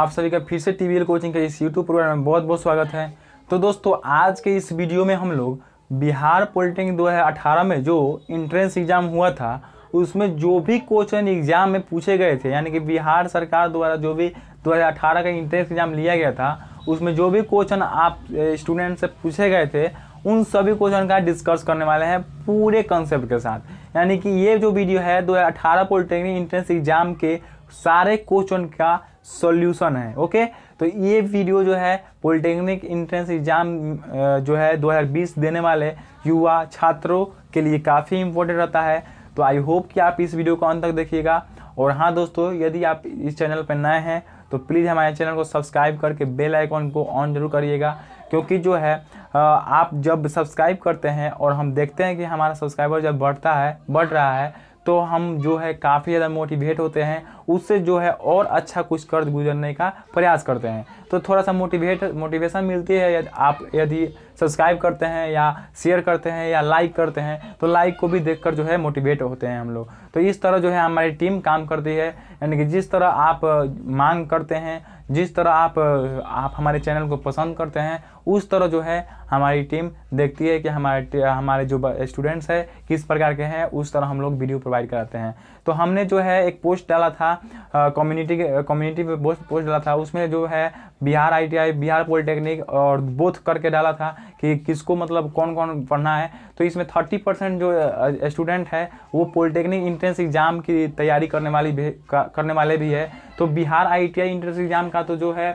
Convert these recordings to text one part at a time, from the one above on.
आप सभी का फिर से टी कोचिंग का इस यूट्यूब प्रोग्राम में बहुत बहुत स्वागत है तो दोस्तों आज के इस वीडियो में हम लोग बिहार पॉलिटेक्निक दो हज़ार अठारह में जो इंट्रेंस एग्ज़ाम हुआ था उसमें जो भी क्वेश्चन एग्ज़ाम में पूछे गए थे यानी कि बिहार सरकार द्वारा जो भी 2018 का इंट्रेंस एग्ज़ाम लिया गया था उसमें जो भी क्वेश्चन आप स्टूडेंट से पूछे गए थे उन सभी क्वेश्चन का डिस्कस करने वाले हैं पूरे कंसेप्ट के साथ यानी कि ये जो वीडियो है दो हज़ार अठारह पॉलिटेक्निक इंट्रेंस एग्ज़ाम के सारे क्वेश्चन का सॉल्यूशन है ओके तो ये वीडियो जो है पॉलिटेक्निक इंट्रेंस एग्ज़ाम जो है 2020 देने वाले युवा छात्रों के लिए काफ़ी इम्पोर्टेंट रहता है तो आई होप कि आप इस वीडियो को अंत तक देखिएगा और हाँ दोस्तों यदि आप इस चैनल पर नए हैं तो प्लीज़ हमारे चैनल को सब्सक्राइब करके बेल आइकॉन को ऑन जरूर करिएगा क्योंकि जो है आप जब सब्सक्राइब करते हैं और हम देखते हैं कि हमारा सब्सक्राइबर जब बढ़ता है बढ़ रहा है तो हम जो है काफ़ी ज़्यादा मोटिवेट होते हैं उससे जो है और अच्छा कुछ कर गुजरने का प्रयास करते हैं तो थोड़ा सा मोटिवेट मोटिवेशन मिलती है यदि आप यदि सब्सक्राइब करते हैं या शेयर करते हैं या लाइक करते हैं तो लाइक को भी देखकर जो है मोटिवेट होते हैं हम लोग तो इस तरह जो है हमारी टीम काम करती है यानी कि जिस तरह आप मांग करते हैं जिस तरह आप आप हमारे चैनल को पसंद करते हैं उस तरह जो है हमारी टीम देखती है कि हमारे हमारे जो स्टूडेंट्स हैं किस प्रकार के हैं उस तरह हम लोग वीडियो प्रोवाइड कराते हैं तो हमने जो है एक पोस्ट डाला था कम्युनिटी कम्युनिटी पे पोस्ट डाला था उसमें जो है बिहार आईटीआई बिहार पॉलिटेक्निक और बोथ करके डाला था कि किसको मतलब कौन कौन पढ़ना है तो इसमें थर्टी परसेंट जो स्टूडेंट है वो पॉलिटेक्निक इंट्रेंस एग्ज़ाम की तैयारी करने वाली भी करने वाले भी है तो बिहार आईटीआई इंट्रेंस एग्ज़ाम का तो जो है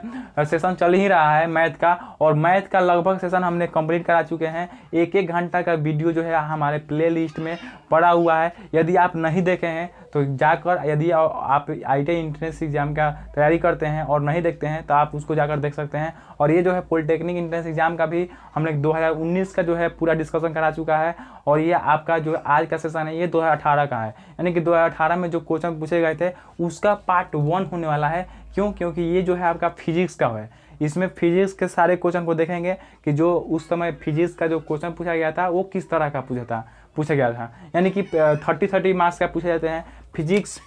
सेशन चल ही रहा है मैथ का और मैथ का लगभग सेशन हमने कंप्लीट करा चुके हैं एक एक घंटा का वीडियो जो है हमारे प्ले लिस्ट में पड़ा हुआ है यदि आप नहीं देखे हैं तो जाकर यदि आप आई टी इंट्रेंस एग्ज़ाम का तैयारी करते हैं और नहीं देखते हैं तो आप उसको जाकर देख सकते हैं और ये जो है पॉलिटेक्निक इंट्रेंस एग्ज़ाम का भी हमने 2019 का जो है पूरा डिस्कशन करा चुका है और ये आपका जो आज का सेशन है ये 2018 का है यानी कि 2018 में जो क्वेश्चन पूछे गए थे उसका पार्ट वन होने वाला है क्यों क्योंकि ये जो है आपका फिजिक्स का है इसमें फिजिक्स के सारे क्वेश्चन को देखेंगे कि जो उस समय फिजिक्स का जो क्वेश्चन पूछा गया था वो किस तरह का पूछा था पूछा गया था यानी कि थर्टी थर्टी मार्क्स का पूछे जाते हैं फिजिक्स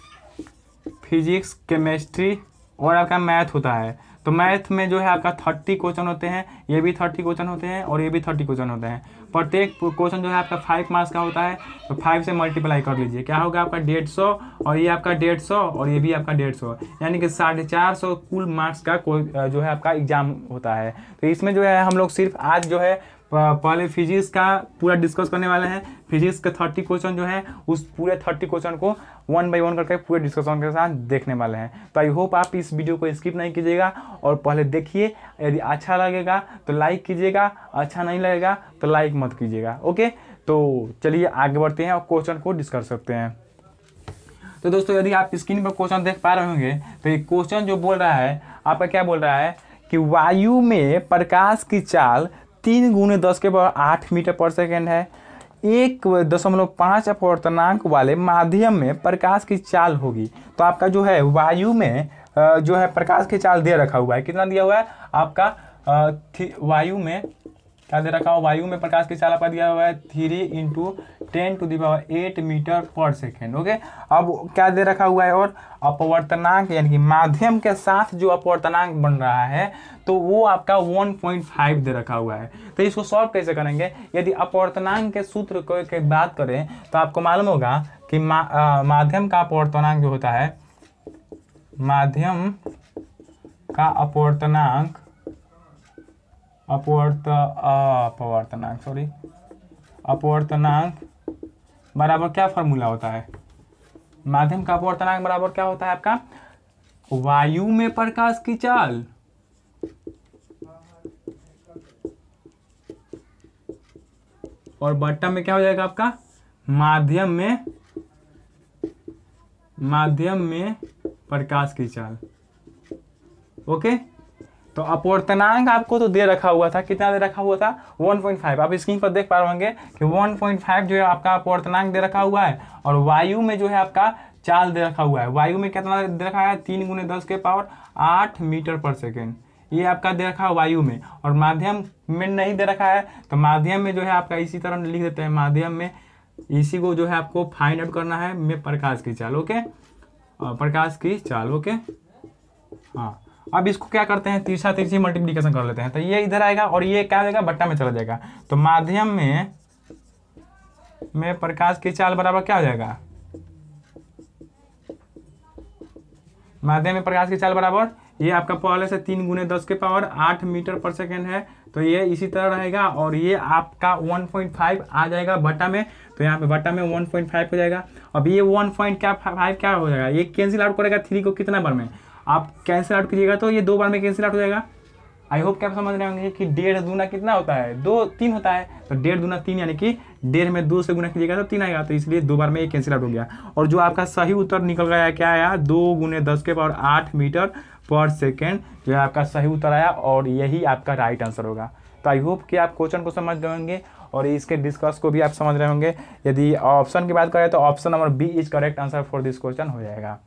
फिजिक्स केमिस्ट्री और आपका मैथ होता है तो मैथ में जो है आपका थर्टी क्वेश्चन होते हैं ये भी थर्टी क्वेश्चन होते हैं और ये भी थर्टी क्वेश्चन होते हैं प्रत्येक क्वेश्चन जो है आपका फाइव मार्क्स का होता है तो फाइव से मल्टीप्लाई कर लीजिए क्या होगा आपका डेढ़ सौ और ये आपका डेढ़ सौ और ये भी आपका डेढ़ सौ यानी कि साढ़े चार सौ कुल मार्क्स का जो है आपका एग्जाम होता है तो इसमें जो है हम लोग सिर्फ आज जो है पहले फिजिक्स का पूरा डिस्कस करने वाले हैं फिजिक्स के थर्टी क्वेश्चन जो है उस पूरे थर्टी क्वेश्चन को वन बाई वन करके पूरे डिस्कशन के साथ देखने वाले हैं तो आई होप आप इस वीडियो को स्किप नहीं कीजिएगा और पहले देखिए यदि अच्छा लगेगा तो लाइक कीजिएगा अच्छा नहीं लगेगा तो लाइक मत कीजिएगा ओके तो चलिए आगे बढ़ते हैं और क्वेश्चन को डिस्कस करते हैं तो दोस्तों यदि आप स्क्रीन पर क्वेश्चन देख पा रहे होंगे तो ये क्वेश्चन जो बोल रहा है आपका क्या बोल रहा है कि वायु में प्रकाश की चाल तीन गुने दस के पावर आठ मीटर पर सेकेंड है एक दशमलव पाँच अपवर्तनांक वाले माध्यम में प्रकाश की चाल होगी तो आपका जो है वायु में जो है प्रकाश की चाल दे रखा हुआ है कितना दिया हुआ है आपका वायु में क्या दे रखा हो वायु में प्रकाश की चालक दिया हुआ है three into ten to the power eight metre per second okay अब क्या दे रखा हुआ है और अपवर्तनांक यानी कि माध्यम के साथ जो अपवर्तनांक बन रहा है तो वो आपका 1.5 दे रखा हुआ है तो इसको सॉल्व कैसे करेंगे यदि अपवर्तनांक के सूत्र को की बात करें तो आपको मालूम होगा कि मा, आ, माध्यम का अपवर्तनांक जो होता है माध्यम का अपवर्तनांक अपवर्तनांक सॉरी अपवर्तनांक बराबर क्या फॉर्मूला होता है माध्यम का अपवर्तनांक बराबर क्या होता है आपका वायु में प्रकाश की चाल और बट्टा में क्या हो जाएगा आपका माध्यम में माध्यम में प्रकाश की चाल ओके तो अपवर्तनांक आपको तो दे रखा हुआ था कितना दे रखा हुआ था 1.5 आप स्क्रीन पर देख पा रहे होंगे कि 1.5 जो है आपका अपवर्तनांक दे रखा हुआ है और वायु में जो है आपका चाल दे रखा हुआ है वायु में कितना दे रखा है तीन गुने दस के पावर आठ मीटर पर सेकेंड ये आपका दे रखा है वायु में और माध्यम में नहीं दे रखा है तो माध्यम में जो है आपका इसी तरह लिख देते हैं माध्यम में इसी को जो है आपको फाइंड आउट करना है में प्रकाश की चाल ओके प्रकाश की चाल ओके हाँ अब इसको क्या करते हैं तीसरा तीसरी मल्टीप्लीकेशन कर लेते हैं तो ये इधर आएगा और ये क्या जाएगा बट्टा में चला जाएगा तो माध्यम में में प्रकाश की चाल बराबर क्या हो जाएगा माध्यम में प्रकाश की चाल बराबर ये आपका पहले से तीन गुने दस के पावर आठ मीटर पर सेकेंड है तो ये इसी तरह रहेगा और ये आपका 1.5 आ जाएगा बटा में तो यहाँ पे बटा में 1.5 हो जाएगा अब ये 1.5 क्या, क्या हो जाएगा ये कैंसिल आउट करेगा थ्री को कितना बार में आप कैंसिल आउट कीजिएगा तो ये दो बार में कैंसिल आउट हो जाएगा आई होप क्या आप समझ रहे होंगे कि डेढ़ दूना कितना होता है दो तीन होता है तो डेढ़ दूना तीन यानी कि डेढ़ में दो से गुना कीजिएगा तो तीन आएगा तो इसलिए दो बार में ये कैंसिल आउट हो गया और जो आपका सही उत्तर निकल गया क्या आया दो गुने दस के पावर आठ मीटर पर सेकेंड जो है आपका सही उत्तर आया और यही आपका राइट आंसर होगा तो आई होप कि आप क्वेश्चन को समझ रहे होंगे और इसके डिस्कस को भी आप समझ रहे होंगे यदि ऑप्शन की बात करें तो option number B is correct answer for this question हो जाएगा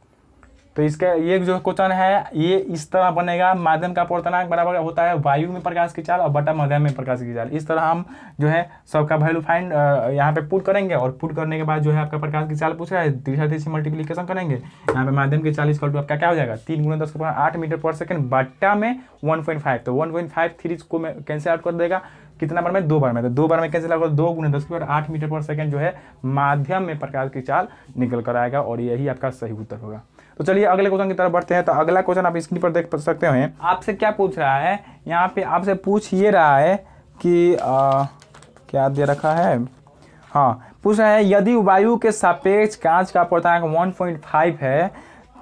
तो इसका ये जो क्वेश्चन है ये इस तरह बनेगा माध्यम का प्रतनाक बराबर होता है वायु में प्रकाश की चाल और बटा माध्यम में प्रकाश की चाल इस तरह हम जो है सबका वैल्यू फाइंड यहाँ पे पुट करेंगे और पुट करने के बाद जो है आपका प्रकाश की चाल पूछ रहा है तीसरा तीसरी मल्टीप्लीकेशन करेंगे यहाँ पे माध्यम की चालीस तो आपका क्या हो जाएगा तीन गुणा दस आठ मीटर पर सेकेंड बट्टा में वन पॉइंट फाइव तो वन पॉइंट फाइव थ्री को कैंसिल आउट कर देगा कितना बार में दो बार में तो दो बार में कैंसिल दो गुना दस की आठ मीटर पर सेकेंड जो है माध्यम में प्रकाश की चाल निकल कर आएगा और यही आपका सही उत्तर होगा तो चलिए अगले क्वेश्चन की तरफ बढ़ते हैं तो अगला क्वेश्चन आप स्क्रीन पर देख सकते हैं आपसे क्या पूछ रहा है यहाँ पे आपसे पूछ ये रहा है कि आ, क्या दे रखा है हाँ पूछ रहा है यदि वायु के सापेक्ष कांच का पॉइंट फाइव है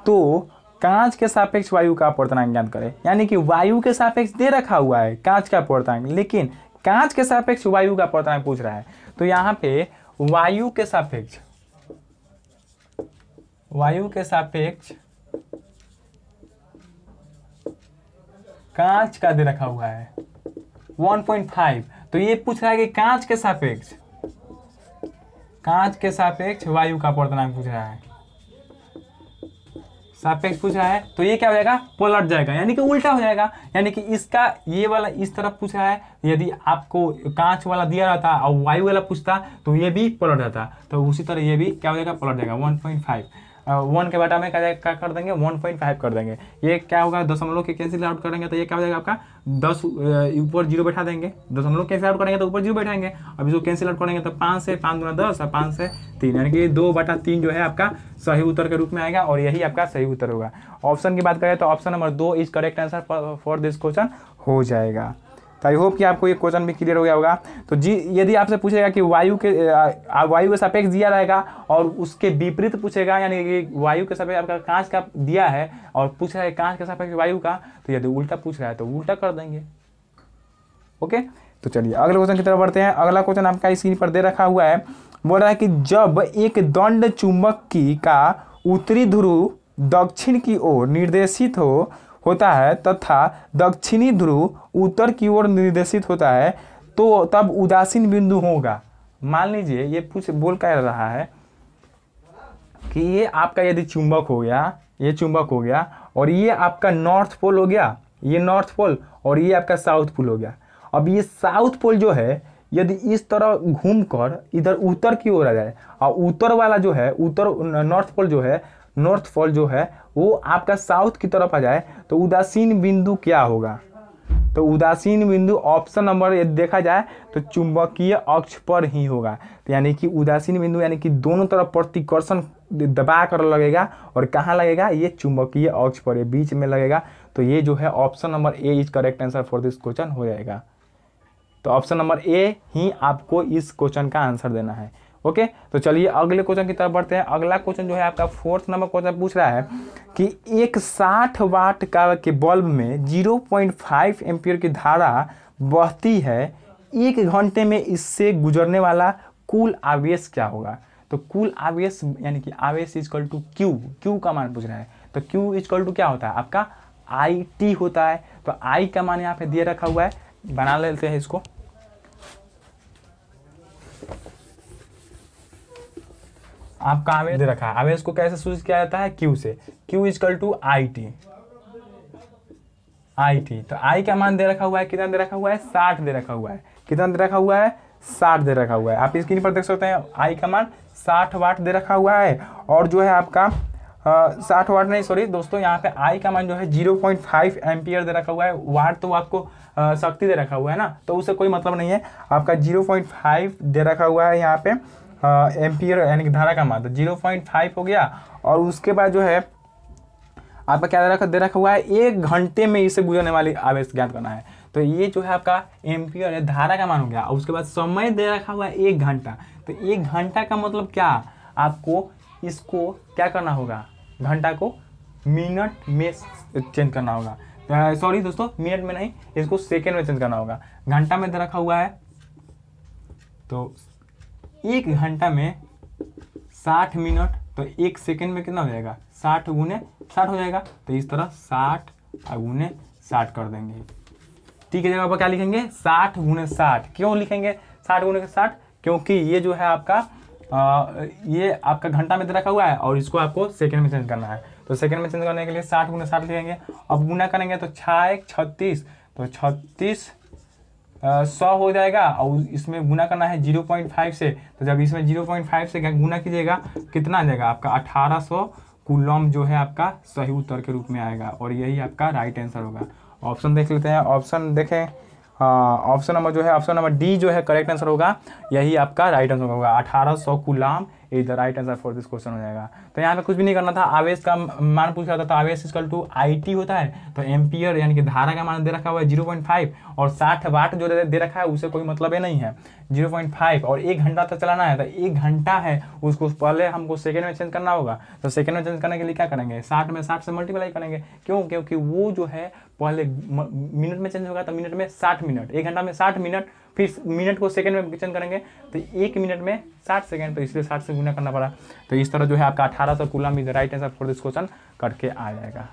तो कांच के सापेक्ष वायु का प्रतनाक ज्ञान करें यानी कि वायु के सापेक्ष दे रखा हुआ है कांच का अपर्तनांक लेकिन कांच के सापेक्ष वायु का अपर्तनांक पूछ रहा है तो यहाँ पे वायु के सापेक्ष वायु के सापेक्ष कांच का दे रखा हुआ है 1.5 तो ये पूछ रहा है कि कांच के सापेक्ष कांच के सापेक्ष वायु का अपवर्तनांक पूछ रहा है सापेक्ष पूछ रहा है तो ये क्या हो जाएगा पलट जाएगा यानी कि उल्टा हो जाएगा यानी कि इसका ये वाला इस तरफ पूछ रहा है यदि आपको कांच वाला दिया रहता और वायु वाला पूछता तो ये भी पलट जाता तो उसी तरह ये भी क्या हो जाएगा पलट जाएगा 1.5 वन के बटा में क्या क्या कर देंगे वन पॉइंट फाइव कर देंगे ये क्या होगा दशमलव के कैंसिल आउट करेंगे तो ये क्या हो जाएगा आपका दस ऊपर जीरो बैठा देंगे दशमलव कैंसिल आउट करेंगे तो ऊपर जीरो बैठाएंगे अब इसको कैंसिल आउट करेंगे तो पाँच से पाँच गुना दस और पाँच से तीन यानी कि दो बटा तीन जो है आपका सही उत्तर के रूप में आएगा और यही आपका सही उत्तर होगा ऑप्शन की बात करें तो ऑप्शन नंबर दो is correct answer for this question हो जाएगा तो आई होप कि आपको ये क्वेश्चन भी क्लियर हो गया होगा तो जी यदि आपसे पूछेगा कि वायु के वायु के सापेक्ष दिया रहेगा और उसके विपरीत पूछेगा यानी कि वायु के सापेक्ष आपका कांच का दिया है और पूछ रहा है कांच के सापेक्ष वायु का तो यदि उल्टा पूछ रहा है तो उल्टा कर देंगे ओके तो चलिए अगले क्वेश्चन की तरफ बढ़ते हैं अगला क्वेश्चन आपका इसी पर दे रखा हुआ है बोल रहा है कि जब एक दंड चुंबक की का उत्तरी ध्रुव दक्षिण की ओर निर्देशित हो होता है तथा दक्षिणी ध्रुव उत्तर की ओर निर्देशित होता है तो तब उदासीन बिंदु होगा मान लीजिए ये पूछ बोल कर रहा है कि ये आपका यदि चुंबक हो गया ये चुंबक हो गया और ये आपका नॉर्थ पोल हो गया ये नॉर्थ पोल और ये आपका साउथ पोल हो गया अब ये साउथ पोल जो है यदि इस तरह घूम कर इधर उत्तर की ओर आ जाए और उत्तर वाला जो है उत्तर नॉर्थ पोल जो है नॉर्थ फॉल जो है वो आपका साउथ की तरफ आ जाए तो उदासीन बिंदु क्या होगा तो उदासीन बिंदु ऑप्शन नंबर देखा जाए तो चुंबकीय अक्ष पर ही होगा तो यानी कि उदासीन बिंदु यानी कि दोनों तरफ प्रतिकर्षण दबा कर लगेगा और कहाँ लगेगा ये चुंबकीय अक्ष पर ये बीच में लगेगा तो ये जो है option number A is correct answer for this question हो जाएगा तो ऑप्शन नंबर ए ही आपको इस क्वेश्चन का आंसर देना है ओके तो चलिए अगले क्वेश्चन की तरफ बढ़ते हैं अगला क्वेश्चन जो है आपका फोर्थ नंबर क्वेश्चन पूछ रहा है कि एक साठ वाट का के बल्ब में जीरो पॉइंट फाइव एम्पियर की धारा बहती है एक घंटे में इससे गुजरने वाला कुल आवेश क्या होगा तो कुल आवेश यानी कि आवेश इजकल टू क्यू क्यू का मान पूछ रहा है तो क्यू इजकल टू क्या होता है आपका आई टी होता है तो आई का मान यहाँ पे दिया रखा हुआ है बना लेते हैं इसको आपका आवेश दे रखा है आवेश को कैसे सूचित किया जाता है क्यू से Q is equal to I T I T तो आई का मान दे रखा हुआ है कितना दे रखा हुआ है साठ दे रखा हुआ है कितना दे रखा हुआ है साठ दे रखा हुआ है आप स्क्रीन पर देख सकते हैं आई का मान साठ वाट दे रखा हुआ है और जो है आपका साठ वाट नहीं सॉरी दोस्तों यहाँ पे आई का मान जो है जीरो पॉइंट फाइव एम्पियर दे रखा हुआ है वाट तो आपको शक्ति दे रखा हुआ है ना तो उससे कोई मतलब नहीं है आपका जीरो पॉइंट फाइव दे रखा हुआ है यहाँ पे एम्पियर यानी कि धारा का मान तो जीरो पॉइंट फाइव हो गया और उसके बाद जो है आपका क्या दे रखा दे रखा हुआ है एक घंटे में इसे गुजरने वाली आवेश ज्ञात करना है तो ये जो है आपका एम्पियर या धारा का मान हो गया और उसके बाद समय दे रखा हुआ है एक घंटा तो एक घंटा का मतलब क्या आपको इसको क्या करना होगा घंटा को मिनट में चेंज करना होगा सॉरी तो, दोस्तों मिनट में नहीं इसको सेकेंड में चेंज करना होगा घंटा में दे रखा हुआ है तो एक घंटा में साठ मिनट तो एक सेकेंड में कितना हो जाएगा साठ गुने साठ हो जाएगा तो इस तरह साठ गुने साठ कर देंगे ठीक है जगह पर क्या लिखेंगे साठ गुने साठ क्यों लिखेंगे साठ गुने साठ क्योंकि ये जो है आपका आ, ये आपका घंटा में रखा हुआ है और इसको आपको सेकंड में चेंज करना है तो सेकंड में चेंज करने के लिए साठ गुने साठ लिखेंगे अब गुना करेंगे तो छः एक छत्तीस तो छत्तीस सौ हो जाएगा और इसमें गुना करना है जीरो पॉइंट फाइव से तो जब इसमें जीरो पॉइंट फाइव से गुना कीजिएगा कितना आ जाएगा आपका अठारह सौ कुलम जो है आपका सही उत्तर के रूप में आएगा और यही आपका राइट आंसर होगा ऑप्शन देख लेते हैं ऑप्शन देखें ऑप्शन नंबर जो है ऑप्शन नंबर डी जो है करेक्ट आंसर होगा यही आपका राइट आंसर होगा अठारह सौ इधर right answer for this question हो जाएगा तो यहाँ पे कुछ भी नहीं करना था आवेश का मान पूछा होता था तो आवेश इजकल टू आई होता है तो एम्पियर यानी कि धारा का मान दे रखा हुआ है जीरो और साठ वाट जो दे रखा है उसे कोई मतलब ही नहीं है जीरो और एक घंटा तक चलाना है तो एक घंटा है उसको पहले हमको सेकेंड में चेंज करना होगा तो सेकेंड में चेंज करने के लिए क्या करेंगे साठ में साठ से मल्टीप्लाई करेंगे क्यों क्योंकि वो जो है पहले मिनट में चेंज होगा तो मिनट में साठ मिनट एक घंटा में साठ मिनट फिर मिनट को सेकंड में चेंज करेंगे तो एक मिनट में साठ सेकंड तो इसलिए साठ से गुना करना पड़ा तो इस तरह जो है आपका अठारह सौ कुल is right answer for this question करके आ जाएगा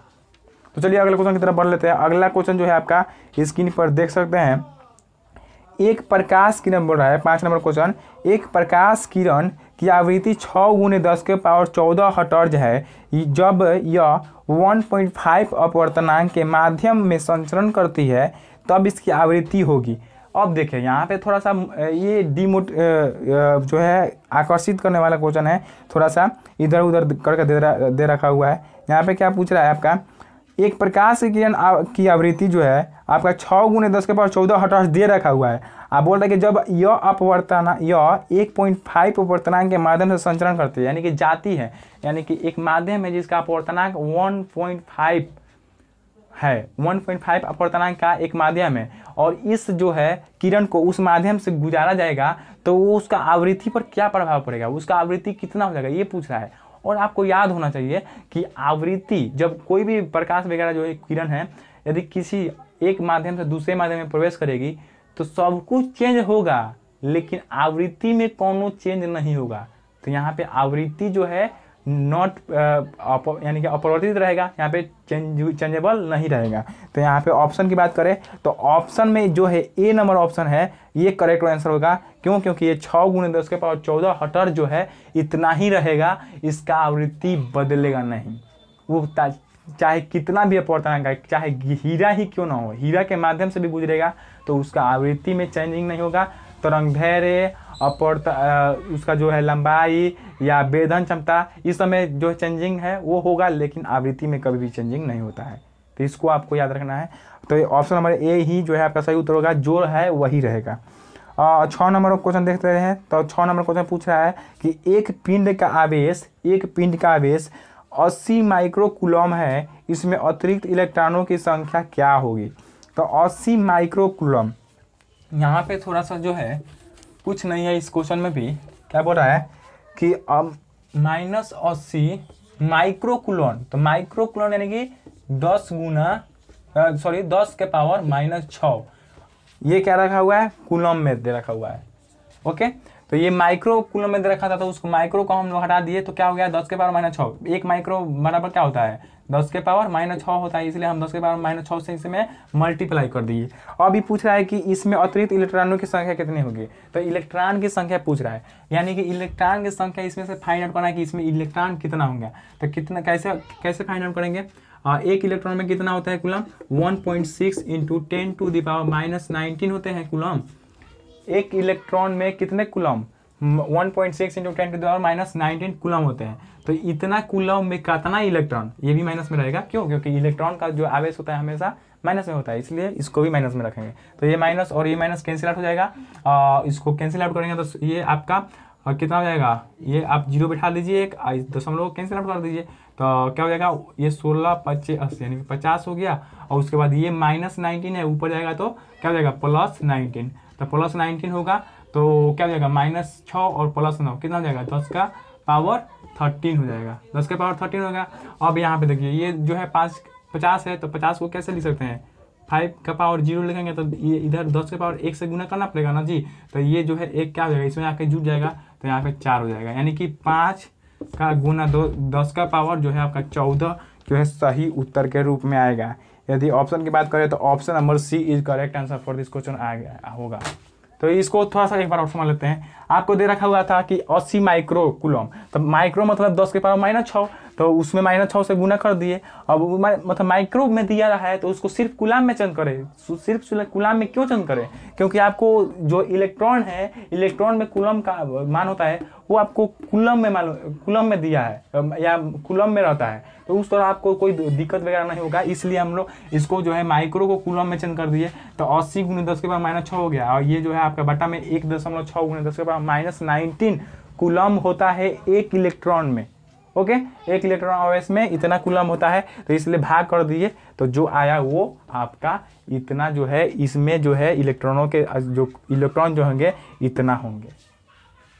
तो चलिए अगले क्वेश्चन की तरफ बढ़ लेते हैं अगला क्वेश्चन जो है आपका स्क्रीन पर देख सकते हैं एक प्रकाश किरण बोल रहा है पाँच नंबर क्वेश्चन एक प्रकाश किरण कि आवृत्ति छः गुने दस के पावर चौदह हटर्ज है जब यह 1.5 अपवर्तनांक के माध्यम में संचरण करती है तब इसकी आवृत्ति होगी अब देखें यहाँ पे थोड़ा सा ये डिमोट जो है आकर्षित करने वाला क्वेश्चन है थोड़ा सा इधर उधर करके दे रहा दे रखा हुआ है यहाँ पे क्या पूछ रहा है आपका एक प्रकाश किरण की आवृत्ति जो है आपका छः गुने दस के पास चौदह हटाश दे रखा हुआ है आप बोल रहे हैं कि जब यह अपवर्तना यह एक पॉइंट फाइव अपवर्तनांक के माध्यम से संचरण करती है यानी कि जाती है यानी कि एक माध्यम है जिसका अपवर्तनांक वन पॉइंट फाइव है वन पॉइंट फाइव अपवर्तनांक का एक माध्यम है और इस जो है किरण को उस माध्यम से गुजारा जाएगा तो वो उसका आवृत्ति पर क्या प्रभाव पड़ेगा उसका आवृत्ति कितना हो जाएगा ये पूछ रहा है और आपको याद होना चाहिए कि आवृत्ति जब कोई भी प्रकाश वगैरह जो एक किरण है यदि किसी एक माध्यम से दूसरे माध्यम में प्रवेश करेगी तो सब कुछ चेंज होगा लेकिन आवृत्ति में कौनों चेंज नहीं होगा तो यहाँ पे आवृत्ति जो है नॉट यानी कि अपरिवर्तित रहेगा यहाँ पे चेंज चेंजेबल नहीं रहेगा तो यहाँ पे ऑप्शन की बात करें तो ऑप्शन में जो है ए नंबर ऑप्शन है ये करेक्ट आंसर होगा क्यों क्योंकि ये छः गुण दस के पावर चौदह हटर जो है इतना ही रहेगा इसका आवृत्ति बदलेगा नहीं वो चाहे कितना भी अपवर्तन आएगा चाहे हीरा ही क्यों ना हो हीरा के माध्यम से भी गुजरेगा तो उसका आवृत्ति में चेंजिंग नहीं होगा तरंग धैर्य अपवर्त उसका जो है लंबाई या वेधन क्षमता इस समय जो चेंजिंग है वो होगा लेकिन आवृत्ति में कभी भी चेंजिंग नहीं होता है तो इसको आपको याद रखना है तो ऑप्शन नंबर ए ही जो है आपका सही उत्तर होगा जो है वही रहेगा छः नंबर क्वेश्चन देखते हैं तो छः नंबर क्वेश्चन पूछ रहा है कि एक पिंड का आवेश एक पिंड का आवेश 80 माइक्रोकुलम है इसमें अतिरिक्त इलेक्ट्रॉनों की संख्या क्या होगी तो 80 माइक्रोकुलम यहाँ पे थोड़ा सा जो है कुछ नहीं है इस क्वेश्चन में भी क्या बोल रहा है कि अब माइनस अस्सी माइक्रोकुलन तो माइक्रोकुलन यानी कि दस गुना सॉरी दस के पावर माइनस छ ये क्या रखा हुआ है कुलम में दे रखा हुआ है ओके तो ये माइक्रो कूलम में रखा था तो उसको माइक्रो को हम लोग हटा दिए तो क्या हो गया दस के पावर माइनस छः एक माइक्रो बराबर क्या होता है दस के पावर माइनस छः होता है इसलिए हम दस के पावर माइनस छः से इसमें मल्टीप्लाई कर दिए और अभी पूछ रहा है कि इसमें अतिरिक्त इलेक्ट्रॉनों की संख्या कितनी होगी तो इलेक्ट्रॉन की संख्या पूछ रहा है यानी कि इलेक्ट्रॉन की संख्या इसमें से फाइंड आउट करना है कि इसमें इलेक्ट्रॉन कितना होंगे तो कितना कैसे कैसे फाइंड आउट करेंगे आ, एक इलेक्ट्रॉन में कितना होता है coulomb one point six into ten to the power minus nineteen होते हैं कुलम एक इलेक्ट्रॉन में कितने coulomb 1.6 point six into ten to minus nineteen coulomb होते हैं तो इतना कुलम में कितना इलेक्ट्रॉन ये भी माइनस में रहेगा क्यों क्योंकि इलेक्ट्रॉन का जो आवेश होता है हमेशा माइनस में होता है इसलिए इसको भी माइनस में रखेंगे तो ये माइनस और ये माइनस कैंसिल आउट हो जाएगा आ, इसको कैंसिल आउट करेंगे तो ये आपका कितना हो जाएगा ये आप जीरो बैठा दीजिए एक दशमलव कैंसिल आउट कर दीजिए तो क्या हो जाएगा ये सोलह पच्चीस यानी पचास हो गया और उसके बाद ये माइनस नाइनटीन है ऊपर जाएगा तो क्या हो जाएगा प्लस नाइनटीन तो प्लस नाइनटीन होगा तो क्या हो जाएगा माइनस छः और प्लस नौ कितना हो जाएगा दस का पावर थर्टीन हो जाएगा दस का पावर थर्टीन होगा अब यहाँ पे देखिए ये जो है पाँच पचास है तो पचास को कैसे लिख सकते हैं फाइव का पावर जीरो लिखेंगे तो ये इधर दस का पावर एक से गुना करना पड़ेगा ना जी तो ये जो है एक क्या हो जाएगा इसमें आके जुट जाएगा तो यहाँ पे चार हो जाएगा यानी कि पाँच का गुना दो दस का पावर जो है आपका चौदह जो है सही उत्तर के रूप में आएगा यदि ऑप्शन की बात करें तो option number C is correct answer for this question होगा तो इसको थोड़ा सा एक बार और समझ लेते हैं आपको दे रखा हुआ था कि 80 माइक्रो कुलम तो माइक्रो मतलब 10 के पावर माइनस छः तो उसमें माइनस छः से गुना कर दिए अब मतलब माइक्रो में दिया रहा है तो उसको सिर्फ गुलाम में चंद करें सिर्फ गुलाम में क्यों चंद करें क्योंकि आपको जो इलेक्ट्रॉन है इलेक्ट्रॉन में कुलम का मान होता है वो आपको कुलम में मान कुलम में दिया है या कुलम में रहता है तो उस तरह आपको कोई दिक्कत वगैरह नहीं होगा इसलिए हम लोग इसको जो है माइक्रो को कुलम में चेंज कर दिए तो अस्सी गुने दस के बाद माइनस छः हो गया और ये जो है आपका बटा में एक दशमलव छः गुने दस के बाद माइनस नाइनटीन कुलम होता है एक इलेक्ट्रॉन में ओके एक इलेक्ट्रॉन और में इतना कुलम होता है तो इसलिए भाग कर दिए तो जो आया वो आपका इतना जो है इसमें जो है इलेक्ट्रॉनों के जो इलेक्ट्रॉन जो होंगे इतना होंगे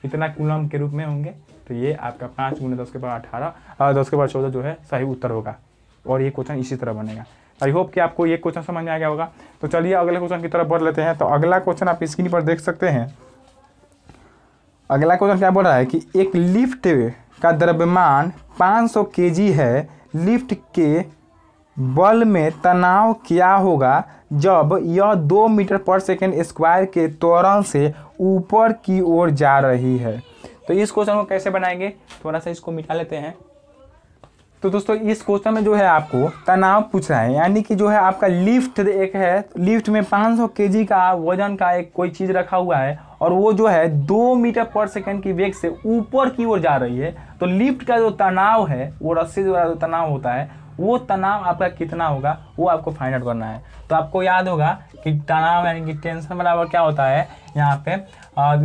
इतना कुलम के रूप में होंगे तो ये आपका पाँच गुण दस के बाद अठारह दस के बाद चौदह जो है सही उत्तर होगा और ये क्वेश्चन इसी तरह बनेगा आई होप कि आपको ये क्वेश्चन समझ में आ गया होगा तो चलिए अगले क्वेश्चन की तरफ बढ़ लेते हैं तो अगला क्वेश्चन आप स्क्रीन पर देख सकते हैं अगला क्वेश्चन क्या बोल रहा है कि एक लिफ्ट का द्रव्यमान 500 सौ है लिफ्ट के बल में तनाव क्या होगा जब यह दो मीटर पर सेकेंड स्क्वायर के त्वरण से ऊपर की ओर जा रही है तो इस क्वेश्चन को कैसे बनाएंगे थोड़ा सा इसको मिटा लेते हैं तो दोस्तों इस क्वेश्चन में जो है आपको तनाव रहा है यानी कि जो है आपका लिफ्ट एक है लिफ्ट में 500 जी का वजन का एक कोई चीज़ रखा हुआ है और वो जो है दो मीटर पर सेकंड की वेग से ऊपर की ओर जा रही है तो लिफ्ट का जो तनाव है वो रस्सी द्वारा जो तनाव होता है वो तनाव आपका कितना होगा वो आपको फाइंड आउट करना है तो आपको याद होगा कि तनाव यानी कि टेंशन बराबर क्या होता है यहाँ पे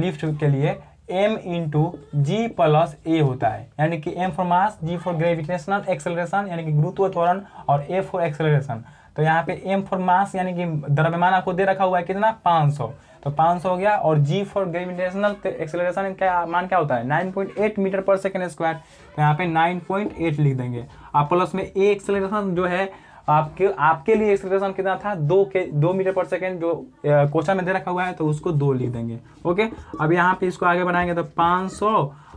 लिफ्ट के लिए M into G plus A होता है यानी कि M for mass G for gravitational acceleration यानी कि गुरुत्व त्वरण और ए फॉर एक्सेलरेशन तो यहाँ पे एम फॉर मास यानी कि द्रव्यमान आपको दे रखा हुआ है कितना 500 तो 500 हो गया और जी फॉर ग्रेविटेशनल एक्सेलरेशन क्या मान क्या होता है 9.8 मीटर पर सेकेंड स्क्वायर तो यहाँ पे 9.8 लिख देंगे आप प्लस में ए एक्सेलरेशन जो है आपके आपके लिए एक्सलेशन कितना था दो के दो मीटर पर सेकेंड जो क्वेश्चन में दे रखा हुआ है तो उसको दो लिख देंगे ओके अब यहाँ पे इसको आगे बढ़ाएंगे तो पाँच सौ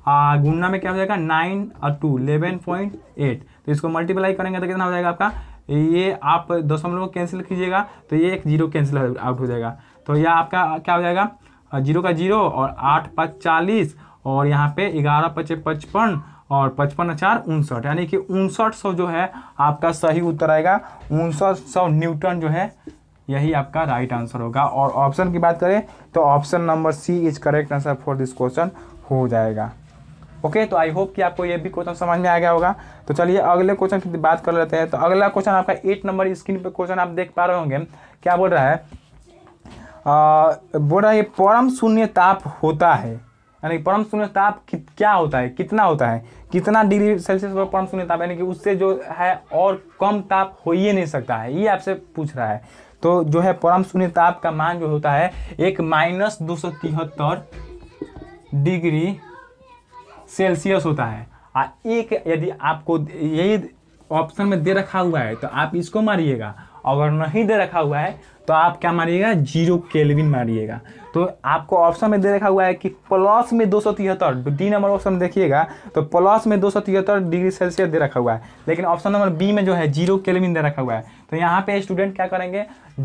गुन्ना में क्या हो जाएगा नाइन और टू इलेवन पॉइंट एट तो इसको मल्टीप्लाई करेंगे तो कितना हो जाएगा आपका ये आप दशमलव कैंसिल कीजिएगा तो ये एक जीरो कैंसिल आउट हो जाएगा तो यह आपका क्या हो जाएगा जीरो का जीरो और आठ पाँच चालीस और यहाँ पे ग्यारह पचे पचपन और पचपन हजार उनसठ यानी कि उनसठ सौ जो है आपका सही उत्तर आएगा उनसठ सौ न्यूटन जो है यही आपका राइट आंसर होगा और ऑप्शन की बात करें तो option number C is correct answer for this question हो जाएगा ओके okay, तो आई होप कि आपको ये भी क्वेश्चन समझ में आ गया होगा तो चलिए अगले क्वेश्चन की बात कर लेते हैं तो अगला क्वेश्चन आपका एट नंबर स्क्रीन पर क्वेश्चन आप देख पा रहे होंगे क्या बोल रहा है आ, बोल रहा है परम शून्य ताप होता है यानी परम शून्य ताप क्या होता है कितना होता है कितना डिग्री सेल्सियस पर परम शून्य ताप यानी कि उससे जो है और कम ताप हो ही नहीं सकता है ये आपसे पूछ रहा है तो जो है परम शून्य ताप का मान जो होता है एक माइनस दो सौ तिहत्तर डिग्री सेल्सियस होता है और एक यदि आपको यही ऑप्शन में दे रखा हुआ है तो आप इसको मारिएगा अगर नहीं दे रखा हुआ है तो आप क्या मारिएगा जीरो केल्विन मारिएगा तो आपको ऑप्शन में दे रखा हुआ है कि प्लस में दो डी नंबर ऑप्शन में देखिएगा तो प्लस में दो डिग्री सेल्सियस दे रखा हुआ है लेकिन ऑप्शन नंबर बी में जो है जीरो केलविन दे रखा हुआ है तो यहाँ पे स्टूडेंट क्या करेंगे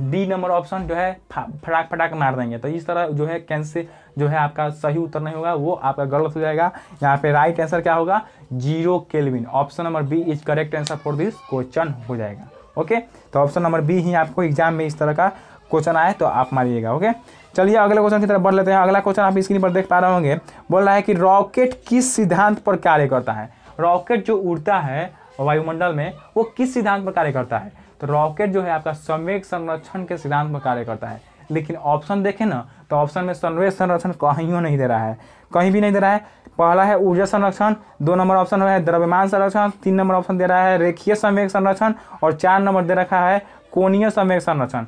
डी नंबर ऑप्शन जो है फटाक फटाक मार देंगे तो इस तरह जो है कैंसिल जो है आपका सही उत्तर नहीं होगा वो आपका गलत हो जाएगा यहाँ पे राइट आंसर क्या होगा zero kelvin option number B is correct answer for this question हो जाएगा ओके तो ऑप्शन नंबर बी ही आपको एग्जाम में इस तरह का क्वेश्चन आए तो आप मारिएगा ओके चलिए अगले क्वेश्चन की तरफ बढ़ लेते हैं अगला क्वेश्चन आप स्क्रीन पर देख पा रहे होंगे बोल रहा है कि रॉकेट किस सिद्धांत पर कार्य करता है रॉकेट जो उड़ता है वायुमंडल में वो किस सिद्धांत पर कार्य करता है तो रॉकेट जो है आपका संवेग संरक्षण के सिद्धांत पर कार्य करता है लेकिन ऑप्शन देखें ना तो ऑप्शन में संवेग संरक्षण कहीं नहीं दे रहा है कहीं भी नहीं दे रहा है पहला है ऊर्जा संरक्षण दो नंबर ऑप्शन है द्रव्यमान संरक्षण तीन नंबर ऑप्शन दे रहा है रेखीय संवेग संरक्षण और चार नंबर दे रखा है कोणीय संवेग संरक्षण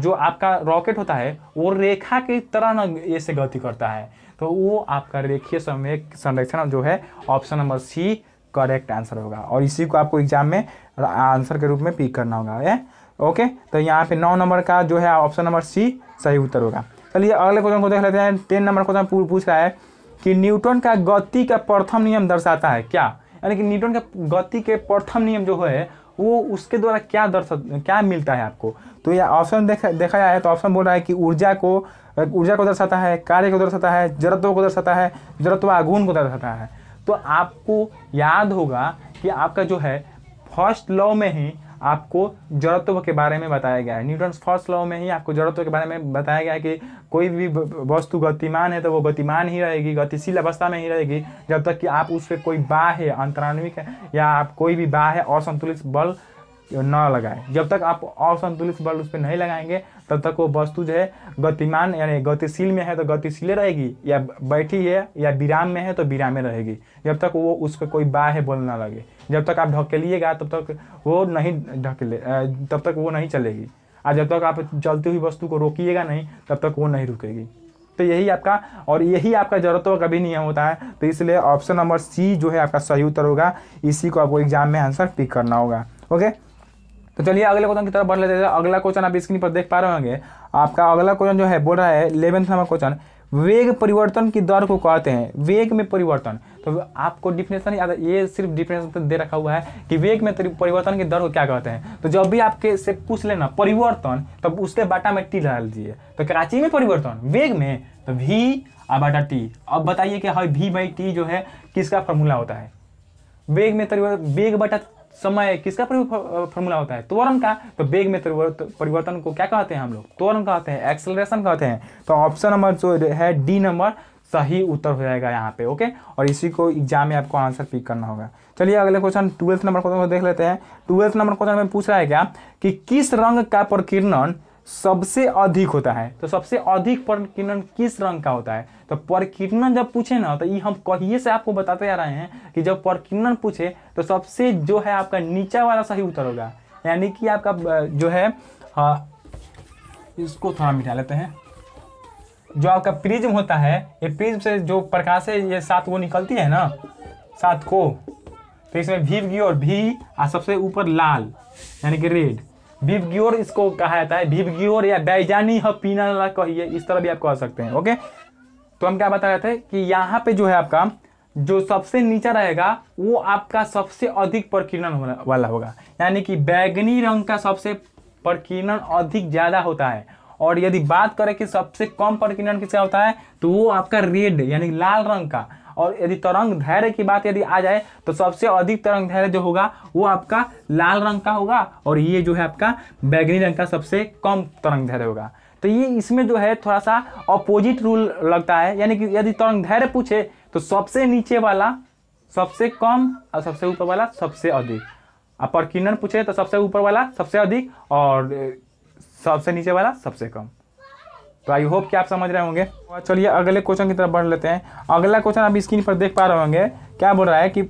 जो आपका रॉकेट होता है वो रेखा की तरह ना ऐसे गति करता है तो वो आपका रेखीय समय संरक्षण जो है option number C correct answer होगा और इसी को आपको एग्जाम में आंसर के रूप में पिक करना होगा ए? ओके तो यहाँ पे नौ नंबर का जो है ऑप्शन नंबर सी सही उत्तर होगा चलिए अगले क्वेश्चन को देख लेते हैं टेन नंबर क्वेश्चन पूछ रहा है कि न्यूटन का गति का प्रथम नियम दर्शाता है क्या यानी कि न्यूटन का गति के प्रथम नियम जो है वो उसके द्वारा क्या दर्शक क्या मिलता है आपको तो यह ऑप्शन देखा देखा जाए तो ऑप्शन बोल रहा है कि ऊर्जा को ऊर्जा को दर्शाता है कार्य को दर्शाता है जड़त्व को दर्शाता है जड़त्व आगुन को दर्शाता है तो आपको याद होगा कि आपका जो है फर्स्ट लॉ में ही आपको जड़त्व के बारे में बताया गया है न्यूटन फर्स्ट लॉ में ही आपको जड़त्व के बारे में बताया गया है कि कोई भी वस्तु गतिमान है तो वो गतिमान ही रहेगी गतिशील अवस्था में ही रहेगी जब तक कि आप उस पर कोई बाह्य अंतरान्विक या आप कोई भी बाह्य असंतुलित बल न लगाए जब तक आप असंतुलित बल उस पर नहीं लगाएंगे तब तक वो वस्तु जो है गतिमान यानी गतिशील में है तो गतिशील रहेगी या बैठी है या विराम में है तो विराम में रहेगी जब तक वो उस पर कोई बाह है बोलना लगे जब तक आप ढकेलिएगा तब तक वो नहीं ढकेले तब तक वो नहीं चलेगी और जब तक आप चलती हुई वस्तु को रोकिएगा नहीं तब तक वो नहीं रुकेगी तो यही आपका और यही आपका जरूरतों का भी नियम होता है तो इसलिए ऑप्शन नंबर सी जो है आपका सही उत्तर होगा इसी को आपको एग्जाम में आंसर पिक करना होगा ओके तो चलिए अगले क्वेश्चन की तरफ बढ़ लेते हैं अगला क्वेश्चन आप स्क्रीन पर देख पा रहे होंगे आपका अगला क्वेश्चन जो है बोल रहा है इलेवेंथ नंबर क्वेश्चन वेग परिवर्तन की दर को कहते हैं वेग में परिवर्तन तो आपको डिफिनेशन याद ये सिर्फ डिफिनेशन दे रखा हुआ है कि वेग में परिवर्तन की दर को क्या कहते हैं तो जब भी आपके से पूछ लेना परिवर्तन तब उसके बाटा में टी डाल दीजिए तो कराची में परिवर्तन वेग में तो वी और बाटा टी अब बताइए कि हाई वी बाई टी जो है किसका फॉर्मूला होता है वेग में वेग बटा समय किसका फॉर्मूला होता है त्वरण का तो वेग में परिवर्तन को क्या कहते हैं हम लोग त्वरण कहते हैं एक्सेलरेशन कहते हैं तो ऑप्शन नंबर जो है डी नंबर सही उत्तर हो जाएगा यहाँ पे ओके और इसी को एग्जाम में आपको आंसर पिक करना होगा चलिए अगले क्वेश्चन ट्वेल्थ नंबर क्वेश्चन को देख लेते हैं ट्वेल्थ नंबर क्वेश्चन में पूछ रहा है क्या कि किस रंग का प्रकीर्णन सबसे अधिक होता है तो सबसे अधिक प्रकीर्णन किस रंग का होता है तो प्रकीर्णन जब पूछे ना तो ये हम कहिए से आपको बताते आ रहे हैं कि जब प्रकीर्णन पूछे तो सबसे जो है आपका नीचा वाला सही उत्तर होगा यानी कि आपका जो है हाँ, इसको थोड़ा मिटा लेते हैं जो आपका प्रिज्म होता है ये प्रिज्म से जो प्रकाश है ये सात वो निकलती है ना सात को तो इसमें भी और भी और सबसे ऊपर लाल यानी कि रेड बीबग्योर इसको कहा जाता है बीबग्योर या बैजानी हपीना कहिए इस तरह भी आप कह सकते हैं ओके तो हम क्या बता रहे थे कि यहाँ पे जो है आपका जो सबसे नीचा रहेगा वो आपका सबसे अधिक प्रकीर्णन वाला होगा यानी कि बैगनी रंग का सबसे प्रकीर्णन अधिक ज़्यादा होता है और यदि बात करें कि सबसे कम प्रकीर्णन किसका होता है तो वो आपका रेड यानी लाल रंग का और यदि तरंग धैर्य की बात यदि आ जाए तो सबसे अधिक तरंग धैर्य जो होगा वो आपका लाल रंग का होगा और ये जो है आपका बैगनी रंग का सबसे कम तरंग धैर्य होगा तो ये इसमें जो है थोड़ा सा अपोजिट रूल लगता है यानी कि यदि तरंग धैर्य पूछे तो सबसे नीचे वाला सबसे कम और सबसे ऊपर वाला सबसे अधिक और प्रकीर्णन पूछे तो सबसे ऊपर वाला सबसे अधिक और सबसे नीचे वाला सबसे कम तो आई होप कि आप समझ रहे होंगे तो चलिए अगले क्वेश्चन की तरफ बढ़ लेते हैं अगला क्वेश्चन आप स्क्रीन पर देख पा रहे होंगे क्या बोल रहा है कि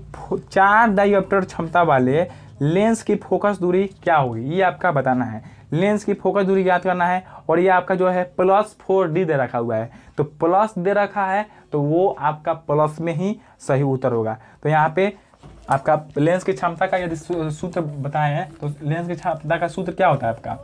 चार डाइऑप्टर क्षमता वाले लेंस की फोकस दूरी क्या होगी ये आपका बताना है लेंस की फोकस दूरी याद करना है और ये आपका जो है प्लस फोर डी दे रखा हुआ है तो प्लस दे रखा है तो वो आपका प्लस में ही सही उत्तर होगा तो यहाँ पे आपका लेंस की क्षमता का यदि सूत्र बताएं तो लेंस की क्षमता का सूत्र क्या होता है आपका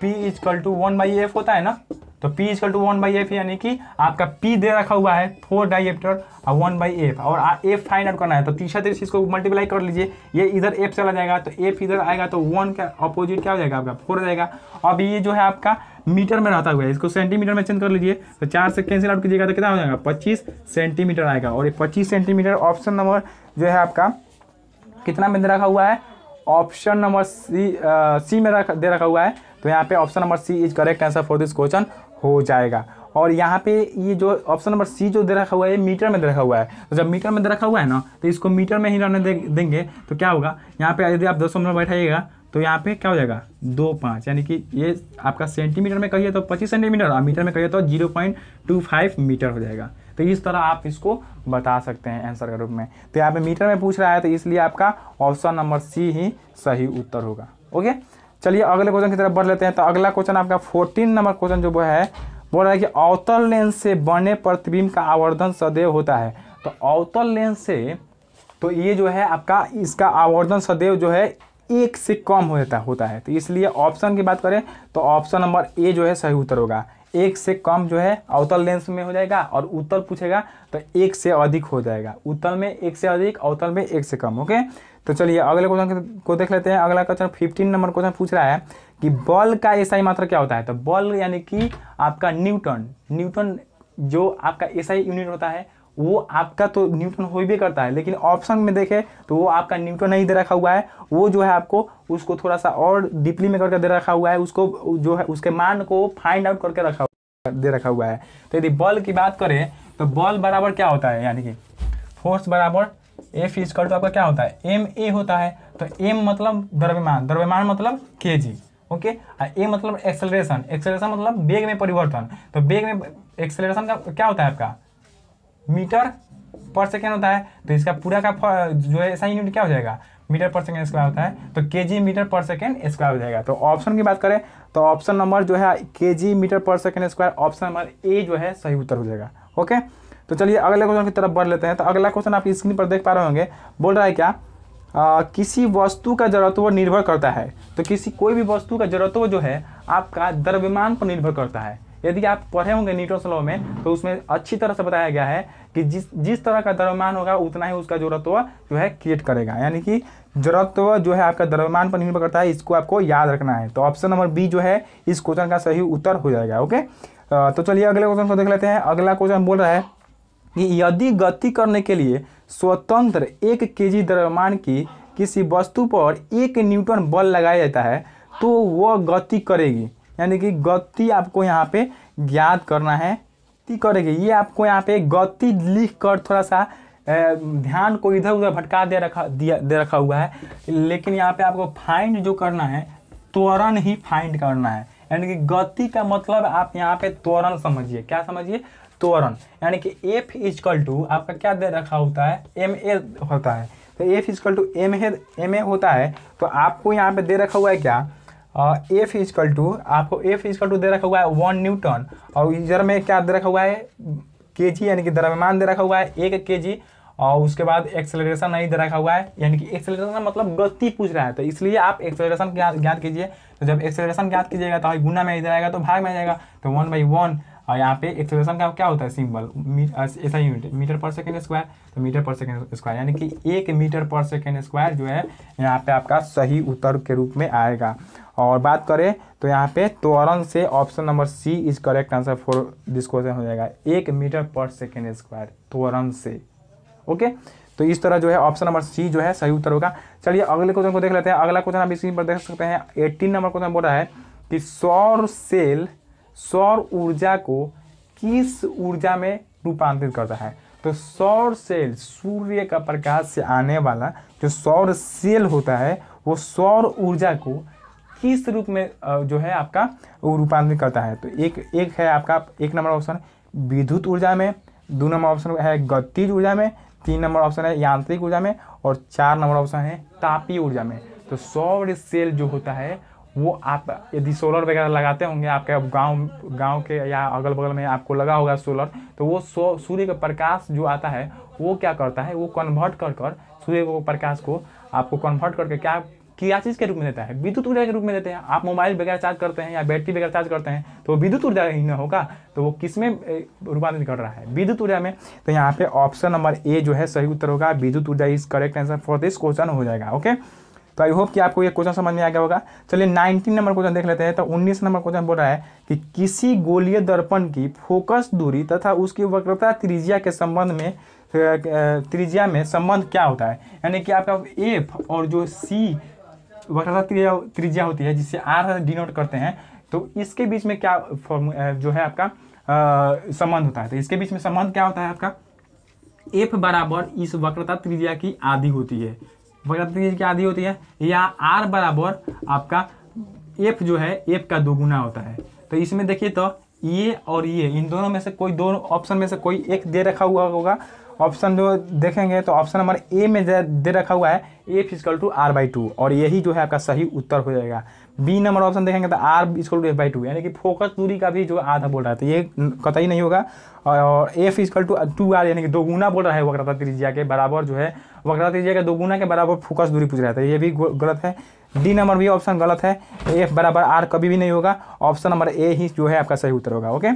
P is equal to one by F होता है ना तो P is equal to one by F यानी कि आपका पी दे रखा हुआ है फोर डाई एप्टर और वन बाई एफ और एफ फाइंड आउट करना है तो तीसरा तीसरी इसको मल्टीप्लाई कर लीजिए ये इधर एफ चला जाएगा तो एफ इधर आएगा तो वन का अपोजिट क्या हो जाएगा आपका फोर जाएगा अब ये जो है आपका मीटर में रहता हुआ है इसको सेंटीमीटर में चेंज कर लीजिए तो चार से कैंसिल आउट कीजिएगा तो कितना हो जाएगा पच्चीस सेंटीमीटर आएगा और ये पच्चीस सेंटीमीटर ऑप्शन नंबर जो है आपका कितना में दे रखा हुआ है ऑप्शन नंबर सी सी में रख दे रखा हुआ है तो यहाँ पे option number C is correct answer for this question हो जाएगा और यहाँ पे ये जो ऑप्शन नंबर सी जो दे रखा हुआ है मीटर में दे रखा हुआ है तो जब मीटर में दे रखा हुआ है ना तो इसको मीटर में ही रहने दे, देंगे तो क्या होगा यहाँ पे यदि आप दस मिनट बैठाइएगा तो यहाँ पे क्या हो जाएगा दो पाँच यानी कि ये आपका सेंटीमीटर में कहिए तो पच्चीस सेंटीमीटर और मीटर में कहिए तो zero point two five metre हो जाएगा तो इस तरह आप इसको बता सकते हैं आंसर के रूप में तो यहाँ पे मीटर में पूछ रहा है तो इसलिए आपका ऑप्शन नंबर सी ही सही उत्तर होगा ओके चलिए अगले क्वेश्चन की तरफ बढ़ लेते हैं तो अगला क्वेश्चन आपका फोर्टीन नंबर क्वेश्चन जो वो है बोल रहा है कि अवतल लेंस से बने प्रतिबिंब का आवर्धन सदैव होता है तो अवतल लेंस से तो ये जो है आपका इसका आवर्धन सदैव जो है एक से कम होता होता है तो इसलिए ऑप्शन की बात करें तो ऑप्शन नंबर ए जो है सही उत्तर होगा एक से कम जो है अवतल लेंस में हो जाएगा और उत्तल पूछेगा तो एक से अधिक हो जाएगा उत्तल में एक से अधिक अवतल में एक से कम ओके तो चलिए अगले क्वेश्चन को देख लेते हैं अगला क्वेश्चन फिफ्टीन नंबर क्वेश्चन पूछ रहा है कि बल का एसआई मात्रा क्या होता है तो बल यानी कि आपका न्यूटन न्यूटन जो आपका एसआई यूनिट होता है वो आपका तो न्यूटन हो भी करता है लेकिन ऑप्शन में देखें तो वो आपका न्यूटन नहीं दे रखा हुआ है वो जो है आपको उसको थोड़ा सा और डीपली में करके दे रखा हुआ है उसको जो है उसके मान को फाइंड आउट करके रखा दे रखा हुआ है तो यदि बल की बात करें तो बल बराबर क्या होता है यानी कि फोर्स बराबर एफ इजकल टू आपका क्या होता है एम ए होता है तो एम मतलब द्रव्यमान द्रव्यमान मतलब के जी ओके ए मतलब एक्सेलरेशन एक्सेलरेशन मतलब बेग में परिवर्तन तो बेग में एक्सेलरेशन का क्या होता है आपका मीटर पर सेकेंड होता है तो इसका पूरा का जो है ऐसा यूनिट क्या हो जाएगा मीटर पर सेकेंड स्क्वायर होता है तो K G metre per second square हो जाएगा तो ऑप्शन की बात करें तो ऑप्शन नंबर जो है K G metre per second square option number A जो है सही उत्तर हो जाएगा ओके तो चलिए अगले क्वेश्चन की तरफ बढ़ लेते हैं तो अगला क्वेश्चन आप स्क्रीन पर देख पा रहे होंगे बोल रहा है क्या आ, किसी वस्तु का जड़त्व निर्भर करता है तो किसी कोई भी वस्तु का जड़त्व जो है आपका द्रव्यमान पर निर्भर करता है यदि आप पढ़े होंगे न्यूटन स्लो में तो उसमें अच्छी तरह से बताया गया है कि जिस जिस तरह का द्रव्यमान होगा उतना ही उसका जड़त्व जो है क्रिएट करेगा यानी कि जड़त्व जो है आपका द्रव्यमान पर निर्भर करता है इसको आपको याद रखना है तो ऑप्शन नंबर बी जो है इस क्वेश्चन का सही उत्तर हो जाएगा ओके तो चलिए अगले क्वेश्चन को देख लेते हैं अगला क्वेश्चन बोल रहा है कि यदि गति करने के लिए स्वतंत्र एक केजी द्रव्यमान की किसी वस्तु पर एक न्यूटन बल लगाया जाता है तो वह गति करेगी यानी कि गति आपको यहाँ पे ज्ञात करना है गति करेगी ये आपको यहाँ पे गति लिख कर थोड़ा सा ध्यान को इधर उधर भटका दे रखा दिया दे रखा हुआ है लेकिन यहाँ पे आपको फाइंड जो करना है त्वरण ही फाइंड करना है यानी कि गति का मतलब आप यहाँ पे त्वरण समझिए क्या समझिए त्वरण यानी कि एफ इजकल टू आपका क्या दे रखा होता है एम ए होता है तो F is equal to M A M A होता है तो आपको यहाँ पे दे रखा हुआ है क्या एफ इजकल टू आपको एफ इजकल टू दे रखा हुआ है वन न्यूटन और इधर में क्या दे रखा हुआ है के जी यानी कि द्रव्यमान दे रखा हुआ है एक के जी और उसके बाद एक्सेलरेशन नहीं दे रखा हुआ है यानी कि एक्सेलरेशन मतलब गति पूछ रहा है तो इसलिए आप एक्सेलरेशन ज्ञात कीजिए तो जब एक्सेलरेशन ज्ञात कीजिएगा तो गुना में इधर आएगा तो भाग में आ जाएगा तो वन बाई वन और यहाँ पे एक्सेलरेशन का क्या होता है सिंबल ऐसा unit metre per second square तो मीटर पर सेकेंड स्क्वायर यानी कि एक मीटर पर सेकेंड स्क्वायर जो है यहाँ पे आपका सही उत्तर के रूप में आएगा और बात करें तो यहाँ पे त्वरण से option number C is correct answer for this question हो जाएगा एक मीटर पर सेकेंड स्क्वायर त्वरण से ओके तो इस तरह जो है ऑप्शन नंबर सी जो है सही उत्तर होगा चलिए अगले क्वेश्चन को देख लेते हैं अगला क्वेश्चन आप स्क्रीन पर देख सकते हैं एट्टीन नंबर क्वेश्चन बोल रहा है कि सौर सेल सौर ऊर्जा को किस ऊर्जा में रूपांतरित करता है तो सौर सेल सूर्य का प्रकाश से आने वाला जो सौर सेल होता है वो सौर ऊर्जा को किस रूप में जो है आपका रूपांतरित करता है तो एक एक है आपका एक नंबर ऑप्शन विद्युत ऊर्जा में दो नंबर ऑप्शन है गतिज ऊर्जा में तीन नंबर ऑप्शन है यांत्रिक ऊर्जा में और चार नंबर ऑप्शन है तापीय ऊर्जा में तो सौर सेल जो होता है वो आप यदि सोलर वगैरह लगाते होंगे आपके अब गांव गांव के या अगल बगल में आपको लगा होगा सोलर तो वो सो सूर्य का प्रकाश जो आता है वो क्या करता है वो कन्वर्ट कर कर सूर्य को प्रकाश को आपको कन्वर्ट करके क्या क्या चीज़ के रूप में देता है विद्युत ऊर्जा के रूप में देते हैं आप मोबाइल वगैरह चार्ज करते हैं या बैटरी वगैरह चार्ज करते हैं तो विद्युत ऊर्जा ही ना होगा तो वो किस में रूपांतरित कर रहा है विद्युत ऊर्जा में तो यहाँ पे ऑप्शन नंबर ए जो है सही उत्तर होगा विद्युत ऊर्जा is correct answer for this question हो जाएगा ओके तो आई होप कि आपको ये क्वेश्चन समझ में आ गया होगा चलिए 19 नंबर क्वेश्चन देख लेते हैं तो 19 नंबर क्वेश्चन बोल रहा है कि किसी गोलीय दर्पण की फोकस दूरी तथा उसकी वक्रता त्रिज्या के संबंध में त्रिज्या में संबंध क्या होता है यानी कि आपका एफ और जो सी वक्रता त्रिज्या त्रिज्या होती है जिससे आर डिनोट करते हैं तो इसके बीच में क्या जो है आपका संबंध होता है तो इसके बीच में संबंध क्या होता है आपका एफ बराबर इस वक्रता त्रिज्या की आधी होती है वक्रात्मक क्या आधी होती है या आर बराबर आपका एफ जो है एफ का दोगुना होता है तो इसमें देखिए तो ये और ये इन दोनों में से कोई दोनों ऑप्शन में से कोई एक दे रखा हुआ होगा ऑप्शन जो देखेंगे तो ऑप्शन नंबर ए में दे रखा हुआ है F is equal to R by two और यही जो है आपका सही उत्तर हो जाएगा बी नंबर ऑप्शन देखेंगे तो R is equal to F by two यानी कि फोकस दूरी का भी जो आधा बोल रहा था तो ये कतई नहीं होगा और F is equal to two R यानी कि दो गुना बोल रहा है वक्रता त्रिज्या के बराबर जो है वक्रता त्रिज्या के दो गुना के बराबर फोकस दूरी पूछ रहा था तो ये भी गलत है डी नंबर भी ऑप्शन गलत है एफ बराबर आर कभी भी नहीं होगा ऑप्शन नंबर ए ही जो है आपका सही उत्तर होगा ओके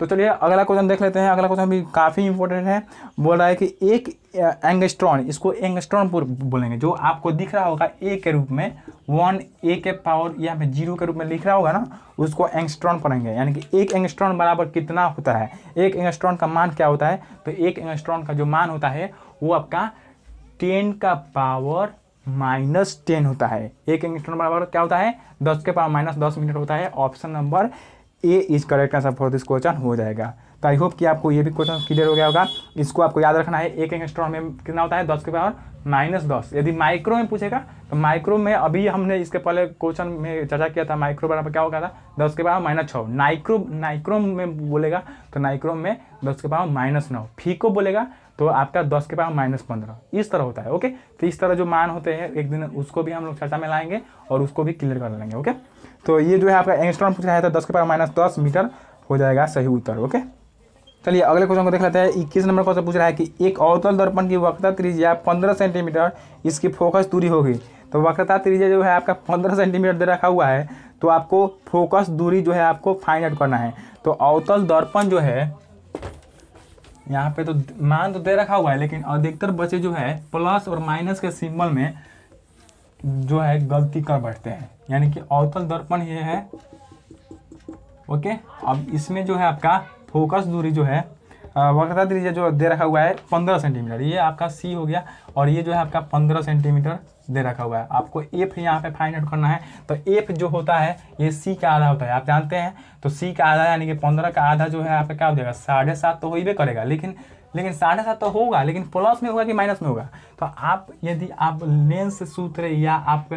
तो चलिए अगला क्वेश्चन देख लेते हैं अगला क्वेश्चन भी काफ़ी इंपॉर्टेंट है बोल रहा है कि एक एंगस्ट्रॉन इसको एंगस्ट्रॉन बोलेंगे जो आपको दिख रहा होगा ए के रूप में वन ए के पावर या फिर जीरो के रूप में लिख रहा होगा ना उसको एंगस्ट्रॉन पढ़ेंगे यानी कि एक एंगस्ट्रॉन बराबर कितना होता है एक एंगस्ट्रॉन का मान क्या होता है तो एक एंगस्ट्रॉन का जो मान होता है वो आपका टेन का पावर माइनस टेन होता है एक एंगस्ट्रॉन बराबर क्या होता है दस के पावर माइनस दस मीटर होता है option number A is correct answer for this question हो जाएगा तो आई होप कि आपको ये भी क्वेश्चन क्लियर हो गया होगा इसको आपको याद रखना है एक एंगस्ट्रॉन में कितना होता है दस के पावर माइनस दस यदि माइक्रो में पूछेगा तो माइक्रो में अभी हमने इसके पहले क्वेश्चन में चर्चा किया था माइक्रो बराबर क्या होगा था दस के पावर माइनस छः नाइक्रो नाइक्रोम में बोलेगा तो नाइक्रोम में दस के पावर माइनस नौ फीको बोलेगा तो आपका दस के पावर माइनस पंद्रह इस तरह होता है ओके तो इस तरह जो मान होते हैं एक दिन उसको भी हम लोग चर्चा में लाएंगे और उसको भी क्लियर कर लेंगे ओके तो ये जो है आपका एंगस्ट्रॉन पूछा है तो दस के पावर माइनस दस मीटर हो जाएगा सही उत्तर ओके चलिए अगले क्वेश्चन को देख लेते हैं इक्कीस नंबर क्वेश्चन पूछ रहा है कि एक अवतल दर्पण की वक्रता त्रिज्या पंद्रह सेंटीमीटर इसकी फोकस दूरी होगी तो वक्रता त्रिज्या जो है आपका पंद्रह सेंटीमीटर दे रखा हुआ है तो आपको फोकस दूरी जो है आपको फाइंड आउट करना है तो अवतल दर्पण जो है यहाँ पे तो मान तो दे रखा हुआ है लेकिन अधिकतर बच्चे जो है प्लस और माइनस के सिंबल में जो है गलती कर बैठते हैं यानी कि अवतल दर्पण ये है ओके अब इसमें जो है आपका फोकस दूरी जो है वक्रता त्रिज्या जो दे रखा हुआ है पंद्रह सेंटीमीटर ये आपका सी हो गया और ये जो है आपका पंद्रह सेंटीमीटर दे रखा हुआ है आपको एफ यहाँ पे फाइंड आउट करना है तो एफ जो होता है ये सी का आधा होता है आप जानते हैं तो सी का आधा यानी कि पंद्रह का आधा जो है आपका क्या हो जाएगा साढ़े सात तो वही भी करेगा लेकिन लेकिन साढ़े सात तो होगा लेकिन प्लस में होगा कि माइनस में होगा तो आप यदि आप लेंस सूत्र या आप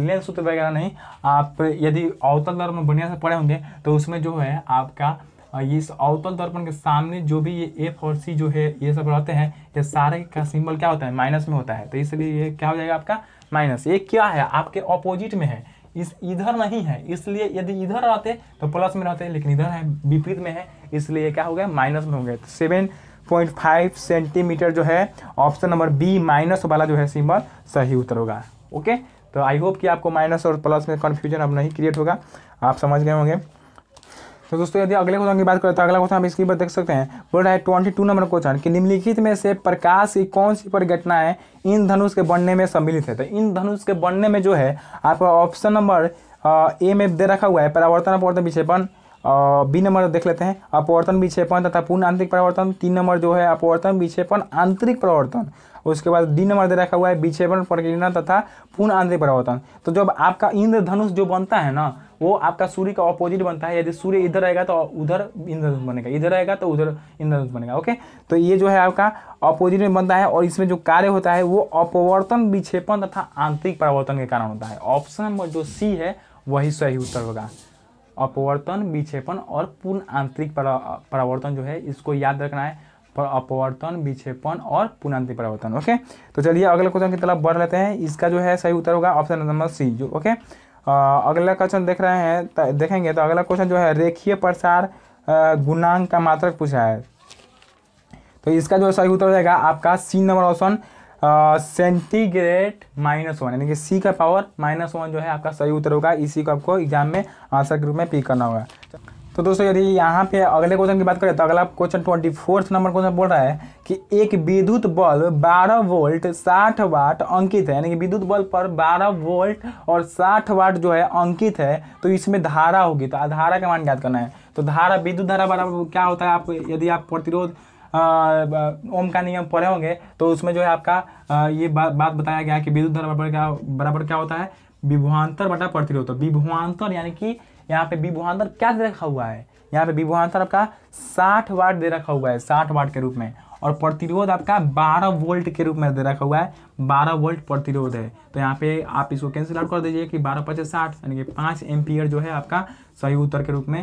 लेंस सूत्र वगैरह नहीं आप यदि अवतल दर्पण बढ़िया से पढ़े होंगे तो उसमें जो है आपका ये इस अवतल दर्पण के सामने जो भी ये एफ और सी जो है ये सब रहते हैं ये सारे का सिंबल क्या होता है माइनस में होता है तो इसलिए ये क्या हो जाएगा आपका माइनस ये क्या है आपके ऑपोजिट में है इस इधर नहीं है इसलिए यदि इधर रहते तो प्लस में रहते लेकिन इधर है विपरीत में है इसलिए क्या हो गया माइनस में हो गया तो सेवन पॉइंट फाइव सेंटीमीटर जो है ऑप्शन नंबर बी माइनस वाला जो है सिंबल सही उत्तर होगा ओके तो आई होप कि आपको माइनस और प्लस में कन्फ्यूजन अब नहीं क्रिएट होगा आप समझ गए होंगे तो दोस्तों यदि अगले क्वेश्चन की बात करें तो अगला क्वेश्चन आप इसकी बात देख सकते हैं बोल रहा है ट्वेंटी टू नंबर क्वेश्चन कि निम्नलिखित में से प्रकाश की कौन सी परिघटना है इन धनुष के बनने में सम्मिलित है तो इन धनुष के बनने में जो है आपका ऑप्शन नंबर ए में दे रखा हुआ है परावर्तन अपवर्तन विक्षेपण बी नंबर देख लेते हैं अपवर्तन विक्षेपण तथा पूर्ण आंतरिक परावर्तन तीन नंबर जो है अपवर्तन विक्षेपण आंतरिक परावर्तन उसके बाद डी नंबर दे रखा हुआ है विक्षेपण प्रक्रिया तथा पूर्ण आंतरिक परावर्तन तो जब आपका इंद्रधनुष जो बनता है ना वो आपका सूर्य का ऑपोजिट बनता है यदि सूर्य इधर रहेगा तो उधर इंद्रधनुष बनेगा इधर रहेगा तो उधर इंद्रधनुष बनेगा ओके तो ये जो है आपका ऑपोजिट में बनता है और इसमें जो कार्य होता है वो अपवर्तन विक्षेपण तथा आंतरिक परावर्तन के कारण होता है ऑप्शन नंबर जो सी है वही सही उत्तर होगा अपवर्तन विक्षेपण और पूर्ण आंतरिक परावर्तन जो है इसको याद रखना है अपवर्तन विक्षेपण और पूर्णांतरिक परावर्तन ओके तो चलिए अगले क्वेश्चन की तरफ बढ़ लेते हैं इसका जो है सही उत्तर होगा ऑप्शन नंबर सी जो ओके अगला क्वेश्चन देख रहे हैं देखेंगे तो अगला क्वेश्चन जो है रेखीय प्रसार गुणांक का मात्रक पूछा है तो इसका जो सही उत्तर हो जाएगा आपका C number option centigrade minus one यानी कि सी का पावर माइनस वन जो है आपका सही उत्तर होगा इसी को आपको एग्जाम में आंसर के रूप में पिक करना होगा तो दोस्तों यदि यहाँ पे अगले क्वेश्चन की बात करें तो अगला question twenty fourth number question बोल रहा है कि एक विद्युत बल्ब बारह वोल्ट साठ वाट अंकित है यानी कि विद्युत बल्ब पर बारह वोल्ट और साठ वाट जो है अंकित है तो इसमें धारा होगी तो धारा का मान ज्ञात करना है तो धारा विद्युत धारा बराबर क्या होता है आप यदि आप प्रतिरोध ओम का नियम पढ़े होंगे तो उसमें जो है आपका आ, ये बा, बात बताया गया कि विद्युत बराबर क्या बराबर क्या होता है विभुआंतर बटा प्रतिरोध तो विभुआंतर यानी कि यहाँ पे विभुआंतर क्या दे रखा हुआ है यहाँ पे विभुआंतर आपका साठ वाट दे रखा हुआ है साठ वाट के रूप में और प्रतिरोध आपका 12 वोल्ट के रूप में दे रखा हुआ है 12 वोल्ट प्रतिरोध है तो यहाँ पे आप इसको कैंसिल आउट कर दीजिए कि बारह पचास साठ यानी कि पाँच एम्पियर जो है आपका सही उत्तर के रूप में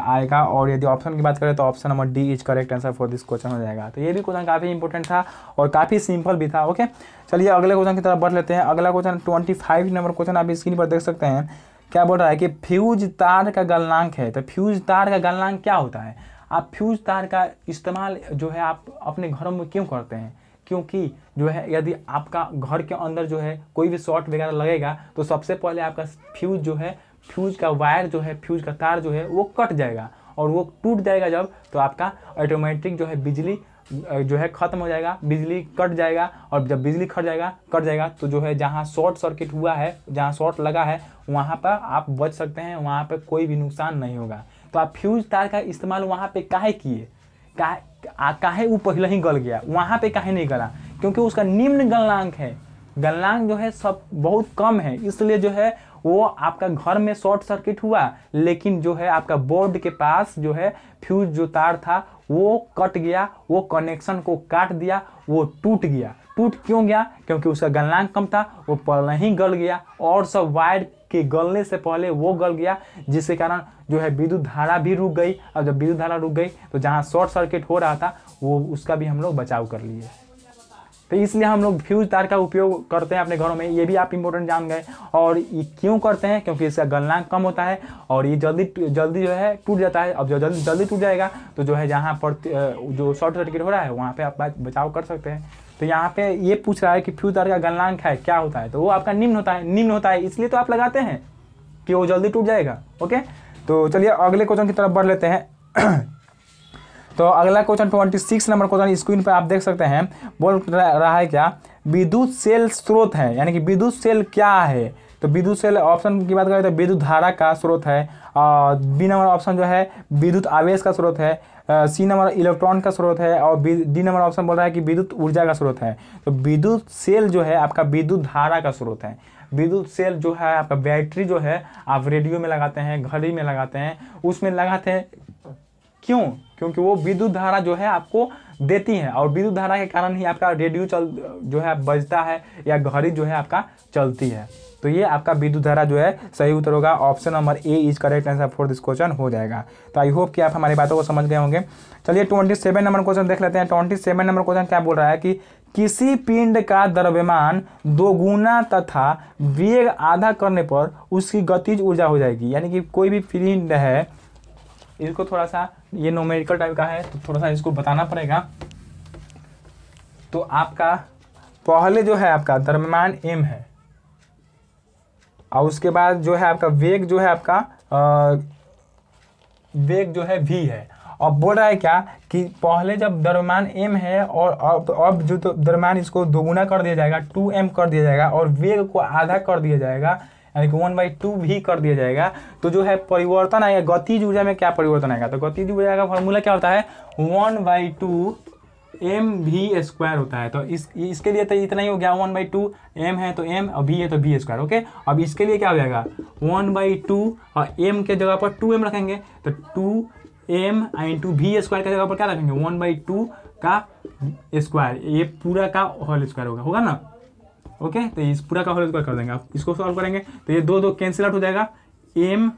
आएगा और यदि ऑप्शन की बात करें तो option number D is correct answer for this question हो जाएगा तो ये भी क्वेश्चन काफ़ी इंपॉर्टेंट था और काफ़ी सिंपल भी था ओके चलिए अगले क्वेश्चन की तरफ बढ़ लेते हैं अगला question twenty five number question आप स्क्रीन पर देख सकते हैं क्या बोल रहा है कि फ्यूज तार का गलनांक है तो फ्यूज तार का गलनांक क्या होता है आप फ्यूज तार का इस्तेमाल जो है आप अपने घरों में क्यों करते हैं क्योंकि जो है यदि आपका घर के अंदर जो है कोई भी शॉर्ट वगैरह लगेगा तो सबसे पहले आपका फ्यूज जो है फ्यूज का वायर जो है फ्यूज का तार जो है वो कट जाएगा और वो टूट जाएगा जब तो आपका ऑटोमेटिक जो है बिजली जो है ख़त्म हो जाएगा बिजली कट जाएगा और जब बिजली कट जाएगा कट जाएगा तो जो है जहाँ शॉर्ट सर्किट हुआ है जहाँ शॉर्ट लगा है वहाँ पर आप बच सकते हैं वहाँ पर कोई भी नुकसान नहीं होगा तो आप फ्यूज तार का इस्तेमाल वहाँ पे काहे किए काहे काहे वो पहले ही गल गया वहाँ पे काहे नहीं गला क्योंकि उसका निम्न गलनांक है गलनांक जो है सब बहुत कम है इसलिए जो है वो आपका घर में शॉर्ट सर्किट हुआ लेकिन जो है आपका बोर्ड के पास जो है फ्यूज जो तार था वो कट गया वो कनेक्शन को काट दिया वो टूट गया टूट क्यों गया क्योंकि उसका गलनांक कम था वो पहले ही गल गया और सब वायर के गलने से पहले वो गल गया जिसके कारण जो है विद्युत धारा भी रुक गई और जब विद्युत धारा रुक गई तो जहाँ शॉर्ट सर्किट हो रहा था वो उसका भी हम लोग बचाव कर लिए तो इसलिए हम लोग फ्यूज तार का उपयोग करते हैं अपने घरों में ये भी आप इम्पोर्टेंट जान गए और ये क्यों करते हैं क्योंकि इसका गलनांक कम होता है और ये जल्दी जल्दी जो है टूट जाता है अब जो जल्दी जल्दी टूट जाएगा तो जो है जहाँ पर जो शॉर्ट सर्किट हो रहा है वहाँ पर आप बचाव कर सकते हैं तो यहाँ पे ये पूछ रहा है कि फ्यूज तार का गलनांक है क्या होता है तो वो आपका निम्न होता है निम्न होता है इसलिए तो आप लगाते हैं कि वो जल्दी टूट जाएगा ओके तो चलिए अगले क्वेश्चन की तरफ बढ़ लेते हैं तो अगला question twenty six number question screen पर आप देख सकते हैं बोल रहा है क्या विद्युत सेल स्रोत है यानी कि विद्युत सेल क्या है तो विद्युत सेल ऑप्शन की बात करें तो विद्युत धारा का स्रोत है बी नंबर ऑप्शन जो है विद्युत आवेश का स्रोत है सी नंबर इलेक्ट्रॉन का स्रोत है और डी नंबर ऑप्शन बोल रहा है कि विद्युत ऊर्जा का स्रोत है तो विद्युत सेल जो है आपका विद्युत धारा का स्रोत है विद्युत सेल जो है आपका बैटरी जो है आप रेडियो में लगाते हैं घड़ी में लगाते हैं उसमें लगाते हैं क्यों क्योंकि वो विद्युत धारा जो है आपको देती है और विद्युत धारा के कारण ही आपका रेडियो चल जो है बजता है या घड़ी जो है आपका चलती है तो ये आपका विद्युत धारा जो है सही उत्तर होगा option number A is correct answer for this question हो जाएगा तो आई होप कि आप हमारी बातों को समझ गए होंगे चलिए ट्वेंटी सेवन नंबर क्वेश्चन देख लेते हैं ट्वेंटी सेवन नंबर क्वेश्चन क्या बोल रहा है कि किसी पिंड का द्रव्यमान दोगुना तथा वेग आधा करने पर उसकी गतिज ऊर्जा हो जाएगी यानी कि कोई भी पिंड है इसको थोड़ा सा ये नोमेरिकल टाइप का है तो थोड़ा सा इसको बताना पड़ेगा तो आपका पहले जो है आपका द्रव्यमान एम है और उसके बाद जो है आपका वेग जो है आपका आ, वेग जो है वी है अब बोल रहा है क्या कि पहले जब दरमान एम है और अब अब जो तो दरमान इसको दोगुना कर दिया जाएगा टू एम कर दिया जाएगा और वेग को आधा कर दिया जाएगा यानी कि वन बाई टू भी कर दिया जाएगा तो जो है परिवर्तन आएगा गति ऊर्जा में क्या परिवर्तन आएगा तो गति ऊर्जा का फॉर्मूला क्या होता है one by two M V square होता है तो इस इसके लिए तो इतना ही हो गया वन बाई टू एम है तो एम और भी है तो भी स्क्वायर ओके अब इसके लिए क्या हो जाएगा वन बाई टू और एम के जगह पर टू एम रखेंगे तो two M I into V square का जगह पर क्या रखेंगे वन बाई टू का स्क्वायर ये पूरा का होल स्क्वायर होगा होगा ना ओके तो इस पूरा का होल स्क्वायर कर देंगे आप इसको सॉल्व करेंगे तो ये दो दो कैंसिल आउट हो जाएगा एम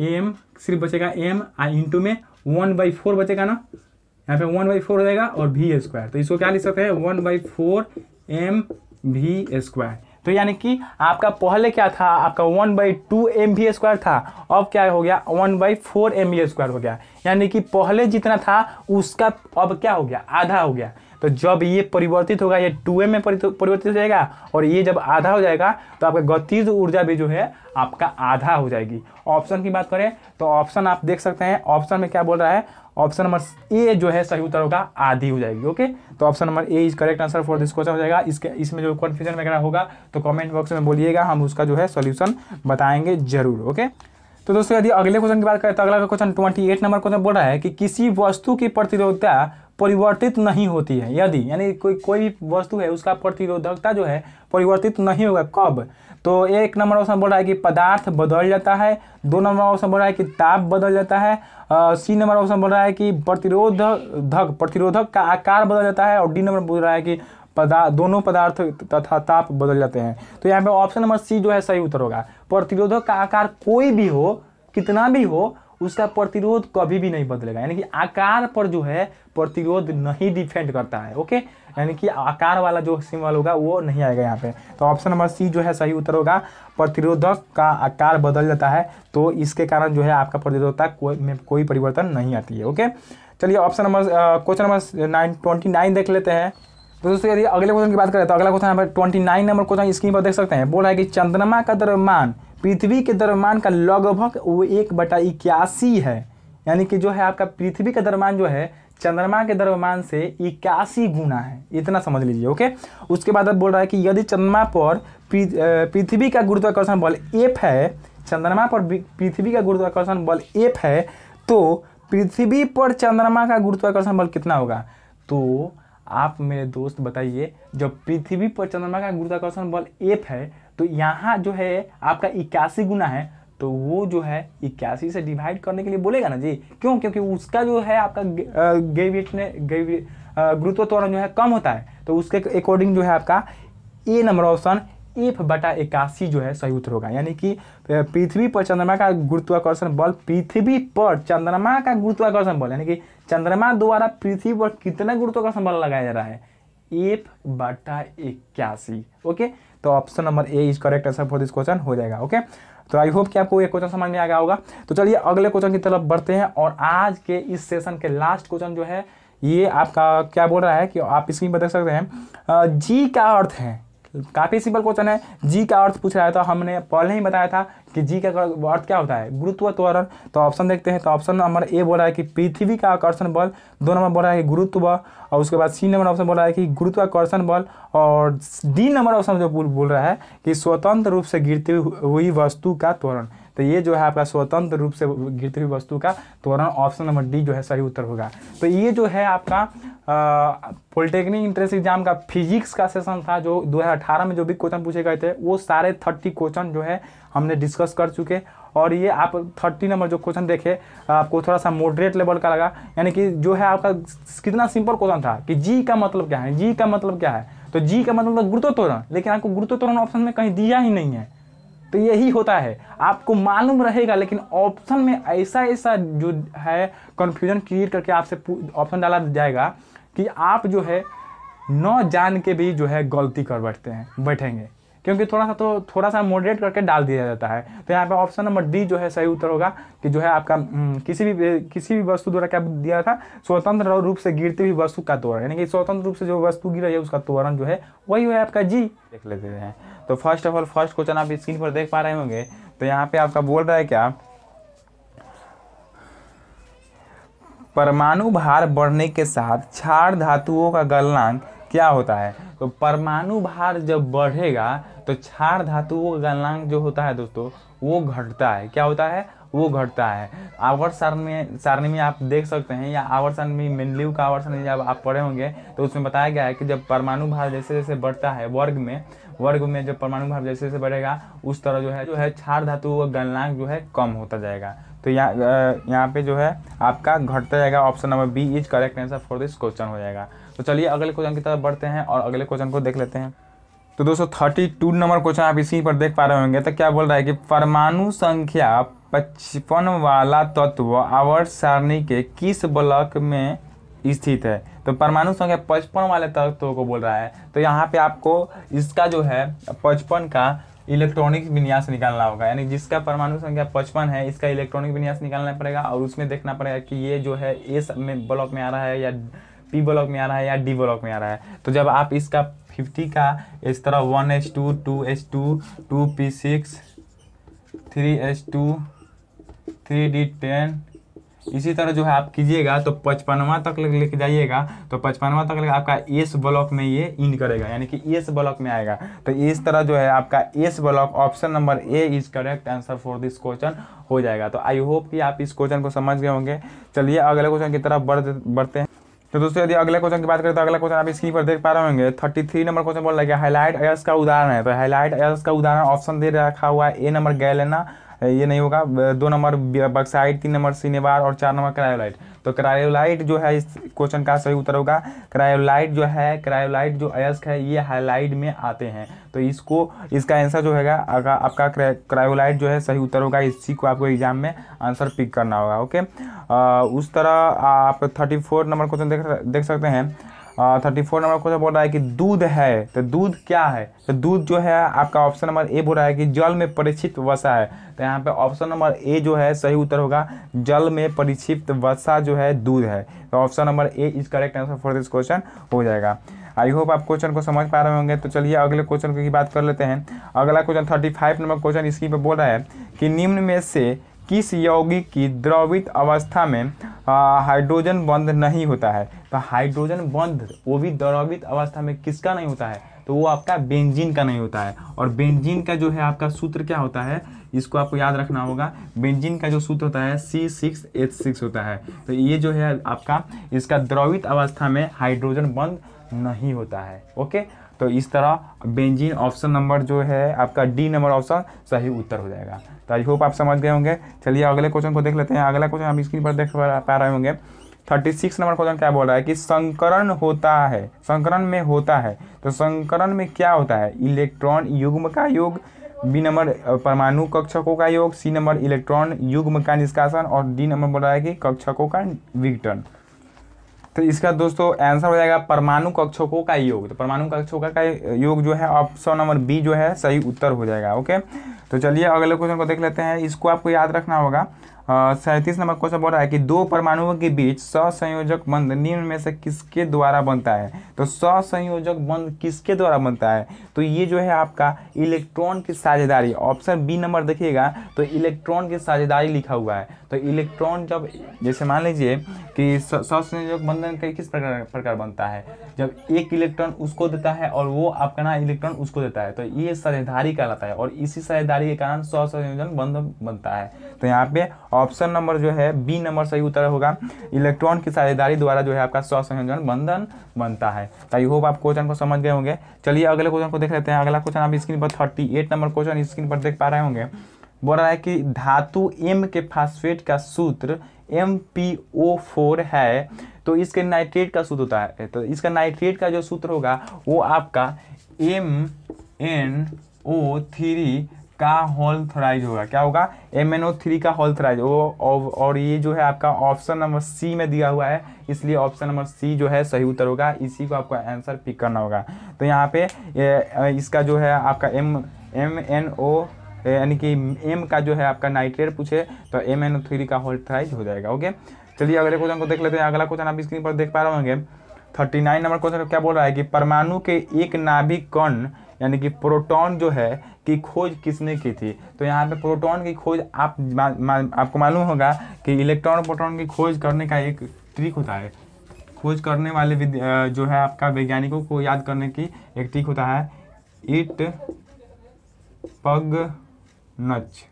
एम सिर्फ बचेगा एम आई इंटू में वन बाई फोर बचेगा ना यहाँ पे वन बाई फोर हो जाएगा और भी स्क्वायर तो इसको क्या लिख सकते हैं one by four M V square तो यानी कि आपका पहले क्या था आपका one by two M V square था अब क्या हो गया one by four M V square हो गया यानी कि पहले जितना था उसका अब क्या हो गया आधा हो गया तो जब ये परिवर्तित होगा ये टू में परिवर्तित हो जाएगा और ये जब आधा हो जाएगा तो आपका गतिज ऊर्जा भी जो है आपका आधा हो जाएगी ऑप्शन की बात करें तो ऑप्शन आप देख सकते हैं ऑप्शन में क्या बोल रहा है ऑप्शन नंबर ए जो है सही उत्तर होगा आधी हो जाएगी ओके तो option number A is correct answer for this question हो जाएगा इसके इसमें जो कन्फ्यूजन वगैरह होगा तो कमेंट बॉक्स में बोलिएगा हम उसका जो है सोल्यूशन बताएंगे जरूर ओके तो दोस्तों यदि अगले क्वेश्चन की बात करें तो अगला question twenty eight number question बोल रहा है कि किसी वस्तु की प्रतिरोधता परिवर्तित नहीं होती है यदि यानी कोई कोई भी वस्तु है उसका प्रतिरोधकता जो है परिवर्तित नहीं होगा कब तो एक नंबर ऑप्शन बोल रहा है कि पदार्थ बदल जाता है दो नंबर ऑप्शन बोल रहा है कि ताप बदल जाता है सी नंबर ऑप्शन बोल रहा है कि प्रतिरोधक प्रतिरोधक का आकार बदल जाता है और डी नंबर बोल रहा है कि पदार्थ दोनों पदार्थ तथा ताप बदल जाते हैं तो यहाँ पे ऑप्शन नंबर सी जो है सही उत्तर होगा प्रतिरोधक का आकार कोई भी हो कितना भी हो उसका प्रतिरोध कभी भी नहीं बदलेगा यानी कि आकार पर जो है प्रतिरोध नहीं डिफेंड करता है ओके यानी कि आकार वाला जो सिम्बल होगा वो नहीं आएगा यहाँ पे तो ऑप्शन नंबर सी जो है सही उत्तर होगा प्रतिरोधक का आकार बदल जाता है तो इसके कारण जो है आपका प्रतिरोधता कोई में कोई परिवर्तन नहीं आती है ओके चलिए option number question number nine twenty nine देख लेते हैं तो दोस्तों यदि अगले क्वेश्चन की बात करें तो अगला क्वेश्चन यहाँ पर twenty nine number question screen पर देख सकते हैं बोल रहा है कि चंद्रमा का दरमान पृथ्वी के दरमान का लगभग वो एक बटा इक्यासी है यानी कि जो है आपका पृथ्वी का दरमान जो है चंद्रमा के दरमान से इक्यासी गुना है इतना समझ लीजिए ओके उसके बाद अब बोल रहा है कि यदि चंद्रमा पर पृथ्वी का गुरुत्वाकर्षण बल एफ है चंद्रमा पर पृथ्वी का गुरुत्वाकर्षण बल एफ है तो पृथ्वी पर चंद्रमा का गुरुत्वाकर्षण बल कितना होगा तो आप मेरे दोस्त बताइए जब पृथ्वी पर चंद्रमा का गुरुत्वाकर्षण बल एफ है तो यहाँ जो है आपका इक्यासी गुना है तो वो जो है इक्यासी से डिवाइड करने के लिए बोलेगा ना जी क्यों क्योंकि उसका जो है आपका ग्रेविट ने गुरुत्व त्वरण जो है कम होता है तो उसके अकॉर्डिंग जो है आपका ए नंबर ऑप्शन एफ बटा इक्यासी जो है सही उत्तर होगा यानी कि पृथ्वी पर चंद्रमा का गुरुत्वाकर्षण बल पृथ्वी पर चंद्रमा का गुरुत्वाकर्षण बल यानी कि चंद्रमा द्वारा पृथ्वी पर कितना गुरुत्वाकर्षण बल लगाया जा रहा है एफ बटा इक्यासी ओके तो option number A is correct answer for this question हो जाएगा ओके तो आई होप कि आपको ये क्वेश्चन समझ में आ गया होगा तो चलिए अगले क्वेश्चन की तरफ बढ़ते हैं और आज के इस सेशन के लास्ट क्वेश्चन जो है ये आपका क्या बोल रहा है कि आप स्क्रीन पर देख सकते हैं जी का अर्थ है काफ़ी सिंपल क्वेश्चन है जी का अर्थ पूछ रहा है तो हमने पहले ही बताया था कि जी का अर्थ क्या होता है गुरुत्व त्वरण तो ऑप्शन देखते हैं तो ऑप्शन नंबर ए बोल रहा है कि पृथ्वी का आकर्षण बल दो नंबर बोल रहा है कि गुरुत्व और उसके बाद सी नंबर ऑप्शन बोल रहा है कि गुरुत्वाकर्षण बल और डी नंबर ऑप्शन जो बोल रहा है कि स्वतंत्र रूप से गिरती हुई वस्तु का त्वरण तो ये जो है आपका स्वतंत्र रूप से गिरती हुई वस्तु का त्वरण ऑप्शन नंबर डी जो है सही उत्तर होगा तो ये जो है आपका पॉलिटेक्निक इंट्रेंस एग्जाम का फिजिक्स का सेशन था जो 2018 में जो भी क्वेश्चन पूछे गए थे वो सारे थर्टी क्वेश्चन जो है हमने डिस्कस कर चुके और ये आप थर्टी नंबर जो क्वेश्चन देखे आपको थोड़ा सा मॉडरेट लेवल का लगा यानी कि जो है आपका कितना सिंपल क्वेश्चन था कि जी का मतलब क्या है जी का मतलब क्या है तो जी का मतलब गुरुत्वतोरण लेकिन आपको गुरुत्वतोरण ऑप्शन में कहीं दिया ही नहीं है तो यही होता है आपको मालूम रहेगा लेकिन ऑप्शन में ऐसा ऐसा जो है कन्फ्यूजन क्रिएट करके आपसे ऑप्शन डाला जाएगा कि आप जो है न जान के भी जो है गलती कर बैठते हैं बैठेंगे क्योंकि थोड़ा सा तो थोड़ा सा मॉडरेट करके डाल दिया जाता है तो यहाँ पे ऑप्शन नंबर डी जो है सही उत्तर होगा कि जो है आपका हम्म, किसी भी किसी भी वस्तु द्वारा क्या दिया था स्वतंत्र रूप से गिरती हुई वस्तु का तोरण यानी कि स्वतंत्र रूप से जो वस्तु गिर रही है उसका तोरण जो है वही है आपका जी देख लेते हैं तो first of all first question आप स्क्रीन पर देख पा रहे होंगे तो यहाँ पे आपका बोल रहा है क्या परमाणु भार बढ़ने के साथ क्षार धातुओं का गलनांक क्या होता है तो परमाणु भार जब बढ़ेगा तो क्षार धातुओं का गलनांक जो होता है दोस्तों वो घटता है क्या होता है वो घटता है आवर्त सारणी में सारणी में आप देख सकते हैं या आवर्त सारणी में मेनलीव का आवर्त सारणी जब आप पढ़े होंगे तो उसमें बताया गया है कि जब परमाणु भार जैसे जैसे बढ़ता है वर्ग में वर्ग में जब परमाणु भार जैसे जैसे बढ़ेगा उस तरह जो है जो है क्षार धातु का गलनांक जो है कम होता जाएगा तो यहाँ यहाँ पे जो है आपका घटता जाएगा option number B is correct answer for this question हो जाएगा तो चलिए अगले क्वेश्चन की तरफ बढ़ते हैं और अगले क्वेश्चन को देख लेते हैं तो दोस्तों थर्टी टू नंबर क्वेश्चन आप इसी पर देख पा रहे होंगे तो क्या बोल रहा है कि परमाणु संख्या पचपन वाला तत्व आवर्त सारणी के किस ब्लॉक में स्थित है तो परमाणु संख्या पचपन वाले तत्व को बोल रहा है तो यहाँ पे आपको इसका जो है पचपन का इलेक्ट्रॉनिक विन्यास निकालना होगा यानी जिसका परमाणु संख्या पचपन है इसका इलेक्ट्रॉनिक विन्यास निकालना पड़ेगा और उसमें देखना पड़ेगा कि ये जो है ए में ब्लॉक में आ रहा है या पी ब्लॉक में आ रहा है या डी ब्लॉक में आ रहा है तो जब आप इसका फिफ्टी का इस तरह one H two two H two two P six three H two three D ten इसी तरह जो है आप कीजिएगा तो पचपनवा तक लेके जाइएगा तो पचपनवा तक आपका एस ब्लॉक में ये इन करेगा यानी कि एस ब्लॉक में आएगा तो इस तरह जो है आपका S block option number A is correct answer for this question हो जाएगा तो आई होप कि आप इस क्वेश्चन को समझ गए होंगे चलिए अगले क्वेश्चन की तरफ बढ़ बढ़ते हैं तो दोस्तों यदि अगले क्वेश्चन की बात करें तो अगला क्वेश्चन आप स्क्रीन पर देख पा रहे होंगे थर्टी थ्री नंबर क्वेश्चन बोल रहा है हाईलाइट एयर्स का उदाहरण है तो हाईलाइट एयर्स का उदाहरण ऑप्शन दे रखा हुआ है ए नंबर गैलेना ये नहीं होगा दो नंबर बक्साइड तीन नंबर सिनेबार और चार नंबर क्रायोलाइट तो क्रायोलाइट जो है इस क्वेश्चन का सही उत्तर होगा क्रायोलाइट जो है क्रायोलाइट जो अयस्क है ये हाईलाइट में आते हैं तो इसको इसका आंसर जो है अगर आपका क्रायोलाइट जो है सही उत्तर होगा इसी को आपको एग्जाम में आंसर पिक करना होगा ओके आ, उस तरह आप थर्टी फोर नंबर क्वेश्चन देख देख सकते हैं थर्टी फोर नंबर क्वेश्चन बोल रहा है कि दूध है तो दूध क्या है तो दूध जो है आपका ऑप्शन नंबर ए बोल रहा है कि जल में परिक्षिप्त वसा है तो यहाँ पे ऑप्शन नंबर ए जो है सही उत्तर होगा जल में परिक्षिप्त वसा जो है दूध है तो option number A is correct answer for this question हो जाएगा आई होप आप क्वेश्चन को समझ पा रहे होंगे तो चलिए अगले क्वेश्चन की बात कर लेते हैं अगला question thirty five number question इसकी पे बोल रहा है कि निम्न में से किस यौगिक की द्रवित अवस्था में हाइड्रोजन बंद नहीं होता है तो हाइड्रोजन बंध वो भी द्रवित अवस्था में किसका नहीं होता है तो वो आपका बेंजीन का नहीं होता है और बेंजीन का जो है आपका सूत्र क्या होता है इसको आपको याद रखना होगा बेंजीन का जो सूत्र होता है सी सिक्स एच सिक्स होता है तो ये जो है आपका इसका द्रवित अवस्था में हाइड्रोजन बंद नहीं होता है ओके तो इस तरह बेंजीन ऑप्शन नंबर जो है आपका डी नंबर ऑप्शन सही उत्तर हो जाएगा तो आई होप आप समझ गए होंगे चलिए अगले क्वेश्चन को देख लेते हैं अगला क्वेश्चन आप स्क्रीन पर देख पा रहे होंगे थर्टी सिक्स नंबर क्वेश्चन क्या बोल रहा है कि संकरण होता है संकरण में होता है तो संकरण में क्या होता है इलेक्ट्रॉन युग्म का योग बी नंबर परमाणु कक्षकों का योग सी नंबर इलेक्ट्रॉन युग्म का निष्कासन और डी नंबर बोल रहा है कि कक्षकों का विघटन तो इसका दोस्तों आंसर हो जाएगा परमाणु कक्षकों का योग तो परमाणु कक्षकों का योग जो है ऑप्शन नंबर बी जो है सही उत्तर हो जाएगा ओके तो चलिए अगले क्वेश्चन को देख लेते हैं इसको आपको याद रखना होगा सैंतीस नंबर क्वेश्चन बोल रहा है कि दो परमाणुओं के बीच सहसंयोजक बंध निम्न में से किसके द्वारा बनता है तो सहसंयोजक बंध किसके द्वारा बनता है तो ये जो है आपका इलेक्ट्रॉन की साझेदारी ऑप्शन बी नंबर देखिएगा तो इलेक्ट्रॉन की साझेदारी लिखा हुआ है तो इलेक्ट्रॉन जब जैसे मान लीजिए कि सहसंयोजक बंधन का किस प्रकार प्रकार बनता है जब एक इलेक्ट्रॉन उसको देता है और वो आपका ना इलेक्ट्रॉन उसको देता है तो ये साझेदारी कहलाता है और इसी साझेदारी के कारण सहसंयोजन बंधन बनता है तो यहाँ पे ऑप्शन नंबर जो है बी नंबर सही उत्तर होगा इलेक्ट्रॉन की साझेदारी द्वारा जो है आपका स्वसंयोजन बंधन बनता है तो आई होप आप क्वेश्चन को समझ गए होंगे चलिए अगले क्वेश्चन को देख लेते हैं अगला क्वेश्चन आप स्क्रीन पर thirty eight number question screen पर देख पा रहे होंगे बोल रहा है कि धातु एम के फास्फेट का सूत्र एम पी ओ फोर है तो इसके नाइट्रेट का सूत्र होता है तो इसका नाइट्रेट का जो सूत्र होगा वो आपका एम एन ओ थ्री का होल थ्राइज होगा क्या होगा एम एन ओ थ्री का होल थ्राइज वो और ये जो है आपका ऑप्शन नंबर सी में दिया हुआ है इसलिए ऑप्शन नंबर सी जो है सही उत्तर होगा इसी को आपको आंसर पिक करना होगा तो यहाँ पे इसका जो है आपका एम एम एन ओ यानी कि एम का जो है आपका नाइट्रेट पूछे तो एम एन ओ थ्री का होल थ्राइज हो जाएगा ओके चलिए अगले क्वेश्चन को देख लेते हैं अगला क्वेश्चन आप स्क्रीन पर देख पा रहे होंगे थर्टी नाइन नंबर क्वेश्चन क्या बोल रहा है कि परमाणु के एक नाभिक कण यानी कि प्रोटॉन जो है की खोज किसने की थी तो यहाँ पे प्रोटॉन की खोज आप मा, मा, आपको मालूम होगा कि इलेक्ट्रॉन और प्रोटॉन की खोज करने का एक ट्रिक होता है खोज करने वाले जो है आपका वैज्ञानिकों को याद करने की एक ट्रिक होता है इट पग नच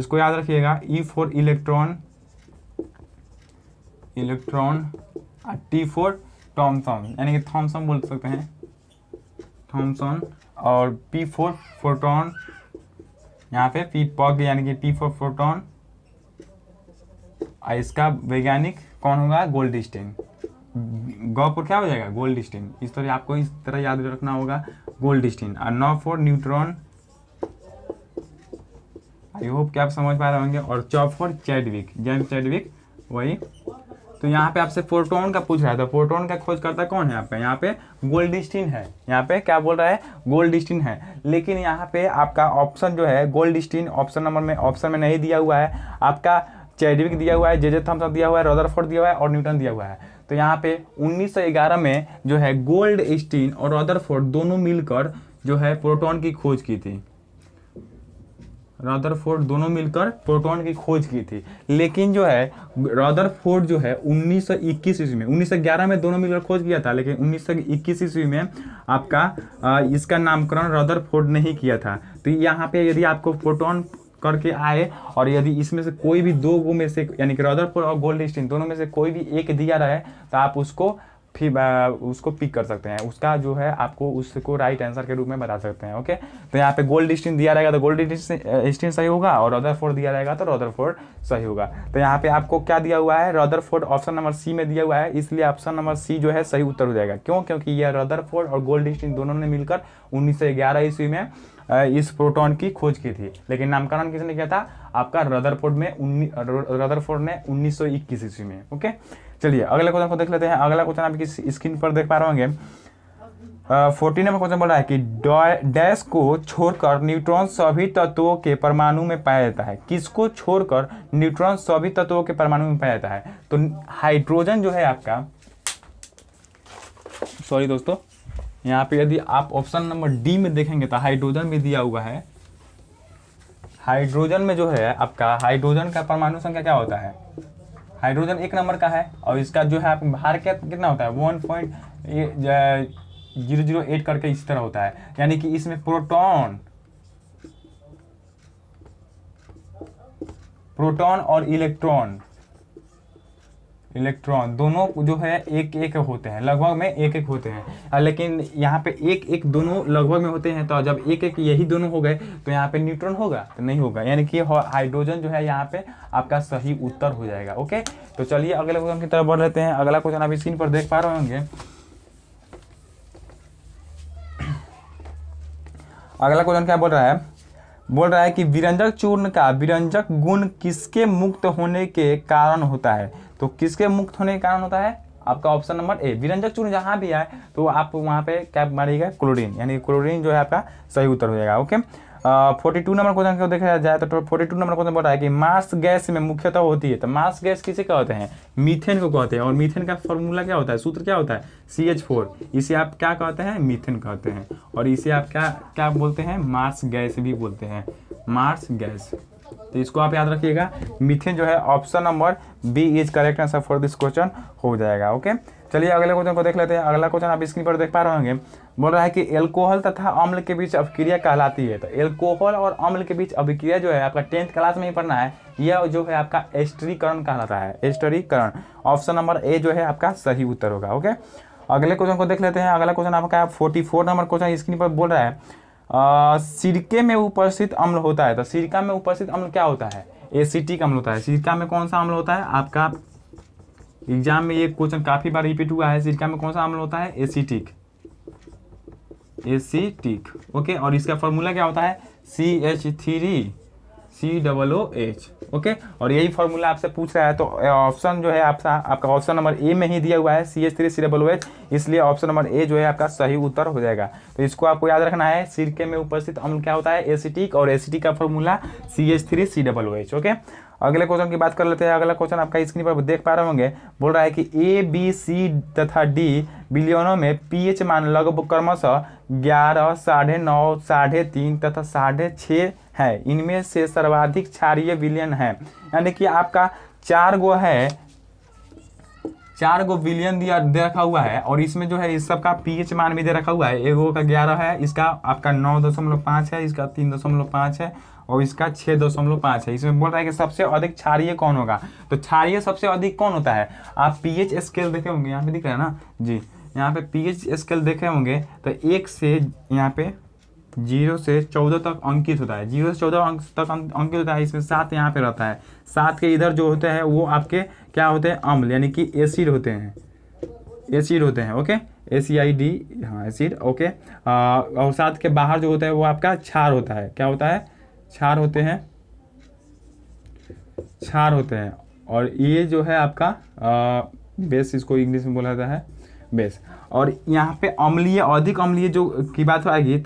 इसको याद रखिएगा E four electron electron T four Thomson यानी कि थॉमसन बोल सकते हैं थॉमसन और पी फोर फोटोन यहाँ पे पी पॉग यानी कि P4 फोर फोटोन और इसका वैज्ञानिक कौन होगा गोल्ड स्टेन गौपुर क्या हो जाएगा गोल्ड स्टेन इस तरह आपको इस तरह याद रखना होगा गोल्ड स्टेन और नौ फोर न्यूट्रॉन आई होप कि आप समझ पा रहे होंगे और चौफोर चैडविक जेम्स चैडविक वही तो यहाँ पे आपसे फोटोन का पूछ रहा है तो फोटोन का खोज करता कौन है यहाँ पे यहाँ पे गोल्डिस्टिन है यहाँ पे क्या बोल रहा है गोल्डिस्टिन है लेकिन यहाँ पे आपका ऑप्शन जो है गोल्डिस्टिन ऑप्शन नंबर में ऑप्शन में नहीं दिया हुआ है आपका चैडविक दिया हुआ है जे जे थम्सन दिया हुआ है रोदरफोर्ड दिया हुआ है और न्यूटन दिया हुआ है तो यहाँ पे 1911 में जो है गोल्ड स्टीन और रोदरफोर्ड दोनों मिलकर जो है प्रोटॉन की खोज की थी रदरफोर्ड दोनों मिलकर प्रोटॉन की खोज की थी लेकिन जो है रदरफोर्ड जो है 1921 ईस्वी में 1911 में दोनों मिलकर खोज किया था लेकिन 1921 ईस्वी में आपका इसका नामकरण रदरफोर्ड ने ही किया था तो यहाँ पे यदि आपको प्रोटॉन करके आए और यदि इसमें से कोई भी दो गो में से यानी कि रदरफोर्ड और गोल्ड दोनों में से कोई भी एक दिया रहे तो आप उसको फिर उसको पिक कर सकते हैं उसका जो है आपको उसको राइट आंसर के रूप में बता सकते हैं ओके तो यहाँ पे गोल्ड स्टीन दिया रहेगा तो गोल्ड स्टीन सही होगा और रदर फोर्ड दिया रहेगा तो रदर फोर्ड सही होगा तो यहाँ पे आपको क्या दिया हुआ है Rutherford option number C में दिया हुआ है इसलिए ऑप्शन नंबर सी जो है सही उत्तर हो जाएगा क्यों क्योंकि यह रदर फोर्ड और गोल्ड स्टीन दोनों ने मिलकर उन्नीस सौ ग्यारह ईस्वी में इस प्रोटॉन की खोज की थी लेकिन नामकरण किसने किया था आपका रदरफोर्ड में रदरफोर्ड ने 1921 ईस्वी में ओके चलिए अगले क्वेश्चन को देख लेते हैं अगला क्वेश्चन आप किस स्क्रीन पर देख पा रहे होंगे फोर्टीन नंबर क्वेश्चन बोल रहा है कि डैश को छोड़कर न्यूट्रॉन सभी तत्वों के परमाणु में पाया जाता है किसको छोड़कर न्यूट्रॉन सभी तत्वों के परमाणु में पाया जाता है तो हाइड्रोजन जो है आपका सॉरी दोस्तों यहाँ पे यदि आप ऑप्शन नंबर डी में देखेंगे तो हाइड्रोजन भी दिया हुआ है हाइड्रोजन में जो है आपका हाइड्रोजन का परमाणु संख्या क्या होता है हाइड्रोजन एक नंबर का है और इसका जो है आप भार क्या कितना होता है one point zero zero eight करके इस तरह होता है यानी कि इसमें प्रोटॉन प्रोटॉन और इलेक्ट्रॉन इलेक्ट्रॉन दोनों जो है एक एक होते हैं लगभग में एक एक होते हैं लेकिन यहाँ पे एक एक दोनों लगभग में होते हैं तो जब एक एक यही दोनों हो गए तो यहाँ पे न्यूट्रॉन होगा तो नहीं होगा यानी कि हाइड्रोजन जो है यहाँ पे आपका सही उत्तर हो जाएगा ओके तो चलिए अगले क्वेश्चन की तरफ बढ़ लेते हैं अगला क्वेश्चन आप स्क्रीन पर देख पा रहे होंगे अगला क्वेश्चन क्या बोल रहा है बोल रहा है कि विरंजक चूर्ण का विरंजक गुण किसके मुक्त होने के कारण होता है तो किसके मुक्त होने के कारण होता है आपका ऑप्शन नंबर ए विरंजक चूर्ण जहाँ भी आए तो आप वहाँ पे क्या मारिएगा क्लोरीन यानी क्लोरीन जो है आपका सही उत्तर हो जाएगा okay forty two number question को देखा जाए तो फोर्टी टू नंबर क्वेश्चन बताया कि मास गैस में मुख्यतः होती है तो मास गैस किसे कहते हैं मीथेन को कहते हैं और मीथेन का फॉर्मूला क्या होता है सूत्र क्या होता है सी एच फोर इसे आप क्या कहते हैं मीथेन कहते हैं और इसे आप क्या क्या बोलते हैं मार्स गैस भी बोलते हैं मार्स गैस तो इसको आप याद रखिएगा मिथिन जो है option number B is correct answer for this question हो जाएगा ओके चलिए अगले क्वेश्चन को देख लेते हैं अगला क्वेश्चन आप स्क्रीन पर देख पा रहे होंगे बोल रहा है कि एल्कोहल तथा अम्ल के बीच अभिक्रिया कहलाती है तो एल्कोहल और अम्ल के बीच अभिक्रिया जो है आपका टेंथ क्लास में ही पढ़ना है यह जो है आपका एस्टरीकरण कहलाता है एस्टरीकरण ऑप्शन नंबर ए जो है आपका सही उत्तर होगा ओके अगले क्वेश्चन को देख लेते हैं अगला क्वेश्चन आपका forty four number question screen पर बोल रहा है सिरके में उपस्थित अम्ल होता है तो सिरका में उपस्थित अम्ल क्या होता है एसिटिक अम्ल होता है सिरका में कौन सा अम्ल होता है आपका एग्जाम में ये क्वेश्चन काफ़ी बार रिपीट हुआ है सिरका में कौन सा अम्ल होता है एसिटिक एसिटिक ओके और इसका फॉर्मूला क्या होता है C H three C double O H okay और यही फॉर्मूला आपसे पूछ रहा है तो ऑप्शन जो है आपका आपका ऑप्शन नंबर ए में ही दिया हुआ है C H three C double O H इसलिए ऑप्शन नंबर ए जो है आपका सही उत्तर हो जाएगा तो इसको आपको याद रखना है सिरके में उपस्थित अम्ल क्या होता है एसिटिक और एसिटिक का formula C H three C double O H okay अगले क्वेश्चन की बात कर लेते हैं अगला क्वेश्चन आपका स्क्रीन पर देख पा रहे होंगे बोल रहा है कि ए बी सी तथा डी बिलियनों में पीएच मान लगभग क्रमशः ग्यारह साढ़े नौ साढ़े तीन तथा साढ़े छः है इनमें से सर्वाधिक क्षारीय विलयन है यानी कि आपका चार गो है चार गो विलियन दिया दे रखा हुआ है और इसमें जो है इस सब का पीएच मान भी दे रखा हुआ है एक गो का ग्यारह है इसका आपका नौ दशमलव पाँच है इसका तीन दशमलव पाँच है और इसका छः दशमलव पाँच है इसमें बोल रहा है कि सबसे अधिक क्षारीय कौन होगा तो क्षारीय सबसे अधिक कौन होता है आप पीएच स्केल देखे होंगे यहाँ पे दिख रहे हैं ना जी यहाँ पे पीएच स्केल देखे होंगे तो एक से यहाँ पे जीरो से चौदह तक अंकित होता है जीरो से चौदह अंक तक अं-, अंकित होता है इसमें सात यहाँ पे रहता है सात के इधर जो होते हैं वो आपके क्या होते हैं अम्ल यानी कि एसिड होते हैं एसिड होते हैं okay A C I D हाँ एसिड ओके आ, और सात के बाहर जो होता है वो आपका क्षार होता है क्या होता है क्षार होते हैं क्षार होते हैं और ये जो है आपका आ, बेस इसको इंग्लिश में बोला जाता है बेस और यहाँ पे अम्लीय अधिक अम्लीय जो की बात आएगी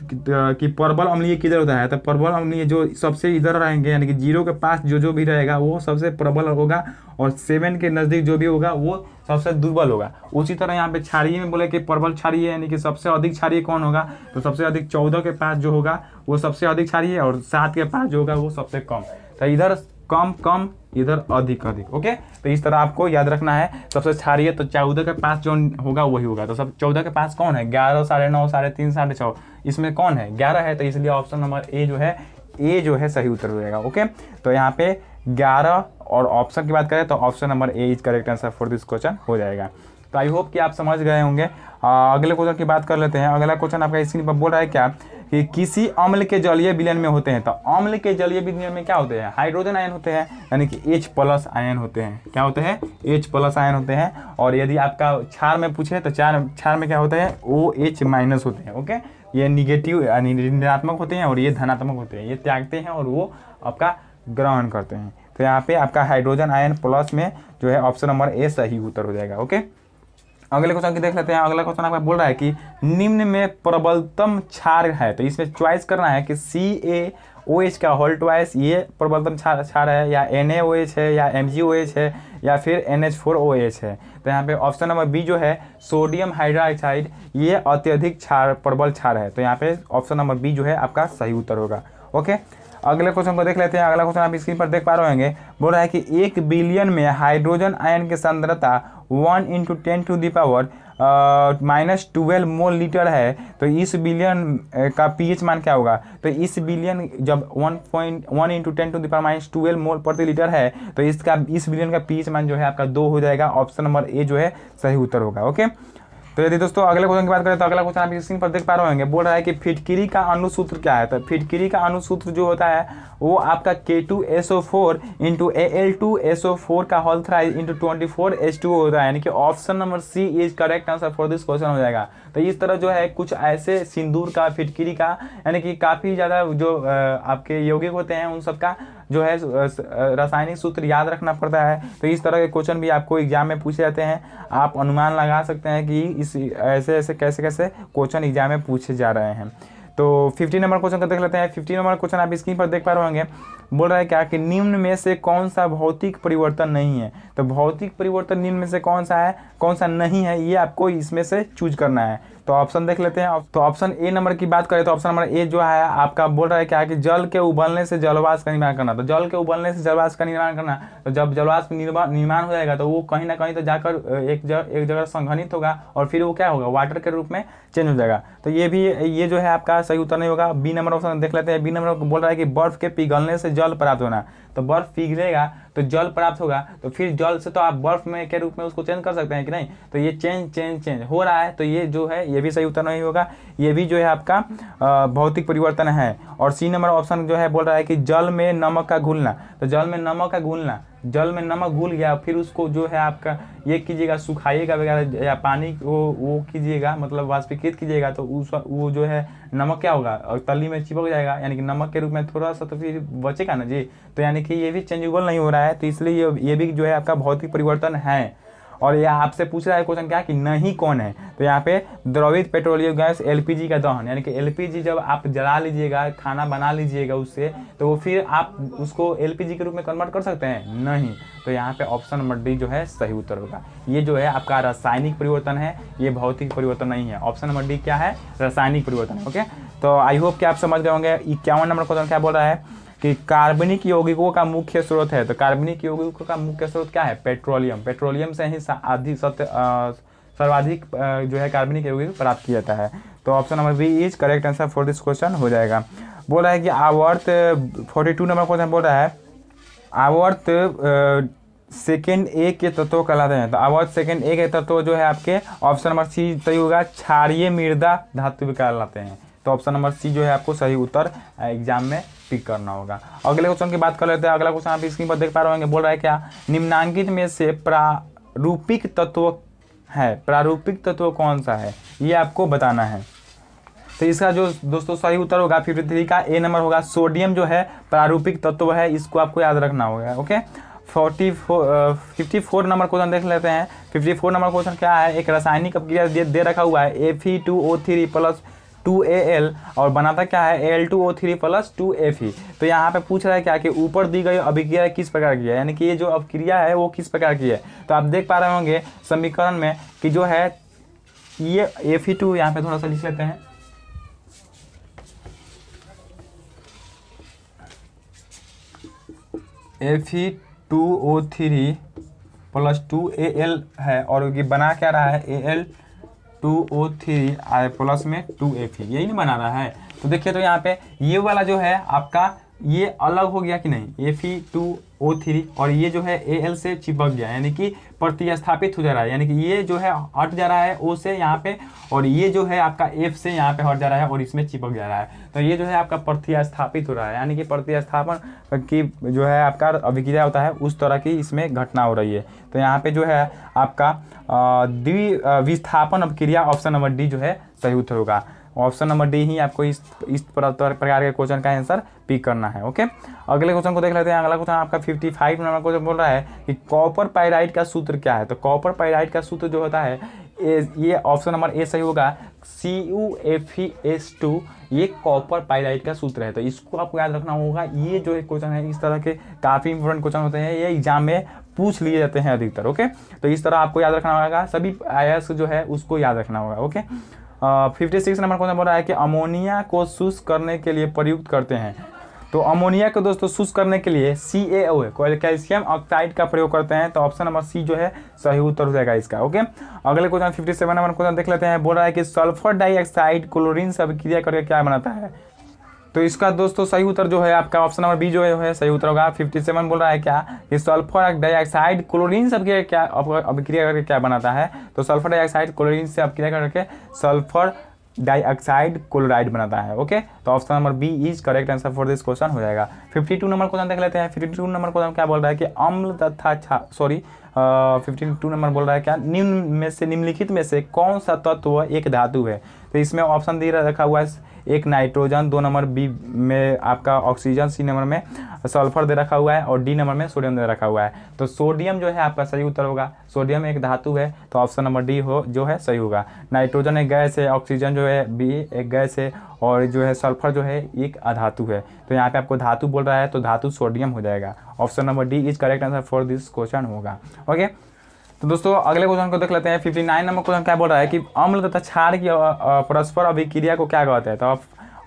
कि परबल अम्लीय किधर होता है तो प्रबल अम्लीय जो सबसे इधर रहेंगे यानी कि जीरो के पास जो जो भी रहेगा वो सबसे प्रबल होगा और सेवन के नज़दीक जो भी होगा वो सबसे दुर्बल होगा उसी तरह यहाँ पे छाड़िए में बोले कि प्रबल क्षारीय यानी कि सबसे अधिक छाड़िए कौन होगा तो सबसे अधिक चौदह के पास जो होगा वो सबसे अधिक क्षारीय और सात के पास जो होगा वो सबसे कम तो इधर कम कम इधर अधिक अधिक ओके तो इस तरह आपको याद रखना है सबसे क्षारिय अच्छा तो चौदह के पास जो होगा वही होगा तो सब चौदह के पास कौन है ग्यारह साढ़े नौ साढ़े तीन साढ़े छः इसमें कौन है ग्यारह है तो इसलिए ऑप्शन नंबर ए जो है ए जो है सही उत्तर रहेगा ओके तो यहाँ पे ग्यारह और ऑप्शन की बात करें तो option number A is correct answer for this question हो जाएगा तो आई होप कि आप समझ गए होंगे अगले क्वेश्चन की बात कर लेते हैं अगला क्वेश्चन आपका स्क्रीन पर बोल रहा है क्या कि किसी अम्ल के जलीय विलयन में होते हैं तो अम्ल के जलीय विलयन में क्या होते हैं हाइड्रोजन आयन होते हैं यानी कि H प्लस आयन होते हैं क्या होते हैं H प्लस आयन होते हैं और यदि आपका क्षार में पूछे तो चार क्षार में क्या होता है ओ एच माइनस होते हैं ओके ये निगेटिव यानी ऋणात्मक होते हैं और ये धनात्मक होते हैं ये त्यागते हैं और वो आपका ग्रहण करते हैं तो यहाँ पे आपका हाइड्रोजन आयन प्लस में जो है ऑप्शन नंबर ए सही उत्तर हो जाएगा ओके अगले क्वेश्चन की देख लेते हैं अगला क्वेश्चन आपका बोल रहा है कि निम्न में प्रबलतम क्षार है तो इसमें च्वाइस करना है कि सी ए ओ एच का होल ट्वाइस ये प्रबलतम क्षार क्षार है या एन ए ओ एच है या एम जी ओ एच है या फिर N H four O H है तो यहाँ पे ऑप्शन नंबर बी जो है सोडियम हाइड्राक्साइड ये अत्यधिक क्षार प्रबल क्षार है तो यहाँ पे ऑप्शन नंबर बी जो है आपका सही उत्तर होगा ओके अगले क्वेश्चन को देख लेते हैं अगला क्वेश्चन आप स्क्रीन पर देख पा रहे होंगे बोल रहा है कि एक बिलियन में हाइड्रोजन आयन की सांद्रता one into ten to the power minus twelve mole litre है तो इस बिलियन uh, का पीएच मान क्या होगा तो इस बिलियन जब one point one into ten to the power minus twelve mole प्रति लीटर है तो इसका इस बिलियन का पीएच मान जो है आपका दो हो जाएगा ऑप्शन नंबर ए जो है सही उत्तर होगा ओके तो यदि दोस्तों अगले क्वेश्चन की बात करें तो अगला क्वेश्चन आप स्क्रीन पर देख पा रहे होंगे बोल रहा है कि फिटकिरी का अनुसूत्र क्या है तो फिटकिरी का अनुसूत्र जो होता है वो आपका K two S O four into A L two S O four का whole thrice into twenty four S two होता है यानी कि option number C is correct answer for this question हो जाएगा तो इस तरह जो है कुछ ऐसे सिंदूर का फिटकिरी का यानी कि काफ़ी ज़्यादा जो आपके यौगिक होते हैं उन सबका जो है रासायनिक सूत्र याद रखना पड़ता है तो इस तरह के क्वेश्चन भी आपको एग्जाम में पूछे जाते हैं आप अनुमान लगा सकते हैं कि इस ऐसे ऐसे कैसे कैसे क्वेश्चन एग्जाम में पूछे जा रहे हैं तो फिफ्टी नंबर क्वेश्चन का देख लेते हैं फिफ्टी नंबर क्वेश्चन आप स्क्रीन पर देख पा रहे होंगे बोल रहा है क्या कि निम्न में से कौन सा भौतिक परिवर्तन नहीं है तो भौतिक परिवर्तन निम्न में से कौन सा है कौन सा नहीं है ये आपको इसमें से चूज करना है तो ऑप्शन देख लेते हैं तो ऑप्शन ए नंबर की बात करें तो ऑप्शन नंबर ए जो है आपका बोल रहा है क्या कि जल के उबलने से जलवास का निर्माण करना तो जल के उबलने से जलवास का निर्माण करना तो जब जलवास निर्माण हो जाएगा तो वो कहीं ना कहीं तो जाकर एक जग, एक जगह संघनित होगा और फिर वो क्या होगा वाटर के रूप में चेंज हो जाएगा तो ये भी ये जो है आपका सही उत्तर नहीं होगा बी नंबर ऑप्शन देख लेते हैं बी नंबर बोल रहा है कि बर्फ के पिघलने से जल प्राप्त होना तो बर्फ पिघलेगा तो जल प्राप्त होगा तो फिर जल से तो आप बर्फ में के रूप में उसको चेंज कर सकते हैं कि नहीं तो ये चेंज चेंज चेंज हो रहा है तो ये जो है ये भी सही उत्तर नहीं होगा ये भी जो है आपका भौतिक परिवर्तन है और सी नंबर ऑप्शन जो है बोल रहा है कि जल में नमक का घुलना तो जल में नमक का घुलना जल में नमक घुल गया फिर उसको जो है आपका ये कीजिएगा सुखाइएगा वगैरह या पानी को वो कीजिएगा मतलब वाष्पीकृत कीजिएगा तो उस वो जो है नमक क्या होगा और तली में चिपक जाएगा यानी कि नमक के रूप में थोड़ा सा तो फिर बचेगा ना जी तो यानी कि ये भी चेंजेबल नहीं हो रहा है तो इसलिए ये भी जो है आपका भौतिक परिवर्तन है और यह आपसे पूछ रहा है क्वेश्चन क्या कि नहीं कौन है तो यहाँ पे द्रवित पेट्रोलियम गैस एलपीजी का दहन यानी कि एलपीजी जब आप जला लीजिएगा खाना बना लीजिएगा उससे तो वो फिर आप उसको एलपीजी के रूप में कन्वर्ट कर सकते हैं नहीं तो यहाँ पे ऑप्शन नंबर डी जो है सही उत्तर होगा ये जो है आपका रासायनिक परिवर्तन है ये भौतिक परिवर्तन नहीं है ऑप्शन नंबर डी क्या है रासायनिक परिवर्तन ओके तो आई होप कि आप समझ गए होंगे इक्यावन नंबर क्वेश्चन क्या बोल रहा है कि कार्बनिक यौगिकों का मुख्य स्रोत है तो कार्बनिक यौगिकों का मुख्य स्रोत क्या है पेट्रोलियम पेट्रोलियम से ही अधिक सत्य सर्वाधिक जो है कार्बनिक यौगिक प्राप्त किया जाता है तो option number B is correct answer for this question हो जाएगा बोल रहा है कि आवर्त फोर्टी टू नंबर क्वेश्चन बोल रहा है आवर्त सेकेंड ए के तत्व कहलाते हैं तो आवर्त सेकेंड ए के तत्व जो है आपके ऑप्शन नंबर सी सही होगा क्षारीय मृदा धातु कहलाते हैं तो ऑप्शन नंबर सी जो है आपको सही उत्तर एग्जाम में टिक करना होगा अगले क्वेश्चन की बात कर लेते हैं अगला क्वेश्चन आप स्क्रीन पर देख पा रहे होंगे बोल रहा है क्या निम्नांकित में से प्रारूपिक तत्व है प्रारूपिक तत्व कौन सा है ये आपको बताना है तो इसका जो दोस्तों सही उत्तर होगा फिफ्टी थ्री का ए नंबर होगा सोडियम जो है प्रारूपिक तत्व है इसको आपको याद रखना होगा okay forty four fifty four number question देख लेते हैं फिफ्टी फोर नंबर क्वेश्चन क्या है एक रासायनिक अपक्रिया दे, दे रखा हुआ है F E two O three plus two A L और बनाता क्या है L two O three plus two F E तो यहाँ पे पूछ रहा है क्या कि ऊपर दी गई अभिक्रिया किस प्रकार की है यानी कि ये जो अभिक्रिया है वो किस प्रकार की है तो आप देख पा रहे होंगे समीकरण में कि जो है ये एफ ई टू यहाँ पे थोड़ा सा लिख लेते हैं F E two O three plus two A L है और ये बना क्या रहा है A L two O three I plus में टू ए थ्री यही नहीं बनाना है तो देखिए तो यहाँ पे ये वाला जो है आपका ये अलग हो गया कि नहीं ए फी टू ओ थ्री और ये जो है ए एल से चिपक गया यानी कि प्रतिस्थापित हो जा रहा है यानी कि ये जो है हट जा रहा है ओ से यहाँ पे और ये जो है आपका एफ से यहाँ पे हट जा रहा है और इसमें चिपक जा रहा है तो ये जो है आपका प्रतिस्थापित हो रहा है यानी कि प्रतिस्थापन की जो है आपका अभिक्रिया होता है उस तरह की इसमें घटना हो रही है तो यहाँ पे जो है आपका द्वि विस्थापन अभिक्रिया ऑप्शन नंबर डी जो है सही उत्तर होगा ऑप्शन नंबर डी ही आपको इस इस प्रकार के क्वेश्चन का आंसर पिक करना है ओके अगले क्वेश्चन को देख लेते हैं अगला क्वेश्चन आपका 55 नंबर क्वेश्चन बोल रहा है कि कॉपर पायराइट का सूत्र क्या है तो कॉपर पायराइट का सूत्र जो होता है ये ऑप्शन नंबर ए सही होगा C U F E S two ये कॉपर पाइलाइट का सूत्र है तो इसको आपको याद रखना होगा ये जो क्वेश्चन है इस तरह के काफ़ी इंपॉर्टेंट क्वेश्चन होते हैं ये एग्जाम में पूछ लिए जाते हैं अधिकतर ओके तो इस तरह आपको याद रखना होगा सभी आई जो है उसको याद रखना होगा okay fifty six number question बोल रहा है कि अमोनिया को शुष्क करने के लिए प्रयुक्त करते हैं तो अमोनिया को दोस्तों शुष्क करने के लिए सी ए ओ कैल्शियम ऑक्साइड का प्रयोग करते हैं तो ऑप्शन नंबर सी जो है सही उत्तर हो जाएगा इसका ओके अगले question fifty seven number question देख लेते हैं बोल रहा है कि सल्फर डाइऑक्साइड क्लोरीन सब क्रिया करके क्या बनाता है तो इसका दोस्तों सही उत्तर जो है आपका ऑप्शन नंबर बी जो है सही उत्तर होगा फिफ्टी सेवन बोल रहा है क्या कि सल्फर डाइऑक्साइड क्लोरीन सब क्या अभिक्रिया करके क्या बनाता है तो सल्फर डाइऑक्साइड क्लोरीन से अभिक्रिया करके सल्फर डाइऑक्साइड क्लोराइड बनाता है ओके तो option number B is correct answer for this question हो जाएगा 52 नंबर क्वेश्चन देख लेते हैं 52 नंबर क्वेश्चन क्या बोल रहा है कि अम्ल तथा सॉरी फिफ्टी टू नंबर बोल रहा है क्या निम्न में से निम्नलिखित में से कौन सा तत्व एक धातु है तो इसमें ऑप्शन दे रखा हुआ है एक नाइट्रोजन दो नंबर बी में आपका ऑक्सीजन सी नंबर में सल्फर दे रखा हुआ है और डी नंबर में सोडियम दे रखा हुआ है तो सोडियम जो है आपका सही उत्तर होगा सोडियम एक धातु है तो ऑप्शन नंबर डी हो जो है सही होगा नाइट्रोजन एक गैस है ऑक्सीजन जो है बी एक गैस है और जो है सल्फर जो है एक अधातु है तो यहाँ पे आपको धातु बोल रहा है तो धातु सोडियम हो जाएगा option number D is correct answer for this question होगा ओके तो दोस्तों अगले क्वेश्चन को देख लेते हैं फिफ्टी नाइन नंबर क्वेश्चन क्या बोल रहा है कि अम्ल तथा क्षार की परस्पर अभिक्रिया को क्या कहते हैं तो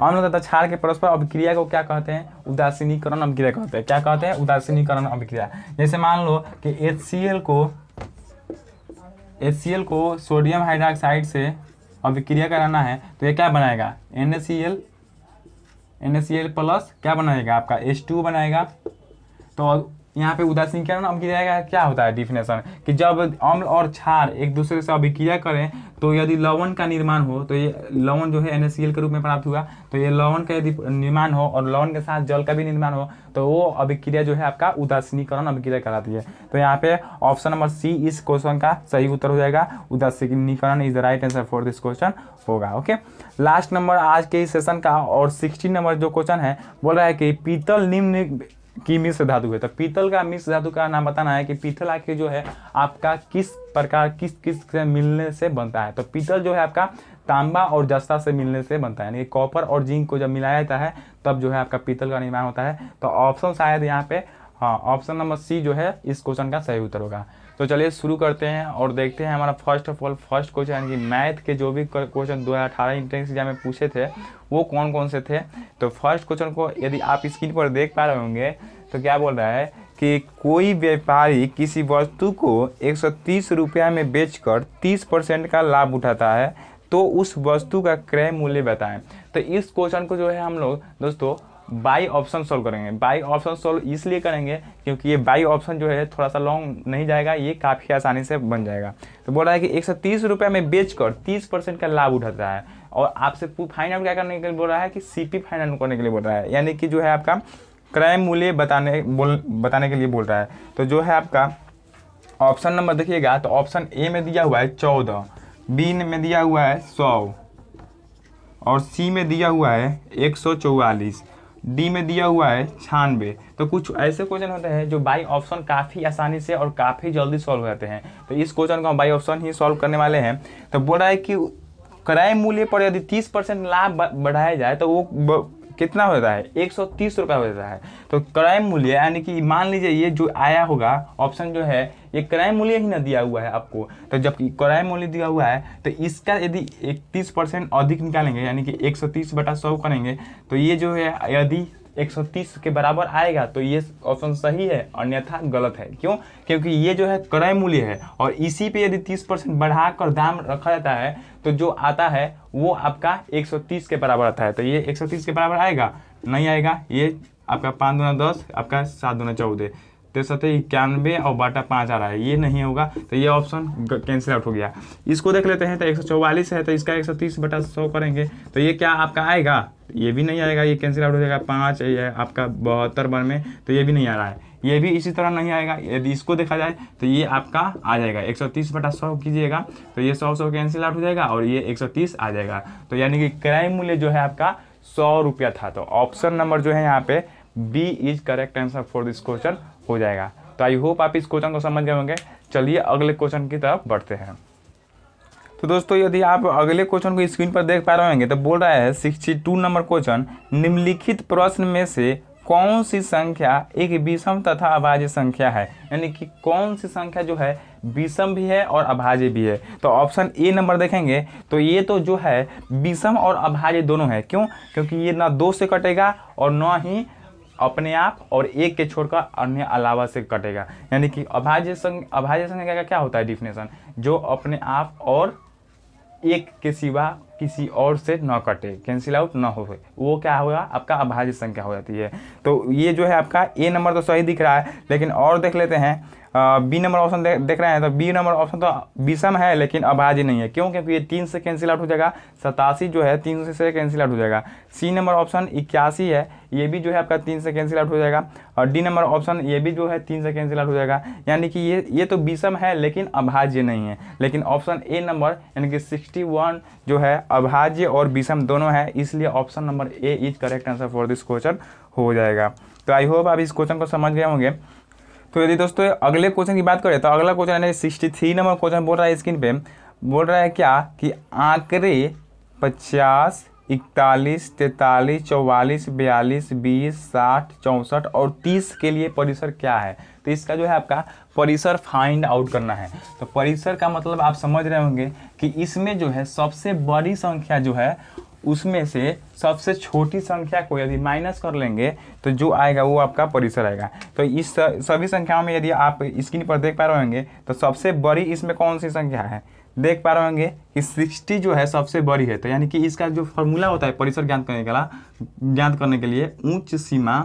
अम्ल तथा क्षार के परस्पर अभिक्रिया को क्या कहते हैं उदासीनीकरण अभिक्रिया कहते हैं क्या कहते हैं उदासीनीकरण अभिक्रिया जैसे मान लो कि एच को एच को सोडियम हाइड्रोक्साइड से अभिक्रिया कराना है तो ये क्या बनाएगा एन एन प्लस क्या बनाएगा आपका एस टू बनाएगा तो यहाँ पे उदासीनीकरण अभिक्रिया का क्या होता है डिफिनेशन कि जब अम्ल और क्षार एक दूसरे से अभिक्रिया करें तो यदि लवण का निर्माण हो तो ये लवण जो है एन के रूप में प्राप्त हुआ तो ये लवण का यदि निर्माण हो और लवण के साथ जल का भी निर्माण हो तो वो अभिक्रिया जो है आपका उदासीनीकरण अभिक्रिया कराती है तो यहाँ पे ऑप्शन नंबर सी इस क्वेश्चन का सही उत्तर हो जाएगा उदासीनीकरण is the right answer for this question होगा ओके लास्ट नंबर आज के इस सेशन का और सिक्सटीन नंबर जो क्वेश्चन है बोल रहा है कि पीतल निम्न की मिश्र धातु है तो पीतल का मिश्र धातु का नाम बताना है कि पीतल आखिर जो है आपका किस प्रकार किस किस से मिलने से बनता है तो पीतल जो है आपका तांबा और जस्ता से मिलने से बनता है यानी कॉपर और जिंक को जब मिलाया जाता है तब जो है आपका पीतल का निर्माण होता है तो ऑप्शन शायद यहाँ पे हाँ ऑप्शन नंबर सी जो है इस क्वेश्चन का सही उत्तर होगा तो चलिए शुरू करते हैं और देखते हैं हमारा first of all first question यानी कि मैथ के जो भी क्वेश्चन 2018 इंट्रेंस एग्जाम में पूछे थे वो कौन कौन से थे तो फर्स्ट क्वेश्चन को यदि आप स्क्रीन पर देख पा रहे होंगे तो क्या बोल रहा है कि कोई व्यापारी किसी वस्तु को एक सौ में कर तीस परसेंट का लाभ उठाता है तो उस वस्तु का क्रय मूल्य बताएं तो इस क्वेश्चन को जो है हम लोग दोस्तों बाई ऑप्शन सोल्व करेंगे बाई ऑप्शन सोल्व इसलिए करेंगे क्योंकि ये बाई ऑप्शन जो है थोड़ा सा लॉन्ग नहीं जाएगा ये काफ़ी आसानी से बन जाएगा तो बोल रहा है कि एक सौ तीस रुपये में बेच कर तीस परसेंट का लाभ उठाता है और आपसे फाइन आउट क्या करने के लिए बोल रहा है कि सी पी फाइन आउट करने के लिए बोल रहा है यानी कि जो है आपका क्रय मूल्य बताने बोल बताने के लिए बोल रहा है तो जो है आपका ऑप्शन नंबर देखिएगा तो ऑप्शन ए में दिया हुआ है चौदह बी में दिया हुआ है सौ और सी में दिया हुआ है एक सौ चौवालीस डी में दिया हुआ है छानबे तो कुछ ऐसे क्वेश्चन होते हैं जो बाई ऑप्शन काफ़ी आसानी से और काफ़ी जल्दी सॉल्व होते हैं तो इस क्वेश्चन को हम बाई ऑप्शन ही सॉल्व करने वाले हैं तो बोल रहा है कि क्राय मूल्य पर यदि तीस परसेंट लाभ बढ़ाया जाए तो वो कितना होता है एक सौ तीस रुपये जाता है तो क्राइम मूल्य यानी कि मान लीजिए ये जो आया होगा ऑप्शन जो है ये क्रय मूल्य ही ना दिया हुआ है आपको तो जब क्रय मूल्य दिया हुआ है तो इसका यदि इकतीस परसेंट अधिक निकालेंगे यानी कि एक सौ तीस बटा सौ करेंगे तो ये जो है यदि 130 के बराबर आएगा तो ये ऑप्शन सही है अन्यथा गलत है क्यों क्योंकि ये जो है क्रय मूल्य है और इसी पे यदि 30 परसेंट बढ़ाकर दाम रखा जाता है तो जो आता है वो आपका 130 के बराबर आता है तो ये 130 के बराबर आएगा नहीं आएगा ये आपका पाँच दुना दस आपका सात दुना चौदह तिरसठ इक्यानवे और बाटा पाँच आ रहा है ये नहीं होगा तो ये ऑप्शन कैंसिल आउट हो गया इसको देख लेते हैं तो एक है तो इसका एक सौ तीस बटा सौ करेंगे तो ये क्या आपका आएगा ये भी नहीं आएगा ये कैंसिल आउट हो जाएगा पाँच आपका बहत्तर बन में तो ये भी नहीं आ रहा है ये भी इसी तरह नहीं आएगा यदि इसको देखा जाए तो ये आपका आ जाएगा 130 बटा सौ कीजिएगा तो ये 100 सौ कैंसिल आउट हो जाएगा और ये 130 आ जाएगा तो यानी कि क्रय मूल्य जो है आपका सौ रुपया था तो ऑप्शन नंबर जो है यहाँ पे B is correct answer for this question हो जाएगा तो आई होप आप इस क्वेश्चन को समझ गए होंगे चलिए अगले क्वेश्चन की तरफ बढ़ते हैं तो दोस्तों यदि आप अगले क्वेश्चन को स्क्रीन पर देख पा रहे होंगे तो बोल रहा है सिक्सटी टू नंबर क्वेश्चन निम्नलिखित प्रश्न में से कौन सी संख्या एक विषम तथा अभाज्य संख्या है यानी कि कौन सी संख्या जो है विषम भी है और अभाज्य भी है तो ऑप्शन ए नंबर देखेंगे तो ये तो जो है विषम और अभाज्य दोनों है क्यों क्योंकि ये ना दो से कटेगा और ना ही अपने आप और एक के छोड़कर अन्य अलावा से कटेगा यानी कि अभाज्य संख्या अभाज्य संज्ञा का क्या होता है डिफिनेशन जो अपने आप और एक के सिवा किसी और से न कटे कैंसिल आउट न हो वो क्या होगा आपका अभाज्य संख्या हो जाती है तो ये जो है आपका ए नंबर तो सही दिख रहा है लेकिन और देख लेते हैं बी नंबर ऑप्शन देख रहे हैं तो बी नंबर ऑप्शन तो विषम है लेकिन अभाज्य नहीं है क्यों क्योंकि ये तीन से कैंसिल आउट हो जाएगा सतासी जो है तीन से कैंसिल आउट हो जाएगा सी नंबर ऑप्शन इक्यासी है ये भी जो है आपका तीन से कैंसिल आउट हो जाएगा और डी नंबर ऑप्शन ये भी जो है तीन से कैंसिल आउट हो जाएगा यानी कि ये ये तो विषम है लेकिन अभाज्य नहीं है लेकिन ऑप्शन ए नंबर यानी कि सिक्सटी वन जो है अभाज्य और विषम दोनों है इसलिए option number A is correct answer for this question हो जाएगा तो आई होप आप इस क्वेश्चन को समझ गए होंगे तो यदि दोस्तों अगले क्वेश्चन की बात करें तो अगला क्वेश्चन यानी सिक्सटी थ्री नंबर क्वेश्चन बोल रहा है स्क्रीन पे बोल रहा है क्या कि आंकड़े पचास इकतालीस तैंतालीस चौवालीस बयालीस बीस साठ चौंसठ और तीस के लिए परिसर क्या है तो इसका जो है आपका परिसर फाइंड आउट करना है तो परिसर का मतलब आप समझ रहे होंगे कि इसमें जो है सबसे बड़ी संख्या जो है उसमें से सबसे छोटी संख्या को यदि माइनस कर लेंगे तो जो आएगा वो आपका परिसर आएगा तो इस सभी संख्याओं में यदि आप स्क्रीन पर देख पा रहे होंगे तो सबसे बड़ी इसमें कौन सी संख्या है देख पा रहे होंगे कि सिक्सटी जो है सबसे बड़ी है तो यानी कि इसका जो फॉर्मूला होता है परिसर ज्ञात करने के ज्ञात करने के लिए उच्च सीमा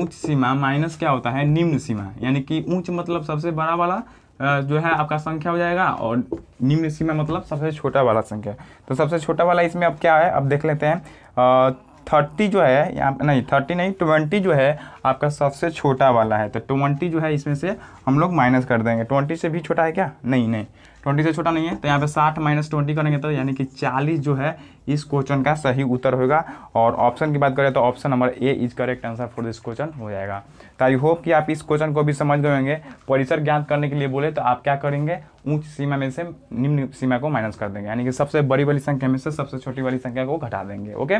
उच्च सीमा माइनस क्या होता है निम्न सीमा यानी कि उच्च मतलब सबसे बड़ा वाला जो है आपका संख्या हो जाएगा और निम्न सीमा मतलब सबसे छोटा वाला संख्या तो सबसे छोटा वाला इसमें अब क्या है अब देख लेते हैं थर्टी जो है यहाँ नहीं थर्टी नहीं ट्वेंटी जो है आपका सबसे छोटा वाला है तो ट्वेंटी जो है इसमें से हम लोग माइनस कर देंगे ट्वेंटी से भी छोटा है क्या नहीं नहीं ट्वेंटी से छोटा नहीं है तो यहाँ पे साठ माइनस ट्वेंटी करेंगे तो यानी कि चालीस जो है इस क्वेश्चन का सही उत्तर होगा और ऑप्शन की बात करें तो option number A is correct answer for this question हो जाएगा तो आई होप कि आप इस क्वेश्चन को भी समझ गए होंगे परिसर ज्ञात करने के लिए बोले तो आप क्या करेंगे ऊंच सीमा में से निम्न सीमा को माइनस कर देंगे यानी कि सबसे बड़ी वाली संख्या में से सबसे छोटी वाली संख्या को घटा देंगे ओके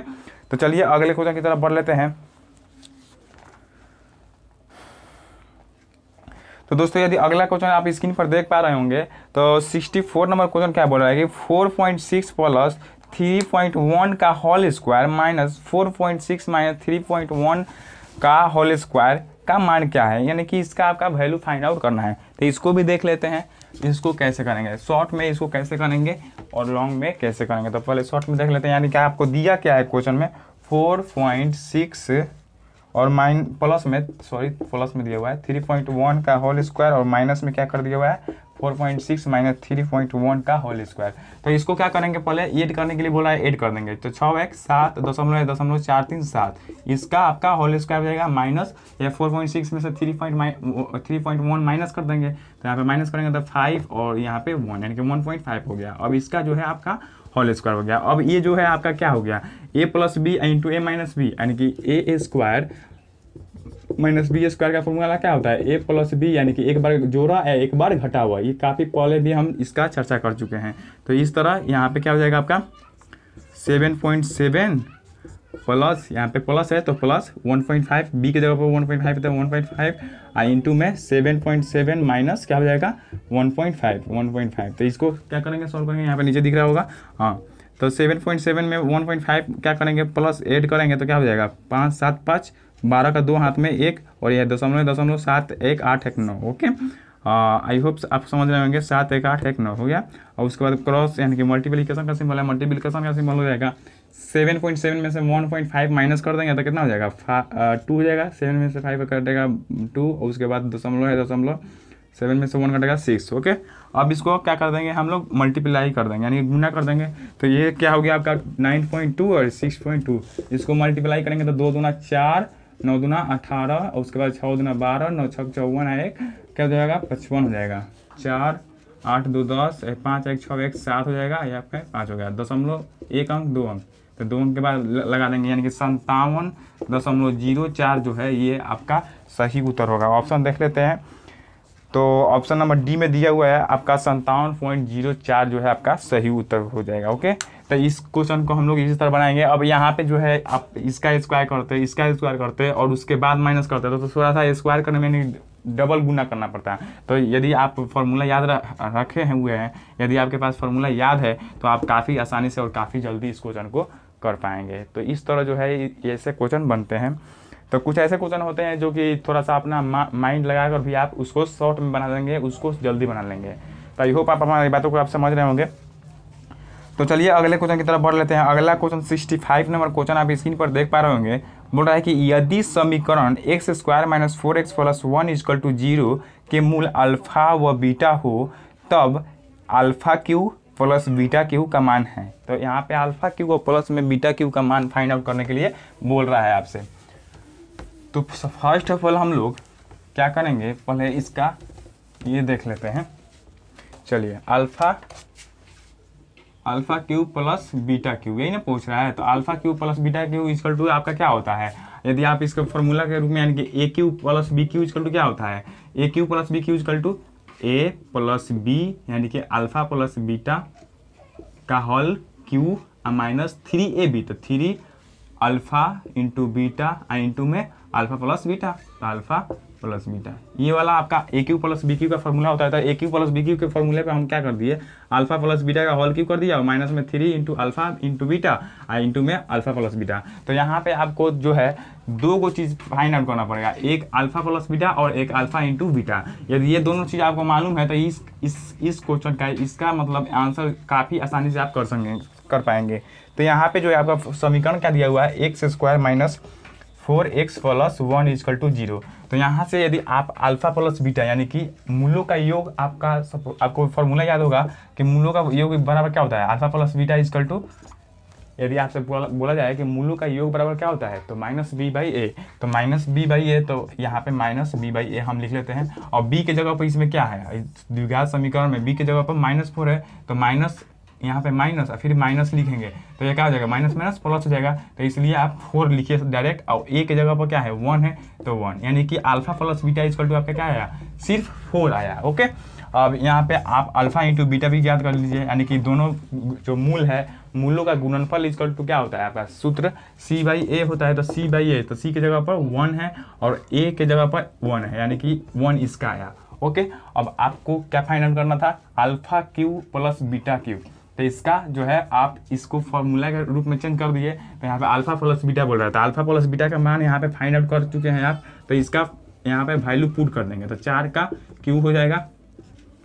तो चलिए अगले क्वेश्चन की तरफ बढ़ लेते हैं तो दोस्तों यदि अगला क्वेश्चन आप स्क्रीन पर देख पा रहे होंगे तो 64 नंबर क्वेश्चन क्या बोल रहा है कि 4.6 point six plus three point one का whole square minus four point six minus three point one का होल स्क्वायर का मान क्या है यानी कि इसका आपका वैल्यू फाइंड आउट करना है तो इसको भी देख लेते हैं इसको कैसे करेंगे शॉर्ट में इसको कैसे करेंगे और लॉन्ग में कैसे करेंगे तो पहले शॉर्ट में देख लेते हैं यानी कि आपको दिया क्या है क्वेश्चन में फोर पॉइंट सिक्स और माइन प्लस में सॉरी प्लस में दिया हुआ है थ्री पॉइंट वन का होल स्क्वायर और माइनस में क्या कर दिया हुआ है four point six minus three point one का होल स्क्वायर तो इसको क्या करेंगे पहले एड करने के लिए बोला है एड कर देंगे तो छः एक सात दशमलव एक दशमलव चार तीन सात इसका आपका होल स्क्वायर जाएगा माइनस या फोर पॉइंट सिक्स में से three point three point one minus कर देंगे तो यहाँ पे माइनस करेंगे तो फाइव और यहाँ पे वन यानी कि वन पॉइंट फाइव हो गया अब इसका जो है आपका होल स्क्वायर हो गया अब ये जो है आपका क्या हो गया A plus B into A minus B यानी कि A square minus B square का फॉर्मूला क्या होता है ए प्लस बी यानी कि एक बार जोड़ा है एक बार घटा हुआ ये काफ़ी पहले भी हम इसका चर्चा कर चुके हैं तो इस तरह यहाँ पे क्या हो जाएगा आपका सेवन पॉइंट सेवन प्लस यहाँ पे प्लस है तो प्लस 1.5 बी की जगह पर 1.5 पॉइंट फाइव तो one point five I into में 7.7 माइनस क्या हो जाएगा 1.5 1.5 तो इसको क्या करेंगे सॉल्व करेंगे यहाँ पे नीचे दिख रहा होगा हाँ तो 7.7 में 1.5 क्या करेंगे प्लस एड करेंगे तो क्या हो जाएगा पाँच सात पाँच बारह का दो हाथ में एक और यह दशमलव दशमलव सात एक आठ एक नौ ओके आई होप्स आप समझ रहे होंगे सात एक आठ एक नौ हो गया और उसके बाद क्रॉस यानी कि मल्टीप्लीकेशन का सिंबल है मल्टीप्लीकेशन का सिंबल हो जाएगा सेवन पॉइंट सेवन में से वन पॉइंट फाइव माइनस कर देंगे तो कितना हो जाएगा टू हो जाएगा सेवन में से फाइव कटेगा टू और उसके बाद दशमलव है दशमलव सेवन में से वन कटेगा सिक्स ओके अब इसको क्या कर देंगे हम लोग मल्टीप्लाई कर देंगे यानी गुना कर देंगे तो ये क्या हो गया आपका नाइन पॉइंट टू और सिक्स पॉइंट टू इसको मल्टीप्लाई करेंगे तो दो दूना चार नौ दूना अठारह और उसके बाद छः दुना बारह नौ छः चौवन है एक क्या हो जाएगा पचपन हो जाएगा चार आठ दो दस एक पाँच एक छः एक सात हो जाएगा या फिर पाँच हो गया दशमलव एक अंक दो अंक तो दोनों के बाद लगा देंगे यानी कि संतावन दशमलव जीरो चार जो है ये आपका सही उत्तर होगा ऑप्शन देख लेते हैं तो ऑप्शन नंबर डी में दिया हुआ है आपका संतावन पॉइंट जीरो चार जो है आपका सही उत्तर हो जाएगा ओके तो इस क्वेश्चन को हम लोग इसी तरह बनाएंगे अब यहाँ पे जो है आप इसका स्क्वायर करते हैं इसका स्क्वायर करते हैं और उसके बाद माइनस करते हैं तो थोड़ा सा स्क्वायर करने में डबल गुना करना पड़ता है तो यदि आप फॉर्मूला याद रखे हुए हैं यदि आपके पास फॉर्मूला याद है तो आप काफ़ी आसानी से और काफ़ी जल्दी इस क्वेश्चन को कर पाएंगे तो इस तरह जो है ऐसे क्वेश्चन बनते हैं तो कुछ ऐसे क्वेश्चन होते हैं जो कि थोड़ा सा अपना माइंड लगाकर भी आप उसको शॉर्ट में बना देंगे उसको जल्दी बना लेंगे तो आई होप आप हमारी बातों को आप समझ रहे होंगे तो चलिए अगले क्वेश्चन की तरफ बढ़ लेते हैं अगला क्वेश्चन 65 नंबर क्वेश्चन आप स्क्रीन पर देख पा रहे होंगे बोल रहा है कि यदि समीकरण X square minus four X plus one is equal to zero के मूल अल्फा व बीटा हो तब alpha cube plus beta cube का मान है तो यहाँ पे अल्फा क्यू को प्लस में बीटा क्यू का मान फाइंड आउट करने के लिए बोल रहा है आपसे तो फर्स्ट ऑफ ऑल हम लोग क्या करेंगे पहले इसका ये देख लेते हैं चलिए alpha alpha cube plus beta cube यही ना पूछ रहा है तो alpha cube plus beta cube is equal to आपका क्या होता है यदि आप इसके फॉर्मूला के रूप में यानी कि A cube plus B cube is equal to क्या होता है A cube plus B cube is equal to A plus B यानी कि अल्फा प्लस बीटा का whole cube minus three A B तो three alpha into beta into में alpha plus beta तो alpha plus beta ये वाला आपका A cube plus B cube का फॉर्मूला होता है तो A cube plus B cube के फॉर्मूले पे हम क्या कर दिए अल्फा प्लस बीटा का हॉल क्यू कर दिया और माइनस में three into alpha into beta और इंटू में अल्फा प्लस बीटा तो यहाँ पे आपको जो है दो को चीज़ फाइंड आउट करना पड़ेगा एक अल्फा प्लस बीटा और एक अल्फा इंटू बीटा यदि ये दोनों चीज़ आपको मालूम है तो इस इस इस क्वेश्चन का इसका मतलब आंसर काफ़ी आसानी से आप कर सकेंगे कर पाएंगे तो यहाँ पे जो है आपका समीकरण क्या दिया हुआ है x square minus four X plus one is equal to zero तो यहाँ से यदि आप अल्फा प्लस बीटा यानी कि मूलों का योग आपका सब आपको फॉर्मूला याद होगा कि मूलों का योग बराबर क्या होता है alpha plus beta equal to यदि आपसे बोला, बोला जाए कि मूलों का योग बराबर क्या होता है तो माइनस बी बाई ए तो माइनस बी बाई ए तो यहाँ पे माइनस बी बाई ए हम लिख लेते हैं और बी के जगह पर इसमें क्या है द्विघात समीकरण में बी के जगह पर माइनस फोर है तो माइनस यहाँ पे माइनस और फिर माइनस लिखेंगे तो ये क्या हो जाएगा माइनस माइनस प्लस हो जाएगा तो इसलिए आप फोर लिखिए डायरेक्ट और ए के जगह पर क्या है वन है तो वन यानी कि alpha plus beta equal to आपका क्या आया सिर्फ फोर आया ओके अब यहाँ पे आप अल्फा इंटू बीटा भी याद कर लीजिए यानी कि दोनों जो मूल है मूलों का गुणनफल इज्कल टू क्या होता है आपका सूत्र सी बाई ए होता है तो सी बाई ए तो सी के जगह पर वन है और ए के जगह पर वन है यानी कि वन इसका आया ओके अब आपको क्या फाइनल करना था alpha cube plus beta cube तो इसका जो है आप इसको फॉर्मूला के रूप में चेंज कर दिए तो यहाँ पे अल्फा प्लस बीटा बोल रहा था अल्फा प्लस बीटा का मान यहाँ पे फाइंड आउट कर चुके हैं आप तो इसका यहाँ पे वैल्यू पुट कर देंगे तो चार का क्यू हो जाएगा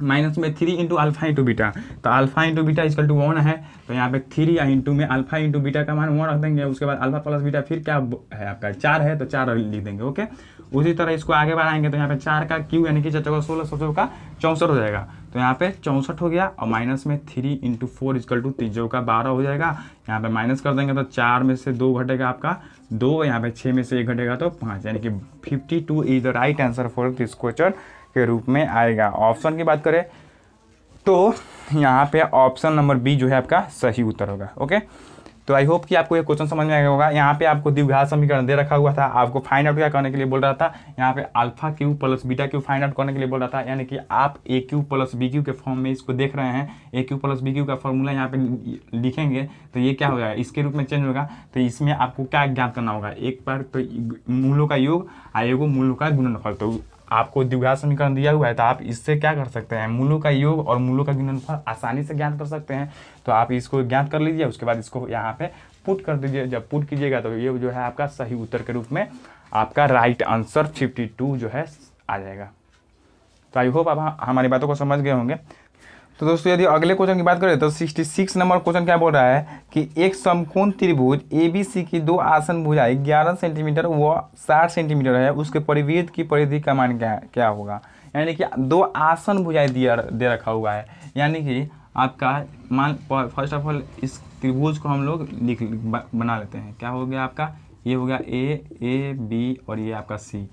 माइनस में three into alpha into beta तो alpha into beta equal to one है तो यहाँ पे थ्री इंटू में अल्फा इंटू बीटा का मान वन रख देंगे उसके बाद अल्फा प्लस बीटा फिर क्या है आपका चार है तो चार लिख देंगे ओके उसी तरह इसको आगे बढ़ाएंगे तो यहाँ पे चार का क्यू यानी कि चौका सोलह सौ का चौंसठ हो जाएगा तो यहाँ पे चौंसठ हो गया और माइनस में three into four equal to तीजो का बारह हो जाएगा यहाँ पे माइनस कर देंगे तो चार में से दो घटेगा आपका दो यहाँ पे छः में से एक घटेगा तो पाँच यानी कि fifty two is the right answer for this question के रूप में आएगा ऑप्शन की बात करें तो यहाँ पे ऑप्शन नंबर बी जो है आपका सही उत्तर होगा ओके तो आई होप कि आपको ये क्वेश्चन समझ में आया होगा यहाँ पे आपको द्विघात समीकरण दे रखा हुआ था आपको फाइंड आउट क्या करने के लिए बोल रहा था यहाँ पे alpha cube plus beta cube find out करने के लिए बोल रहा था यानी कि आप A cube plus B cube के फॉर्म में इसको देख रहे हैं A cube plus B cube का फॉर्मूला यहाँ पे लिखेंगे तो ये क्या हो जाएगा इसके रूप में चेंज होगा तो इसमें आपको क्या ज्ञात करना होगा एक बार तो मूलों का योग एगो मूलों का गुणनफल तो आपको द्विघात समीकरण दिया हुआ है तो आप इससे क्या कर सकते हैं मूलों का योग और मूलों का गुणनफल आसानी से ज्ञात कर सकते हैं तो आप इसको ज्ञात कर लीजिए उसके बाद इसको यहाँ पे पुट कर दीजिए जब पुट कीजिएगा तो ये जो है आपका सही उत्तर के रूप में आपका राइट आंसर 52 जो है आ जाएगा तो आई होप आप हाँ, हमारी बातों को समझ गए होंगे तो दोस्तों यदि अगले क्वेश्चन की बात करें तो 66 नंबर क्वेश्चन क्या बोल रहा है कि एक समकोण त्रिभुज ए बी सी की दो आसन भुजाएं 11 सेंटीमीटर व 60 सेंटीमीटर है उसके परिवेद की परिधि का मान क्या क्या होगा यानी कि दो आसन भुजाएं दिया दे रखा हुआ है यानी कि आपका मान फर्स्ट ऑफ ऑल इस त्रिभुज को हम लोग लिख बना लेते हैं क्या हो गया आपका ये हो गया ए ए बी और ये आपका सी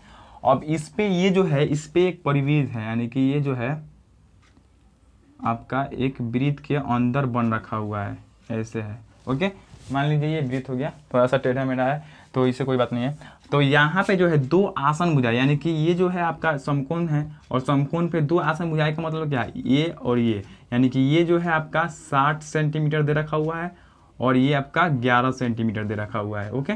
अब इस पे ये जो है इस पे एक परिवृत है यानी कि ये जो है आपका एक वृत्त के अंदर बन रखा हुआ है ऐसे है ओके मान लीजिए ये वृत्त हो गया थोड़ा सा टेढ़ा मेढ़ा है तो इससे कोई बात नहीं है तो यहाँ पे जो है दो आसन बुझाए यानी कि ये जो है आपका समकोण है और समकोण पे दो आसन बुझाए का मतलब क्या है ये और ये यानी कि ये जो है आपका साठ सेंटीमीटर दे रखा हुआ है और ये आपका ग्यारह सेंटीमीटर दे रखा हुआ है ओके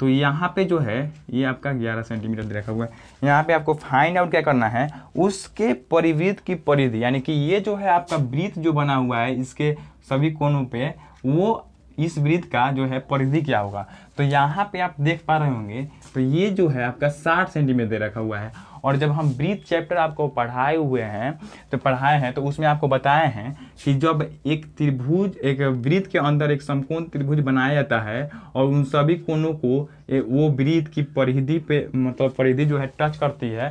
तो यहाँ पे जो है ये आपका 11 सेंटीमीटर दे रखा हुआ है यहाँ पे आपको फाइंड आउट क्या करना है उसके परिवृत्त की परिधि यानी कि ये जो है आपका वृत्त जो बना हुआ है इसके सभी कोणों पे वो इस वृत्त का जो है परिधि क्या होगा तो यहाँ पे आप देख पा रहे होंगे तो ये जो है आपका 60 सेंटीमीटर दे रखा हुआ है और जब हम ब्रीथ चैप्टर आपको पढ़ाए हुए हैं तो पढ़ाए हैं तो उसमें आपको बताए हैं कि जब एक त्रिभुज एक वृत्त के अंदर एक समकोण त्रिभुज बनाया जाता है और उन सभी कोणों को वो वृत्त की परिधि पे मतलब परिधि जो है टच करती है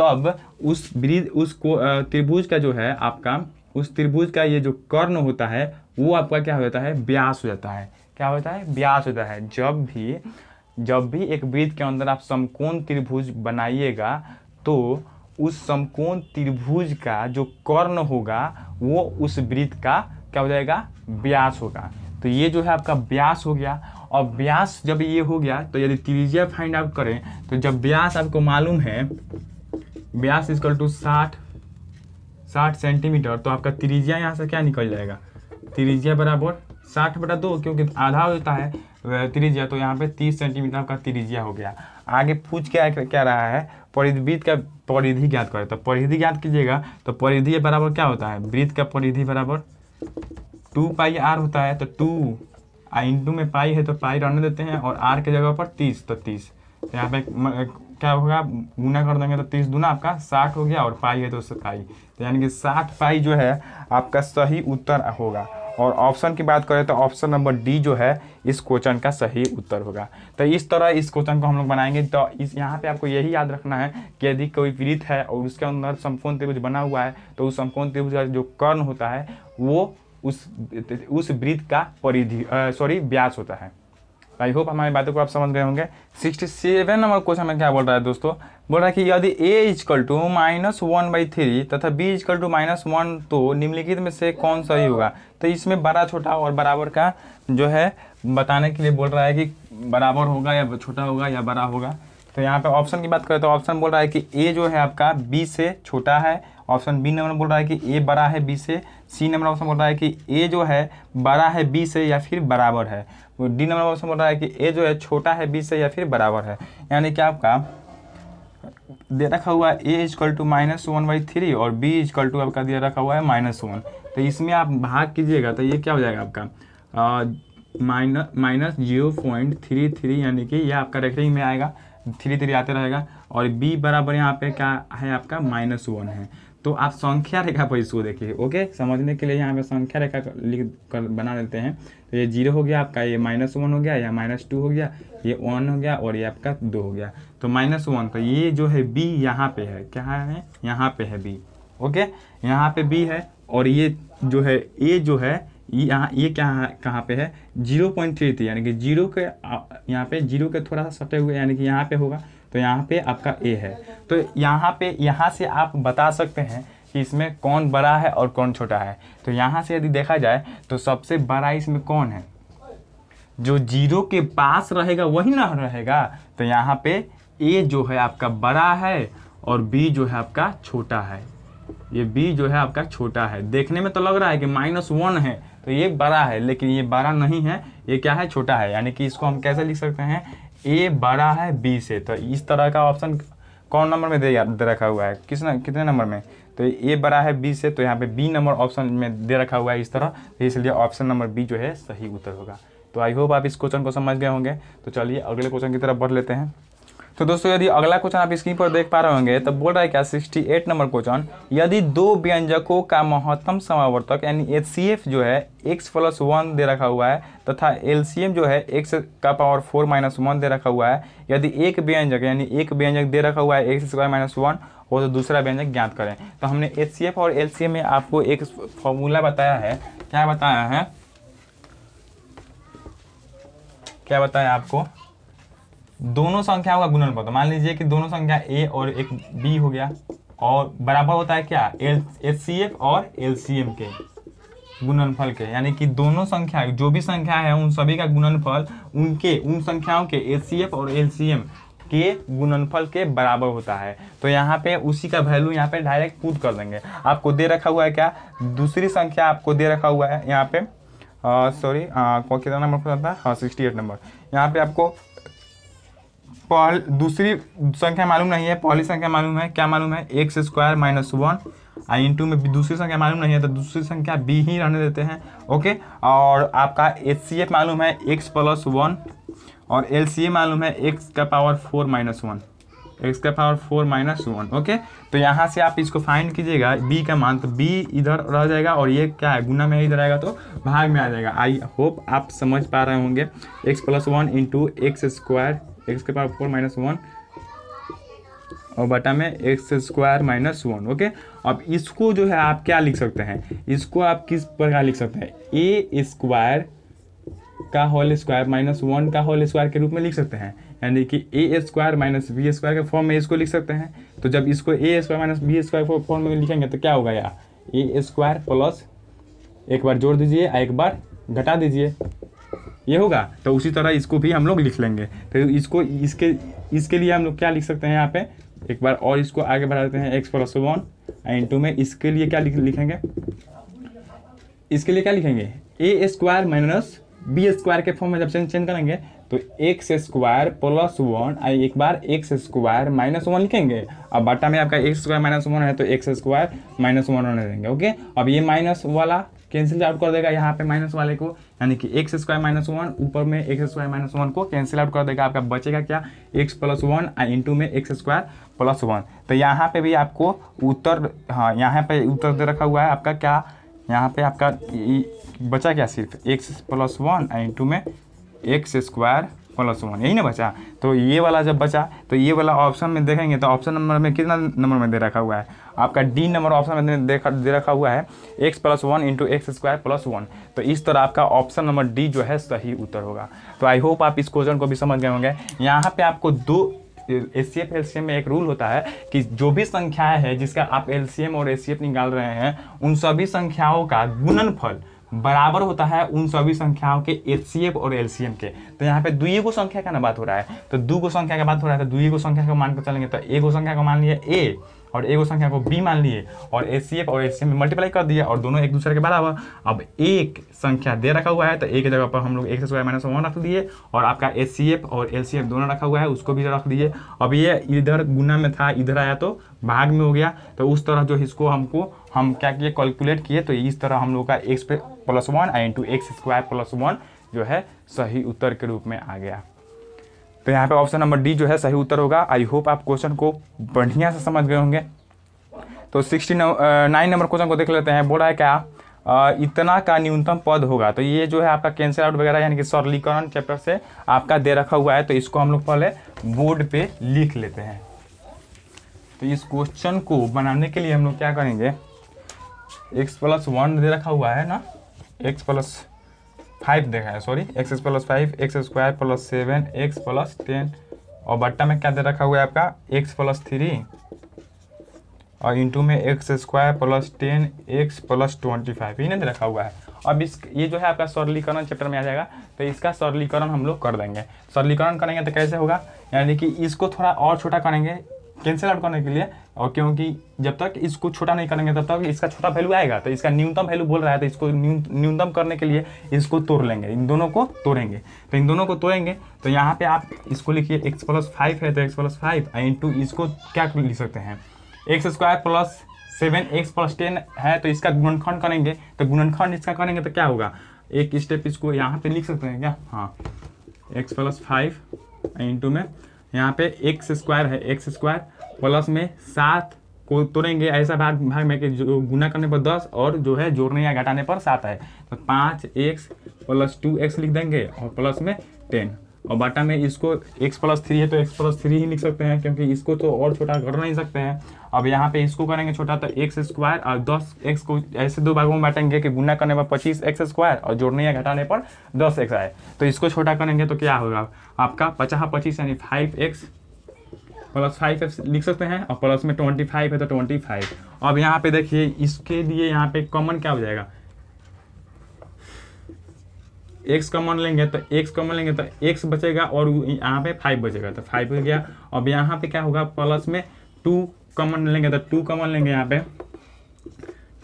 तब उस वृत्त उसको त्रिभुज का जो है आपका उस त्रिभुज का ये जो कर्ण होता है वो आपका क्या हो जाता है व्यास हो जाता है क्या होता है व्यास होता है जब भी जब भी एक वृत्त के अंदर आप समकोण त्रिभुज बनाइएगा तो उस समकोण त्रिभुज का जो कर्ण होगा वो उस वृत्त का क्या हो जाएगा व्यास होगा तो ये जो है आपका व्यास हो गया और व्यास जब ये हो गया तो यदि त्रिज्या फाइंड आउट करें तो जब व्यास आपको मालूम है व्यास इजकल टू साठ साठ सेंटीमीटर तो आपका त्रिज्या यहाँ से क्या निकल जाएगा त्रिज्या बराबर साठ बटा दो क्योंकि आधा होता है त्रिज्या तो यहाँ पे तीस सेंटीमीटर आपका त्रिज्या हो गया आगे पूछ क्या क्या रहा है परिधिवृत्त का परिधि ज्ञात करें तो परिधि ज्ञात कीजिएगा तो परिधि बराबर क्या होता है वृत्त का परिधि बराबर टू पाई आर होता है तो टू आई इंटू में पाई है तो पाई रहने देते हैं और आर के जगह पर तीस तो तीस तो यहाँ पे क्या होगा गुना कर देंगे तो तीस दूना आपका साठ हो गया और पाई है तो पाई तो यानी कि साठ पाई जो है आपका सही उत्तर होगा और ऑप्शन की बात करें तो ऑप्शन नंबर डी जो है इस क्वेश्चन का सही उत्तर होगा तो इस तरह इस क्वेश्चन को हम लोग बनाएंगे तो इस यहाँ पे आपको यही याद रखना है कि यदि कोई वृत्त है और उसके अंदर समकोण त्रिभुज बना हुआ है तो उस समकोण त्रिभुज का जो कर्ण होता है वो उस उस वृत्त का परिधि सॉरी व्यास होता है आई होप हमारी बातों को आप समझ गए होंगे सिक्सटी सेवन नंबर क्वेश्चन में क्या बोल रहा है दोस्तों बोल रहा है कि यदि A equal to minus one by three तथा B is equal to minus one तो निम्नलिखित में से कौन सही होगा तो इसमें बड़ा छोटा और बराबर का जो है बताने के लिए बोल रहा है कि बराबर होगा या छोटा होगा या बड़ा होगा तो यहाँ पर ऑप्शन की बात करें तो ऑप्शन बोल रहा है कि ए जो है आपका बी से छोटा है ऑप्शन बी नंबर बोल रहा है कि ए बड़ा है बी से सी नंबर ऑप्शन बोल रहा है कि ए जो है बड़ा है बी से या फिर बराबर है डी नंबर ऑप्शन बोल रहा है कि ए जो है छोटा है बी से या फिर बराबर है यानी कि आपका दे रखा हुआ है A equal to minus one by three और बी इजक्ल टू आपका दिया रखा हुआ है माइनस वन तो इसमें आप भाग कीजिएगा तो ये क्या हो जाएगा आपका minus minus zero point three three यानी कि यह आपका रेखरिंग में आएगा थ्री थ्री आते रहेगा और बी बराबर यहाँ पे क्या है आपका माइनस वन है तो आप संख्या रेखा पर इसको देखिए ओके समझने के लिए यहाँ पे संख्या रेखा लिख कर बना देते हैं तो ये जीरो हो गया आपका ये माइनस वन हो गया या माइनस टू हो गया ये वन हो गया और ये आपका दो हो गया तो माइनस वन तो ये जो है बी यहाँ पे है क्या है यहाँ पे है बी ओके यहाँ पे बी है और ये जो है ए जो है यहाँ ये क्या कहाँ पे है जीरो पॉइंट थ्री थी यानी कि जीरो के यहाँ पे जीरो के थोड़ा सा सटे हुए यानी कि यहाँ पे होगा तो यहाँ पे आपका ए है तो यहाँ पे यहाँ से आप बता सकते हैं कि इसमें कौन बड़ा है और कौन छोटा है तो यहाँ से यदि देखा जाए तो सबसे बड़ा इसमें कौन है जो जीरो के पास रहेगा वही ना रहेगा तो यहाँ पे ए जो है आपका बड़ा है और बी जो है आपका छोटा है ये बी जो है आपका छोटा है देखने में तो लग रहा है कि माइनस वन है तो ये बड़ा है लेकिन ये बड़ा नहीं है ये क्या है छोटा है यानी कि इसको हम कैसे लिख सकते हैं ए बड़ा है बी से तो इस तरह का ऑप्शन कौन नंबर में दे, दे रखा हुआ है किस न, कितने नंबर में तो ए बड़ा है बी से तो यहाँ पे बी नंबर ऑप्शन में दे रखा हुआ है इस तरह तो इसलिए ऑप्शन नंबर बी जो है सही उत्तर होगा तो आई होप आप इस क्वेश्चन को समझ गए होंगे तो चलिए अगले क्वेश्चन की तरफ बढ़ लेते हैं तो दोस्तों यदि अगला क्वेश्चन आप स्क्रीन पर देख पा रहे होंगे तो बोल रहा है क्या 68 नंबर क्वेश्चन यदि दो व्यंजकों का महत्तम समावर्तक यानी एच जो है x प्लस वन दे रखा हुआ है तथा एल जो है x का पावर फोर माइनस वन दे रखा हुआ है यदि एक व्यंजक यानी एक व्यंजक दे रखा हुआ है एक्स स्क्वायर माइनस वन वो तो दूसरा व्यंजक ज्ञात करें तो हमने एच और एल में आपको एक फॉर्मूला बताया है क्या बताया है क्या बताया आपको दोनों संख्याओं का गुणनफल तो मान लीजिए कि दोनों संख्या ए और एक बी हो गया और बराबर होता है क्या एल एच सी एफ और एल सी एम के गुणनफल के यानी कि दोनों संख्या जो भी संख्या है उन सभी का गुणनफल उनके उन संख्याओं के एच सी एफ और एल सी एम के गुणनफल के बराबर होता है तो यहाँ पे उसी का वैल्यू यहाँ पे डायरेक्ट पुट कर देंगे आपको दे रखा हुआ है क्या दूसरी संख्या आपको दे रखा हुआ है यहाँ पे सॉरी कितना नंबर पूछा था हाँ सिक्सटी एट नंबर यहाँ पे आपको पहल दूसरी संख्या मालूम नहीं है पहली संख्या मालूम है क्या मालूम है एक्स स्क्वायर माइनस वन आई इंटू में दूसरी संख्या मालूम नहीं है तो दूसरी संख्या बी ही रहने देते हैं ओके और आपका एच सी एफ मालूम है एक्स प्लस वन और एल सी मालूम है एक्स का power four minus one X का power four minus one okay तो यहाँ से आप इसको फाइंड कीजिएगा बी का मान तो बी इधर रह जाएगा और ये क्या है गुना में इधर आएगा तो भाग में आ जाएगा आई होप आप समझ पा रहे होंगे X plus one into X square X के पावर फोर माइनस वन और बटा में x square minus one okay अब इसको जो है आप क्या लिख सकते हैं इसको आप किस प्रकार लिख सकते हैं ए स्क्वायर का होल स्क्वायर माइनस वन का होल स्क्वायर के रूप में लिख सकते हैं यानी कि A square minus B square के फॉर्म में इसको लिख सकते हैं तो जब इसको A square minus B square form में लिखेंगे तो क्या होगा यार ए स्क्वायर प्लस एक बार जोड़ दीजिए एक बार घटा दीजिए ये होगा तो उसी तरह इसको भी हम लोग लिख लेंगे तो इसको इसके इसके लिए हम लोग क्या लिख सकते हैं यहाँ पे एक बार और इसको आगे बढ़ा देते हैं एक्स प्लस वन इंटू में इसके लिए क्या लिखेंगे इसके लिए क्या लिखेंगे A square minus B square के फॉर्म में जब चेंज चेंज करेंगे तो x square plus one I एक बार एक्स स्क्वायर माइनस वन लिखेंगे अब बाटा में आपका एक्स स्क्वायर माइनस वन है तो एक्स स्क्वायर माइनस वन होने देंगे ओके अब ये माइनस वाला कैंसिल आउट कर देगा यहाँ पे माइनस वाले को यानी कि एक्स स्क्वायर माइनस वन ऊपर में एक्स स्क्वायर माइनस वन को कैंसिल आउट कर देगा आपका बचेगा क्या एक्स प्लस वन आई इंटू में एक्स स्क्वायर प्लस वन तो यहाँ पे भी आपको उत्तर हाँ यहाँ पे उत्तर दे रखा हुआ है आपका क्या यहाँ पे आपका बचा क्या सिर्फ X plus one and two में एक्स स्क्वायर प्लस वन यही ना बचा तो ये वाला जब बचा तो ये वाला ऑप्शन में देखेंगे तो ऑप्शन नंबर में कितना नंबर में दे रखा हुआ है आपका डी नंबर ऑप्शन में देखा दे रखा हुआ है x plus one into X square plus one तो इस तरह आपका ऑप्शन नंबर डी जो है सही उत्तर होगा तो आई होप आप इस क्वेश्चन को भी समझ गए होंगे यहाँ पे आपको दो S C F L C M में एक रूल होता है कि जो भी संख्याएं है जिसका आप एल सी एम और एस सी एफ निकाल रहे हैं उन सभी संख्याओं का गुणनफल बराबर होता है उन सभी संख्याओं के एच और एल के तो यहाँ पे दुई गो संख्या का ना बात हो रहा है तो दू गो संख्या का बात हो रहा है तो दुई गो संख्या को मान कर चलेंगे तो ए गो संख्या को मान लिया ए और एगो संख्या को बी मान लिए और ए सी एफ और ए सी एम में मल्टीप्लाई कर दिया और दोनों एक दूसरे के बराबर अब एक संख्या दे रखा हुआ है तो एक जगह पर हम लोग एक से स्क्वायर माइनस वन रख दिए और आपका ए सी एफ और एल सी एफ दोनों रखा हुआ है उसको भी रख दिए अब ये इधर गुना में था इधर आया तो भाग में हो गया तो उस तरह जो इसको हमको हम क्या किए कैलकुलेट किए तो इस तरह हम लोग का X plus one into X square plus one जो है सही उत्तर के रूप में आ गया तो यहाँ पे ऑप्शन नंबर डी जो है सही उत्तर होगा आई होप आप क्वेश्चन को बढ़िया से समझ गए होंगे तो सिक्सटी नाइन नंबर क्वेश्चन को देख लेते हैं बोला है क्या इतना का न्यूनतम पद होगा तो ये जो है आपका कैंसिल आउट वगैरह यानी कि सरलीकरण चैप्टर से आपका दे रखा हुआ है तो इसको हम लोग पहले बोर्ड पे लिख लेते हैं तो इस क्वेश्चन को बनाने के लिए हम लोग क्या करेंगे एक्स प्लस वन दे रखा हुआ है ना एक्स प्लस फाइव देखा है sorry x s plus five x square plus seven x plus ten और बट्टा में क्या दे रखा हुआ है आपका एक्स प्लस थ्री और इंटू में x square plus ten x plus twenty five ये नहीं रखा हुआ है अब इस ये जो है आपका सरलीकरण चैप्टर में आ जाएगा तो इसका सरलीकरण हम लोग कर देंगे सरलीकरण करेंगे तो कैसे होगा यानी कि इसको थोड़ा और छोटा करेंगे कैंसिल आउट करने के लिए और क्योंकि जब तक इसको छोटा नहीं करेंगे तब तक इसका छोटा वैल्यू आएगा तो इसका न्यूनतम वैल्यू बोल रहा है तो इसको न्यूनतम करने के लिए इसको तोड़ लेंगे इन दोनों को तोड़ेंगे तो इन दोनों को तोड़ेंगे तो यहाँ पे आप इसको लिखिए एक्स प्लस फाइव है तो एक्स प्लस फाइव टू इसको क्या लिख सकते हैं x square plus seven x plus ten है तो इसका गुणनखंड करेंगे तो गुणनखंड इसका करेंगे तो क्या होगा एक स्टेप इसको यहाँ पर लिख सकते हैं क्या हाँ एक्स प्लस फाइव इंटू में यहाँ पे एक्स स्क्वायर है एक्स स्क्वायर प्लस में सात को तोड़ेंगे ऐसा भाग भाग में कि जो गुना करने पर दस और जो है जोड़ने या घटाने पर सात है तो पाँच एक्स प्लस टू एक्स लिख देंगे और प्लस में टेन और बाटा में इसको x प्लस थ्री है तो x प्लस थ्री ही लिख सकते हैं क्योंकि इसको तो और छोटा कर नहीं सकते हैं अब यहाँ पे इसको करेंगे छोटा तो एक्स स्क्वायर और दस एक्स को ऐसे दो भागों में बांटेंगे कि गुना करने पर पच्चीस एक्स स्क्वायर और जोड़ने या घटाने पर दस एक्स आए तो इसको छोटा करेंगे तो क्या होगा आपका पचास पच्चीस यानी five x plus five x लिख सकते हैं और प्लस में ट्वेंटी फाइव है तो ट्वेंटी फाइव अब यहाँ पे देखिए इसके लिए यहाँ पे कॉमन क्या हो जाएगा एक्स कॉमन लेंगे तो एक्स कॉमन लेंगे तो एक्स बचेगा और यहाँ पे फाइव बचेगा तो फाइव हो गया अब यहाँ पे क्या होगा प्लस में टू कॉमन लेंगे तो टू कॉमन लेंगे यहाँ पे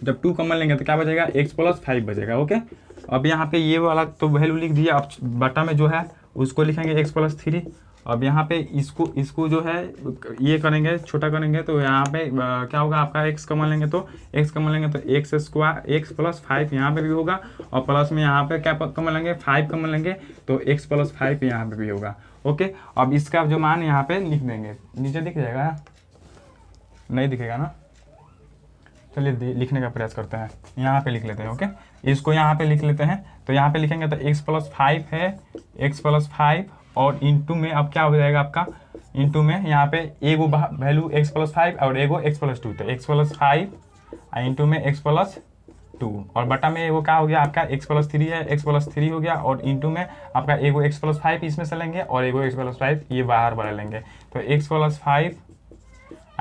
जब टू कॉमन लेंगे तो क्या बचेगा एक्स प्लस फाइव बचेगा ओके अब यहाँ पे ये वाला तो वैल्यू लिख दिया अब बटा में जो है उसको लिखेंगे एक्स प्लस थ्री अब यहाँ पे इसको इसको जो है ये करेंगे छोटा करेंगे तो यहाँ पे क्या होगा आपका एक्स कमा लेंगे तो एक्स कमा लेंगे तो x square x plus five यहाँ पे भी होगा और प्लस में यहाँ पे क्या कमा लेंगे फाइव कमा लेंगे तो एक्स प्लस फाइव यहाँ पे भी होगा ओके अब इसका जो मान यहाँ पे लिख देंगे नीचे दिख जाएगा नहीं दिखेगा ना चलिए लिखने का प्रयास करते हैं यहाँ पे लिख लेते हैं ओके इसको यहाँ पे लिख लेते हैं तो यहाँ पे लिखेंगे तो एक्स प्लस फाइव है एक्स प्लस फाइव और इंटू में अब क्या हो जाएगा आपका इंटू में यहाँ पे एगो वैल्यू एक्स प्लस फाइव और एगो एक्स प्लस टू तो एक्स प्लस फाइव और इंटू में एक्स प्लस टू और बटा में एगो क्या हो गया आपका एक्स प्लस थ्री है एक्स प्लस थ्री हो गया और इंटू में आपका एगो एक्स प्लस फाइव इसमें से लेंगे और एगो एक्स प्लस फाइव ये बाहर बढ़ा लेंगे तो एक्स प्लस फाइव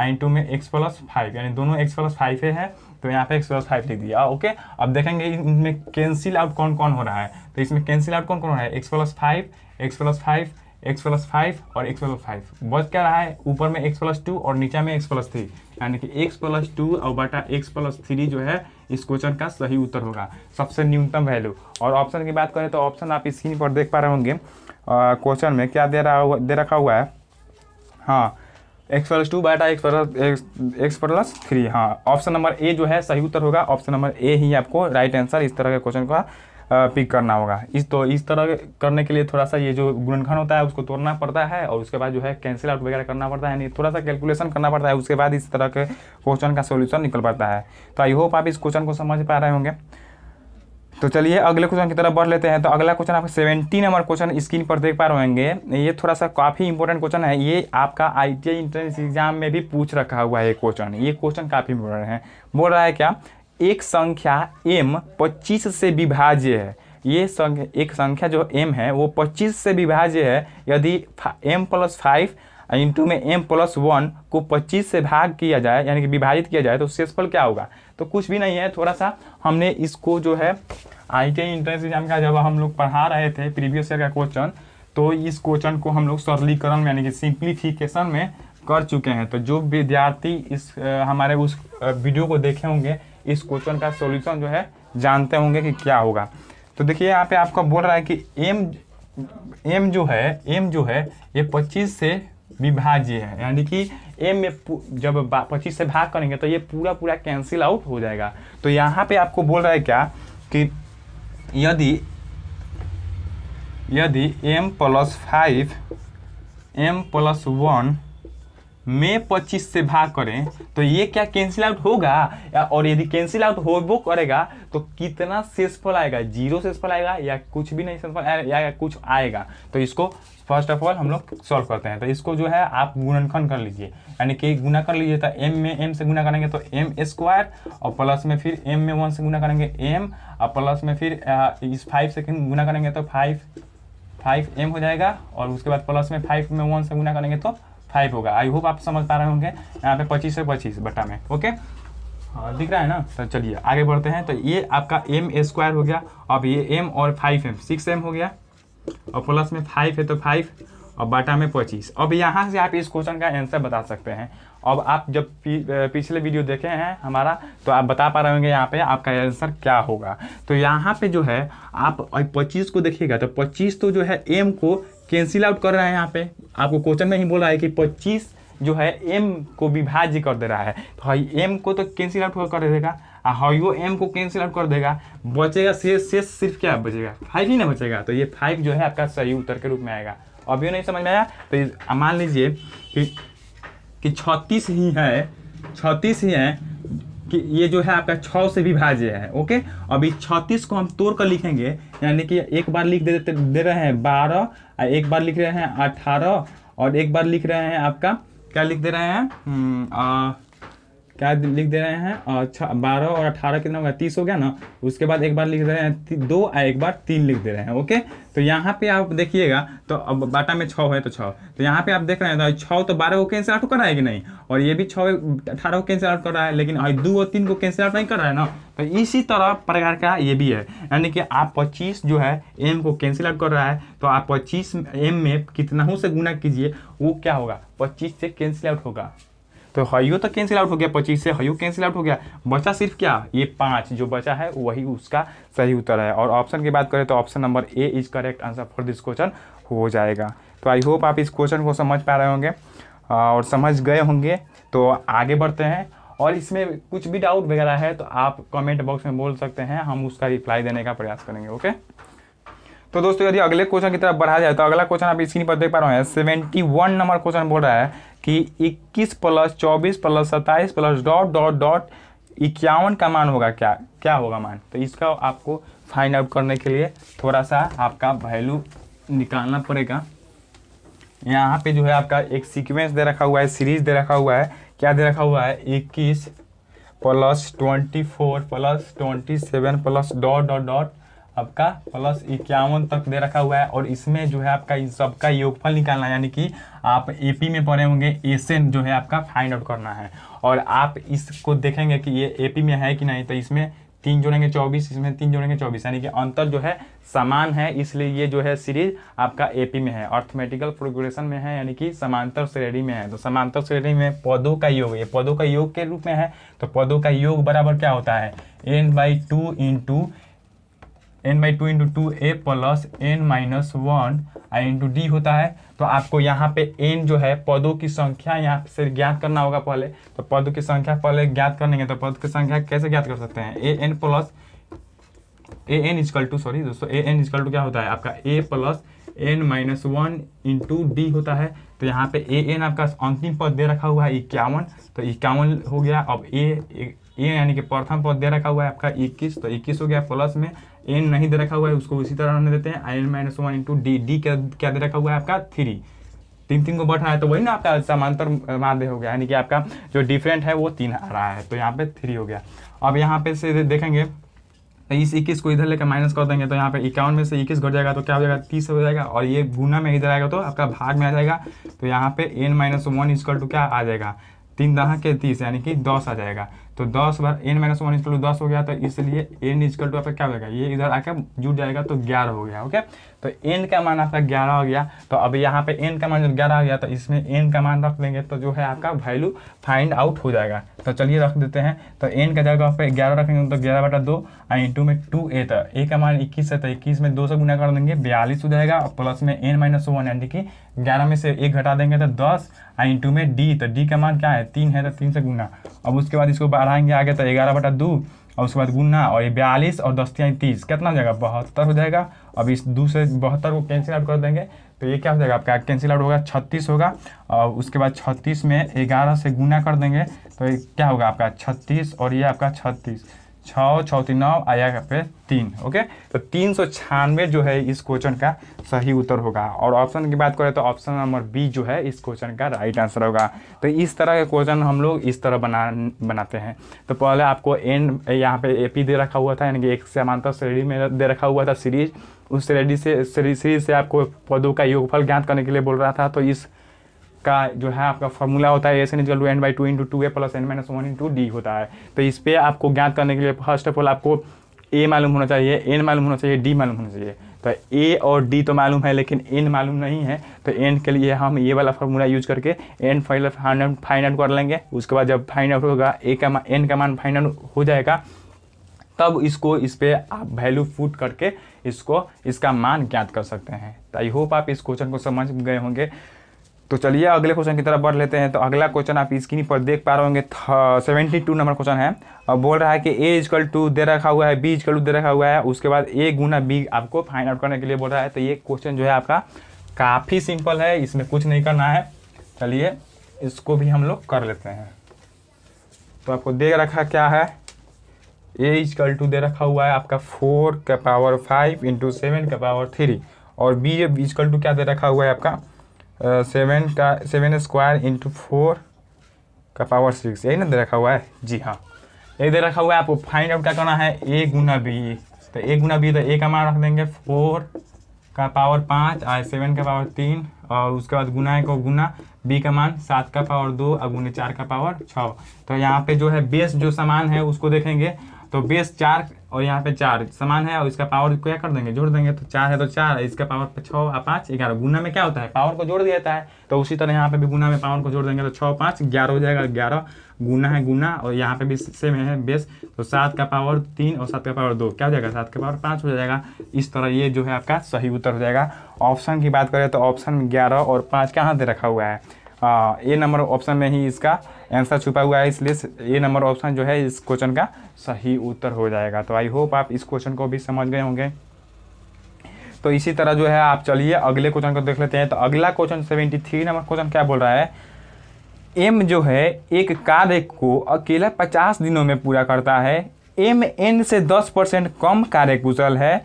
इंटू में एक्स प्लस फाइव यानी दोनों एक्स प्लस फाइव है तो यहाँ पे एक्स प्लस फाइव लिख दिया ओके अब देखेंगे इनमें कैंसिल आउट कौन कौन हो रहा है तो इसमें कैंसिल आउट कौन कौन हो रहा है x plus five x plus five x plus five और एक्स प्लस फाइव बच क्या रहा है ऊपर में एक्स प्लस टू और नीचे में एक्स प्लस थ्री यानी कि एक्स प्लस टू और बाटा एक्स प्लस थ्री जो है इस क्वेश्चन का सही उत्तर होगा सबसे न्यूनतम वैल्यू और ऑप्शन की बात करें तो ऑप्शन आप स्क्रीन पर देख पा रहे होंगे क्वेश्चन में क्या दे रहा हुआ दे रखा हुआ है हाँ एक्स प्लस टू बाटा x plus x plus three हाँ ऑप्शन नंबर ए जो है सही उत्तर होगा ऑप्शन नंबर ए ही आपको राइट आंसर इस तरह के क्वेश्चन का पिक करना होगा इस तो इस तरह करने के लिए थोड़ा सा ये जो गुणनखंड होता है उसको तोड़ना पड़ता है और उसके बाद जो है कैंसिल आउट वगैरह करना पड़ता है यानी थोड़ा सा कैलकुलेशन करना पड़ता है उसके बाद इस तरह के क्वेश्चन का सोल्यूशन निकल पाता है तो आई होप आप इस क्वेश्चन को समझ पा रहे होंगे तो चलिए अगले क्वेश्चन की तरफ बढ़ लेते हैं तो अगला क्वेश्चन आप सेवेंटी नंबर क्वेश्चन स्क्रीन पर देख पा रहे होंगे ये थोड़ा सा काफ़ी इंपॉर्टेंट क्वेश्चन है ये आपका आई टी एंट्रेंस एग्जाम में भी पूछ रखा हुआ है ये क्वेश्चन ये क्वेश्चन काफ़ी इंपॉर्टेंट है बोल रहा है क्या एक संख्या m 25 से विभाज्य है ये संख्या एक संख्या जो m है वो 25 से विभाज्य है यदि m प्लस फाइव इंटू में m प्लस वन को 25 से भाग किया जाए यानी कि विभाजित किया जाए तो शेषफल क्या होगा तो कुछ भी नहीं है थोड़ा सा हमने इसको जो है आई टी एंट्रेंस एग्जाम का जब हम लोग पढ़ा रहे थे प्रीवियस ईयर का क्वेश्चन तो इस क्वेश्चन को हम लोग सरलीकरण यानी कि सिंप्लीफिकेशन में कर चुके हैं तो जो विद्यार्थी इस आ, हमारे उस वीडियो को देखे होंगे इस क्वेश्चन का सोल्यूशन जो है जानते होंगे कि क्या होगा तो देखिए यहाँ पे आपका बोल रहा है कि एम एम जो है एम जो है ये पच्चीस से विभाज्य है यानी कि एम में जब पच्चीस से भाग करेंगे तो ये पूरा पूरा कैंसिल आउट हो जाएगा तो यहाँ पे आपको बोल रहा है क्या कि यदि यदि m plus five m plus one में पच्चीस से भाग करें तो ये क्या कैंसिल आउट होगा और यदि कैंसिल आउट हो वो करेगा तो कितना शेषफल आएगा जीरो सेसफल आएगा या कुछ भी नहीं शेषफल या, या कुछ आएगा तो इसको फर्स्ट ऑफ ऑल हम लोग सॉल्व करते हैं तो इसको जो है आप गुणनखंड कर लीजिए यानी कि गुना कर लीजिए तो एम में एम से गुना करेंगे तो एम स्क्वायर और प्लस में फिर एम में वन से गुना करेंगे एम और प्लस में फिर इस फाइव से गुना करेंगे तो फाइव फाइव एम हो जाएगा और उसके बाद प्लस में फाइव में वन से गुना करेंगे तो फाइव होगा आई होप आप समझ पा रहे होंगे यहाँ पे पच्चीस है पच्चीस बट्टा में ओके हाँ दिख रहा है ना तो चलिए आगे बढ़ते हैं तो ये आपका एम स्क्वायर हो गया अब ये एम और फाइव एम सिक्स एम हो गया और प्लस में फाइव है तो फाइव और बाटा में पच्चीस अब यहाँ से आप इस क्वेश्चन का आंसर बता सकते हैं अब आप जब पी, पिछले वीडियो देखे हैं हमारा तो आप बता पा रहे होंगे यहाँ पे आपका आंसर क्या होगा तो यहाँ पे जो है आप पच्चीस को देखिएगा तो पच्चीस तो जो है एम को कैंसिल आउट कर रहा है यहाँ पे आपको क्वेश्चन में ही बोल रहा है कि पच्चीस जो है एम को विभाज्य कर दे रहा है तो हाई एम को तो कैंसिल आउट कर देगा और वो एम को कैंसिल आउट कर देगा बचेगा शेष शेष सिर्फ क्या बचेगा फाइव ही ना बचेगा तो ये फाइव जो है आपका सही उत्तर के रूप में आएगा अब ये नहीं समझ में आया तो मान लीजिए कि कि छत्तीस ही है छत्तीस ही है कि ये जो है आपका छः से विभाज्य है ओके अभी छत्तीस को हम तोड़ कर लिखेंगे यानी कि एक बार लिख दे दे रहे हैं बारह एक बार लिख रहे हैं अठारह और एक बार लिख रहे हैं आपका क्या लिख दे रहे हैं हम्म, क्या लिख दे रहे हैं बारह और अठारह कितना हो गया तीस हो गया ना उसके बाद एक बार लिख दे रहे हैं दो और एक बार तीन लिख दे रहे हैं ओके तो यहाँ पे आप देखिएगा तो अब बाटा में छः है तो छः तो यहाँ पे आप देख रहे हैं तो छः तो बारह को कैंसिल आउट कर रहा है कि नहीं और ये भी छः अठारह को कैंसिल आउट कर रहा है लेकिन दो और तीन को कैंसिल आउट नहीं कर रहा है ना तो इसी तरह प्रकार का ये भी है यानी कि आप पच्चीस जो है एम को कैंसिल आउट कर रहा है तो आप पच्चीस एम में कितना से गुना कीजिए वो क्या होगा पच्चीस से कैंसिल आउट होगा तो हयो तो कैंसिल आउट हो गया पच्चीस से हयो कैंसिल आउट हो गया बचा सिर्फ क्या ये पाँच जो बचा है वही उसका सही उत्तर है और ऑप्शन की बात करें तो option number A is correct answer for this question हो जाएगा तो आई होप आप इस क्वेश्चन को समझ पा रहे होंगे और समझ गए होंगे तो आगे बढ़ते हैं और इसमें कुछ भी डाउट वगैरह है तो आप कमेंट बॉक्स में बोल सकते हैं हम उसका रिप्लाई देने का प्रयास करेंगे ओके तो दोस्तों यदि अगले क्वेश्चन की तरफ बढ़ा जाए तो अगला क्वेश्चन आप स्क्रीन पर देख पा रहे हैं सेवेंटी वन नंबर क्वेश्चन बोल रहा है कि 21 प्लस चौबीस प्लस सत्ताईस प्लस डॉट डॉट डॉट इक्यावन का मान होगा क्या क्या होगा मान तो इसका आपको फाइंड आउट करने के लिए थोड़ा सा आपका वैल्यू निकालना पड़ेगा यहाँ पे जो है आपका एक सीक्वेंस दे रखा हुआ है सीरीज दे रखा हुआ है क्या दे रखा हुआ है इक्कीस plus twenty four plus twenty seven plus dot dot dot आपका प्लस इक्यावन तक दे रखा हुआ है और इसमें जो है आपका इस सबका योगफल निकालना है यानी कि आप एपी में पढ़े होंगे एसेन जो है आपका फाइंड आउट करना है और आप इसको देखेंगे कि ये एपी में है कि नहीं तो इसमें तीन जोड़ेंगे चौबीस इसमें तीन जोड़ेंगे चौबीस यानी कि अंतर जो है समान है इसलिए ये जो है सीरीज आपका एपी में है अर्थमेटिकल प्रोग्रेशन में है यानी कि समांतर श्रेणी में है तो समांतर श्रेणी में पौधों का योग ये पौधों का योग के रूप में है तो पौधों का योग बराबर क्या होता है n by two into n by two into two A plus n minus one I into d होता है तो आपको यहाँ पे एन जो है पदों की संख्या यहाँ से ज्ञात करना होगा पहले तो पदों की संख्या पहले ज्ञात करेंगे तो पद की संख्या कैसे ज्ञात कर सकते हैं a n plus a n is equal to sorry दोस्तों ए एन इजकल टू क्या होता है आपका a plus n minus one into d होता है तो यहाँ पे ए एन आपका अंतिम पद दे रखा हुआ है इक्यावन तो इक्यावन हो गया अब ए ए यानी कि प्रथम पद दे रखा हुआ है आपका इक्कीस तो इक्कीस हो गया प्लस में एन नहीं दे रखा हुआ है उसको इसी तरह रहने देते हैं i n minus one into d d क्या क्या दे रखा हुआ है आपका थ्री तीन तीन को बढ़ रहा है तो वही ना आपका समांतर माध्य हो गया यानी कि आपका जो डिफरेंट है वो तीन आ रहा है तो यहाँ पे थ्री हो गया अब यहाँ पे से देखेंगे तो इस इक्कीस को इधर लेकर माइनस कर देंगे तो यहाँ पे इक्यावन में से इक्कीस घट जाएगा तो क्या हो जाएगा तीस हो जाएगा और ये गुना में इधर आएगा तो आपका भाग में आ जाएगा तो यहाँ पे n minus one is equal to क्या आ जाएगा तीन दहा के तीस यानी कि दस आ जाएगा तो दस बार n minus one is equal to दस हो गया तो इसलिए एन इजकल टू आपका क्या हो जाएगा ये इधर आकर जुट जाएगा तो ग्यारह हो गया ओके तो एन का मान आपका ग्यारह हो गया तो अब यहाँ पे एन का मान जब ग्यारह हो गया तो इसमें एन का मान रख देंगे तो जो है आपका वैल्यू फाइंड आउट हो जाएगा तो चलिए रख देते हैं तो एन का जगह पे ग्यारह रखेंगे तो ग्यारह बटा दो और इंटू में टू ए था ए का मान इक्कीस है तो इक्कीस में दो से गुना कर देंगे बयालीस हो जाएगा और प्लस में एन माइनस वन यानी कि ग्यारह में से एक घटा देंगे तो दस और इंटू में डी तो डी का मान क्या है तीन है तो तीन से गुना अब उसके बाद इसको बढ़ाएंगे आगे तो ग्यारह बटा दो और उसके बाद गुना और ये बयालीस और दस तीन तीस कितना हो जाएगा बहत्तर हो जाएगा अब इस दूसरे बहत्तर को कैंसिल आउट कर देंगे तो ये क्या हो जाएगा आपका कैंसिल आउट होगा छत्तीस होगा और उसके बाद छत्तीस में ग्यारह से गुना कर देंगे तो क्या होगा आपका छत्तीस और ये आपका छत्तीस छः चौथी नौ आया पे तीन ओके तो तीन सौ छियानवे जो है इस क्वेश्चन का सही उत्तर होगा और ऑप्शन की बात करें तो ऑप्शन नंबर बी जो है इस क्वेश्चन का राइट आंसर होगा तो इस तरह के क्वेश्चन हम लोग इस तरह बना बनाते हैं तो पहले आपको एंड यहाँ पे एपी दे रखा हुआ था यानी कि एक समांतर श्रेणी में दे रखा हुआ था सीरीज उस रेडी से श्री से आपको पौधों का योगफल ज्ञात करने के लिए बोल रहा था तो इस का जो है आपका फॉर्मूला होता है s n equal n by two into two A plus n minus one into d होता है तो इस पर आपको ज्ञात करने के लिए फर्स्ट ऑफ ऑल आपको ए मालूम होना चाहिए एन मालूम होना चाहिए डी मालूम होना चाहिए तो ए और डी तो मालूम है लेकिन एन मालूम नहीं है तो एन के लिए हम ये वाला फार्मूला यूज करके एन फाइनल फाइंड आउट कर लेंगे उसके बाद जब फाइंड आउट होगा ए का एन का मान फाइंड आउट हो जाएगा तब इसको इस पर आप वैल्यू फूट करके इसको इसका मान ज्ञात कर सकते हैं तो आई होप आप इस क्वेश्चन को समझ गए होंगे तो चलिए अगले क्वेश्चन की तरफ बढ़ लेते हैं तो अगला क्वेश्चन आप स्क्रीन पर देख पा रहे होंगे सेवेंटी टू नंबर क्वेश्चन है और बोल रहा है कि ए इजकल टू दे रखा हुआ है बी इजकल टू दे रखा हुआ है उसके बाद ए गुना बी आपको फाइंड आउट करने के लिए बोल रहा है तो ये क्वेश्चन जो है आपका काफ़ी सिंपल है इसमें कुछ नहीं करना है चलिए इसको भी हम लोग कर लेते हैं तो आपको दे रखा क्या है ए इजकल टू दे रखा हुआ है आपका फोर का पावर फाइव इंटू सेवन का पावर थ्री और बी इजकल टू क्या दे रखा हुआ है आपका सेवन uh, का सेवन स्क्वायर इंटू फोर का पावर सिक्स यही ना दे रखा हुआ है जी हाँ ये दे रखा हुआ है आपको फाइंड आउट क्या करना है ए गुना बी तो ए गुना बी तो ए का मान रख देंगे फोर का पावर पाँच आए सेवन का पावर तीन और उसके बाद गुना एक गुना बी का मान सात का पावर दो और गुने चार का पावर छः तो यहाँ पे जो है बेस जो सामान है उसको देखेंगे तो बेस चार और यहाँ पे चार समान है और इसका पावर क्या कर देंगे जोड़ देंगे तो चार है तो चार है इसका पावर छः और पाँच ग्यारह गुना में क्या होता है पावर को जोड़ दिया जाता है तो उसी तरह यहाँ पे भी गुना में पावर को जोड़ देंगे तो छः पाँच ग्यारह हो जाएगा ग्यारह गुना है गुना और यहाँ पे भी सेम है बेस तो सात का पावर तीन और सात का पावर दो क्या हो जाएगा सात का पावर पाँच हो जाएगा इस तरह ये जो है आपका सही उत्तर हो जाएगा ऑप्शन की बात करें तो ऑप्शन ग्यारह और पाँच कहाँ दे रखा हुआ है ए नंबर ऑप्शन में ही इसका आंसर छुपा हुआ है इसलिए ए नंबर ऑप्शन जो है इस क्वेश्चन का सही उत्तर हो जाएगा तो आई होप आप इस क्वेश्चन को भी समझ गए होंगे तो इसी तरह जो है आप चलिए अगले क्वेश्चन को देख लेते हैं तो अगला question seventy three number question क्या बोल रहा है एम जो है एक कार्य को अकेला पचास दिनों में पूरा करता है एम एन से दस परसेंट कम कार्य कुशल है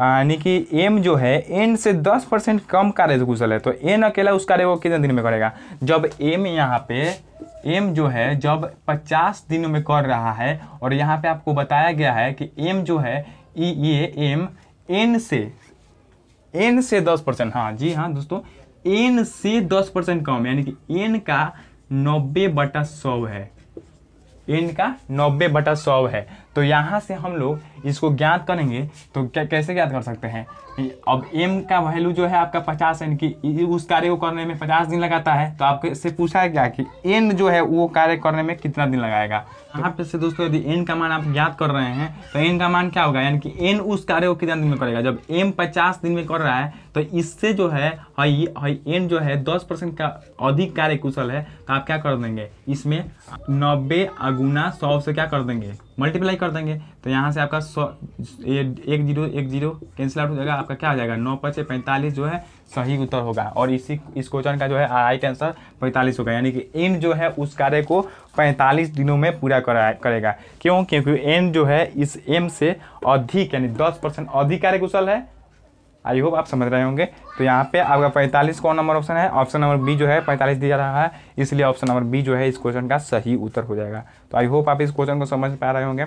यानी कि एम जो है एन से 10 परसेंट कम कार्य कुशल है तो एन अकेला उस कार्य को कितने दिन में करेगा जब एम यहाँ पे एम जो है जब 50 दिनों में कर रहा है और यहाँ पे आपको बताया गया है कि एम जो है ये एम एन से एन से 10 परसेंट हाँ जी हाँ दोस्तों एन से 10 परसेंट कम यानी कि एन का नब्बे बटा सौ है एन का नब्बे बटा सौ है तो यहाँ से हम लोग इसको ज्ञात करेंगे तो कैसे ज्ञात कर सकते हैं अब एम का वैल्यू जो है आपका पचास यानी कि उस कार्य को करने में पचास दिन लगाता है तो आपके से पूछा क्या कि एन जो है वो कार्य करने में कितना दिन लगाएगा तो यहाँ पे से दोस्तों यदि एन का मान आप ज्ञात कर रहे हैं तो एन का मान क्या होगा यानी कि एन उस कार्य को कितना दिन में करेगा जब एम पचास दिन में कर रहा है तो इससे जो है हाई, एन जो है दस परसेंट का अधिक कार्य कुशल है तो आप क्या कर देंगे इसमें नब्बे अगुना सौ से क्या कर देंगे मल्टीप्लाई कर देंगे तो यहाँ से आपका सौ एक जीरो एक जीरो कैंसिल आउट हो जाएगा आपका क्या हो जाएगा नौ पचे पैंतालीस जो है सही उत्तर होगा और इसी इस क्वेश्चन का जो है राइट आंसर पैंतालीस होगा यानी कि एन जो है उस कार्य को पैंतालीस दिनों में पूरा करा करेगा क्यों क्योंकि एन जो है इस एम से अधिक यानी दस परसेंट अधिक कार्य कुशल है आई होप आप समझ रहे होंगे तो यहाँ पे आपका पैंतालीस कौन नंबर ऑप्शन है ऑप्शन नंबर बी जो है पैंतालीस दिया रहा है इसलिए ऑप्शन नंबर बी जो है इस क्वेश्चन का सही उत्तर हो जाएगा तो आई होप आप इस क्वेश्चन को समझ पा रहे होंगे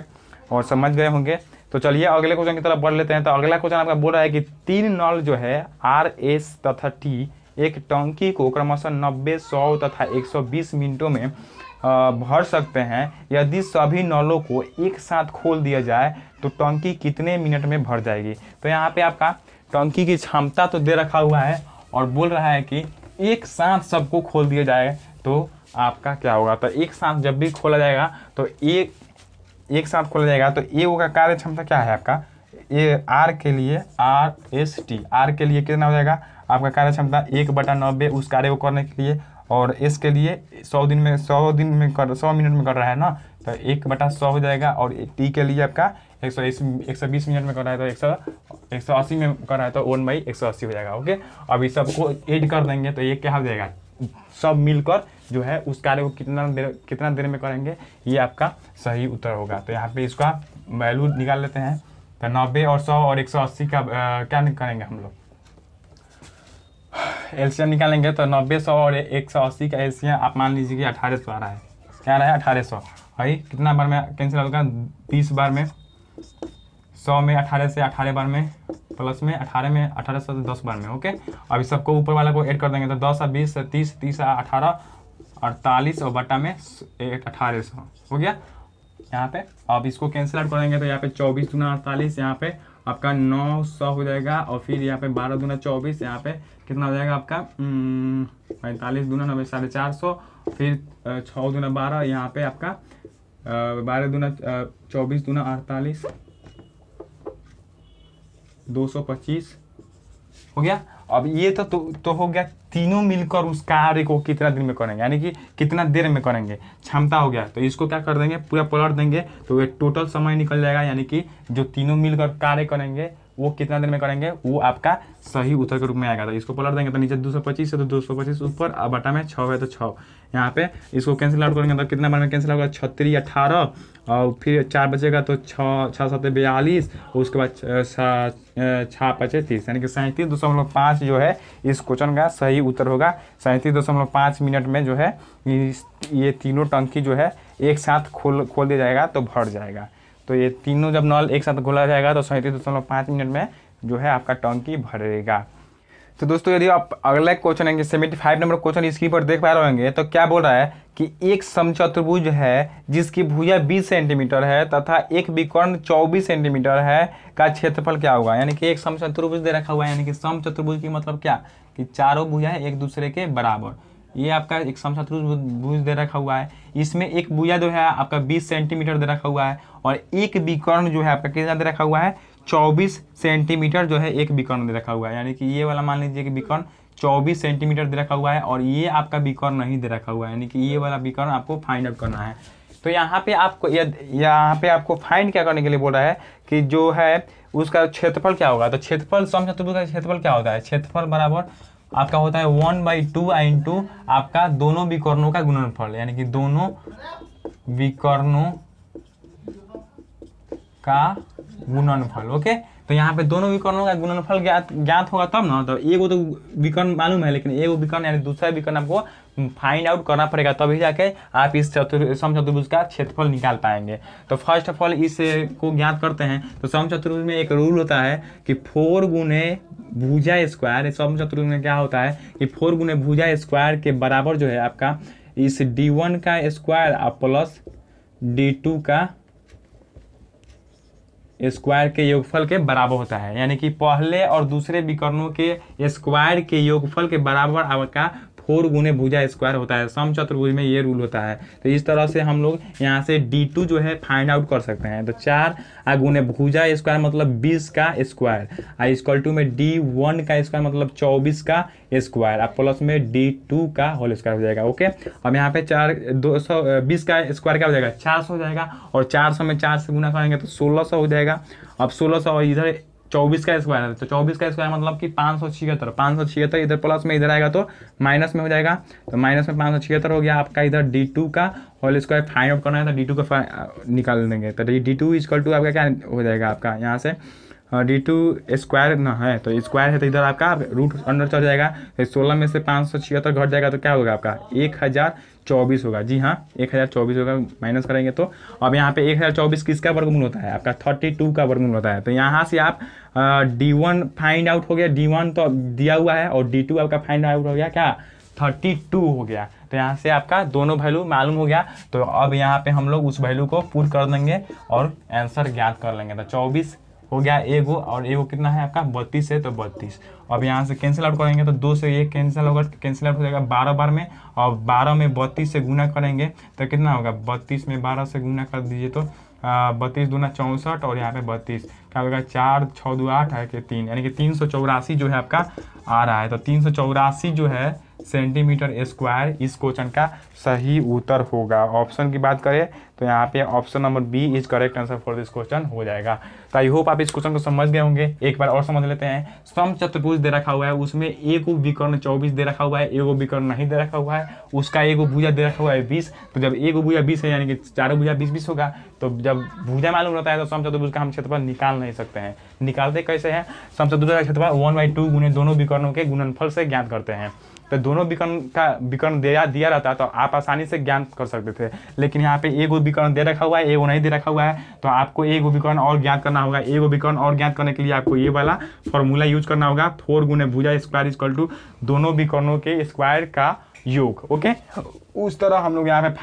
और समझ गए होंगे तो चलिए अगले क्वेश्चन की तरफ बढ़ लेते हैं तो अगला क्वेश्चन आपका बोल रहा है कि तीन नल जो है आर एस तथा टी एक टंकी को क्रमशः नब्बे सौ तथा एक मिनटों में भर सकते हैं यदि सभी नलों को एक साथ खोल दिया जाए तो टंकी कितने मिनट में भर जाएगी तो यहाँ पे आपका टंकी की क्षमता तो दे रखा हुआ है और बोल रहा है कि एक साथ सबको खोल दिया जाए तो आपका क्या होगा तो एक साथ जब भी खोला जाएगा तो एक एक साथ खोला जाएगा तो ए का कार्य क्षमता क्या है आपका ए आर के लिए आर एस टी आर के लिए कितना हो जाएगा आपका कार्य क्षमता एक बटा नब्बे उस कार्य को करने के लिए और एस के लिए सौ दिन में सौ दिन में कर सौ मिनट में कर रहा है ना तो एक बटा सौ हो जाएगा और टी के लिए आपका एक सौ एक सौ बीस मिनट में कर रहा है तो एक सौ एक सौ अस्सी में कर रहा है तो वन बाई एक सौ अस्सी हो जाएगा ओके अब इस सबको एड कर देंगे तो ये क्या हो जाएगा सब मिलकर जो है उस कार्य को कितना देर कितना देर में करेंगे ये आपका सही उत्तर होगा तो यहाँ पे इसका वैल्यू निकाल लेते हैं तो नब्बे और सौ और एक सौ अस्सी का आ, क्या करेंगे हम लोग एलसीएम निकालेंगे तो नब्बे सौ और एक सौ अस्सी का एलसीएम आप मान लीजिए कि अठारह सौ आ रहा है क्या रहा है अठारह सौ भाई कितना बार में कैंसिल होगा बीस बार में सौ में अठारह से अठारह बार में प्लस में अठारह में अठारह से दस बार में ओके अभी सबको ऊपर वाला को ऐड कर देंगे तो दस और बीस तीस तीस अठारह अड़तालीस और बटा में अठारह सौ हो गया यहाँ पे अब इसको कैंसिल आउट करेंगे तो यहाँ पे चौबीस दूना अड़तालीस यहाँ पे आपका नौ सौ हो जाएगा और फिर यहाँ पे बारह दूना चौबीस यहाँ पे कितना हो जाएगा आपका पैंतालीस दूना नब्बे साढ़े चार सौ फिर छः दूना बारह यहाँ पे आपका बारह दूना चौबीस दूना अड़तालीस दो सौ पच्चीस हो गया अब ये तो तो, तो हो गया तीनों मिलकर उस कार्य को कितना दिन में करेंगे यानी कि कितना देर में करेंगे क्षमता हो गया तो इसको क्या कर देंगे पूरा पलट देंगे तो ये टोटल समय निकल जाएगा यानी कि जो तीनों मिलकर कार्य करेंगे वो कितना दिन में करेंगे वो आपका सही उत्तर के रूप में आएगा तो इसको पलट देंगे तो नीचे दो सौ पच्चीस है तो दो सौ पच्चीस ऊपर और बटा में छः है तो छः यहाँ पे इसको कैंसिल आउट करेंगे तो कितना बार में कैंसिल होगा छत्तीस अठारह और फिर चार बजेगा तो छः छः सात बयालीस उसके बाद छः पचे तीस यानी कि सैंतीस दशमलव पाँच जो है इस क्वेश्चन का सही उत्तर होगा सैंतीस दशमलव पाँच मिनट में जो है ये तीनों टंकी जो है एक साथ खोल खोल दिया जाएगा तो भर जाएगा तो ये तीनों जब नल एक साथ घोला जाएगा तो सैंतीस दशमलव पाँच मिनट में जो है आपका टंकी भरेगा तो दोस्तों यदि आप अगला क्वेश्चन है seventy five number question screen पर देख पा रहे होंगे तो क्या बोल रहा है कि एक समचतुर्भुज है जिसकी भुजा 20 सेंटीमीटर है तथा एक विकर्ण 24 सेंटीमीटर है का क्षेत्रफल क्या होगा यानी कि एक समचतुर्भुज दे रखा हुआ है यानी कि समचतुर्भुज की मतलब क्या कि चारों भुजाएं एक दूसरे के बराबर ये आपका एक समशत्रुज भूज दे रखा हुआ है इसमें एक बुया जो है आपका 20 सेंटीमीटर दे रखा हुआ है और एक विकर्ण जो है आपका कितना दे रखा हुआ है 24 सेंटीमीटर जो है एक विकर्ण दे रखा हुआ है यानी कि ये वाला मान लीजिए कि विकर्ण 24 सेंटीमीटर दे रखा हुआ है और ये आपका विकर्ण नहीं दे रखा हुआ है यानी कि ये वाला विकर्ण आपको फाइंड आउट करना है तो यहाँ पे आपको यहाँ पे आपको फाइंड क्या करने के लिए बोल रहा है कि जो है उसका क्षेत्रफल क्या होगा तो क्षेत्रफल समझ का क्षेत्रफल क्या होता है क्षेत्रफल बराबर आपका होता है one by two i two आपका दोनों विकर्णों का गुणनफल यानी कि दोनों विकर्णों का गुणनफल ओके तो यहाँ पे दोनों विकर्णों का गुणनफल ज्ञात ज्ञात होगा तब ना तो वो तो विकर्ण मालूम है लेकिन वो विकर्ण यानी दूसरा विकर्ण आपको फाइंड आउट करना पड़ेगा तभी जाके आप इस चतुर् सम चतुर्भुज का क्षेत्रफल निकाल पाएंगे तो फर्स्ट ऑफ ऑल इस को ज्ञात करते हैं तो सम चतुर्भुज में एक रूल होता है कि फोर गुने भुजा स्क्वायर सम चतुर्भुज में क्या होता है कि फोर गुने भुजा स्क्वायर के बराबर जो है आपका इस डी वन का स्क्वायर और प्लस डी टू का स्क्वायर के योगफल के बराबर होता है यानी कि पहले और दूसरे विकर्णों के स्क्वायर के योगफल के बराबर आपका फोर गुने भुजा स्क्वायर होता है सम चतुर्भुज में ये रूल होता है तो इस तरह से हम लोग यहाँ से डी टू जो है फाइंड आउट कर सकते हैं तो चार आ गुने भुजा स्क्वायर मतलब बीस का स्क्वायर आई स्क्वल टू में डी वन का स्क्वायर मतलब चौबीस का स्क्वायर आप प्लस में डी टू का होल स्क्वायर हो जाएगा ओके अब यहाँ पे चार दो सौ बीस का स्क्वायर क्या हो जाएगा चार सौ हो जाएगा और चार सौ में चार से गुना करेंगे तो सोलह सौ हो जाएगा अब सोलह सौ इधर चौबीस का स्क्वायर है तो चौबीस का स्क्वायर मतलब कि पाँच सौ छिहत्तर पाँच सौ छिहत्तर इधर प्लस में इधर आएगा तो माइनस में हो जाएगा तो माइनस में पाँच सौ छिहत्तर हो गया आपका इधर डी टू का होल स्क्वायर फाइंड आउट करना है तो डी टू का निकाल देंगे तो डी टू इजकल टू आपका क्या हो जाएगा आपका यहाँ से डी टू स्क्वायर ना है तो स्क्वायर है तो इधर आपका रूट अंडर चल जाएगा तो सोलह में से पाँच सौ छिहत्तर घट जाएगा तो क्या होगा आपका एक हज़ार चौबीस होगा जी हाँ एक हज़ार चौबीस होगा माइनस करेंगे तो अब यहाँ पे एक हज़ार चौबीस किसका वर्गमूल होता है आपका थर्टी टू का वर्गमूल होता है तो यहाँ से आप डी वन फाइंड आउट हो गया डी वन तो दिया हुआ है और डी टू आपका फाइंड आउट हो गया क्या थर्टी टू हो गया तो यहाँ से आपका दोनों वैल्यू मालूम हो गया तो अब यहाँ पे हम लोग उस वैल्यू को पूर्व कर देंगे और आंसर ज्ञात कर लेंगे तो चौबीस हो गया एगो और एगो कितना है आपका बत्तीस है तो बत्तीस अब यहाँ से कैंसिल आउट करेंगे तो दो से एक कैंसिल होगा कैंसिल आउट हो जाएगा बारह बार में और बारह में बत्तीस से गुना करेंगे तो कितना होगा बत्तीस में बारह से गुना कर दीजिए तो बत्तीस दूना चौंसठ और यहाँ पे बत्तीस क्या होगा चार छः दो आठ है कि तीन यानी कि तीन सौ चौरासी जो है आपका आ रहा है तो तीन सौ चौरासी जो है सेंटीमीटर स्क्वायर इस क्वेश्चन का सही उत्तर होगा ऑप्शन की बात करें तो यहाँ पे option number B is correct answer for this question हो जाएगा तो आई होप आप इस क्वेश्चन को समझ गए होंगे एक बार और समझ लेते हैं सम चतुर्भुज दे रखा हुआ है उसमें एक विकर्ण चौबीस दे रखा हुआ है एगो विकर्ण नहीं दे रखा हुआ है उसका एगो भूजा दे रखा हुआ है बीस तो जब एक भूजा बीस है यानी कि चारों भूजा बीस बीस होगा तो जब भूजा मालूम रहता है तो सम चतुर्भुज का हम क्षेत्रफल निकाल नहीं सकते हैं निकालते कैसे हैं सम चतुर्भुज का क्षेत्रफल वन बाई टू गुने दोनों विकर्णों के गुणनफल से ज्ञात करते हैं तो दोनों विकर्ण का विकर्ण दिया दिया रहता तो आप आसानी से ज्ञान कर सकते थे लेकिन यहाँ पे एगो विकर्ण दे रखा हुआ है एगो नहीं दे रखा हुआ है तो आपको एगो विकर्ण और ज्ञात करना होगा एगो विकर्ण और ज्ञात करने के लिए आपको ये वाला फॉर्मूला यूज करना होगा फोर गुने भूजा स्क्वायर इक्वल टू दोनों विकर्णों के स्क्वायर का योग ओके उस तरह हम लोग यहाँ पे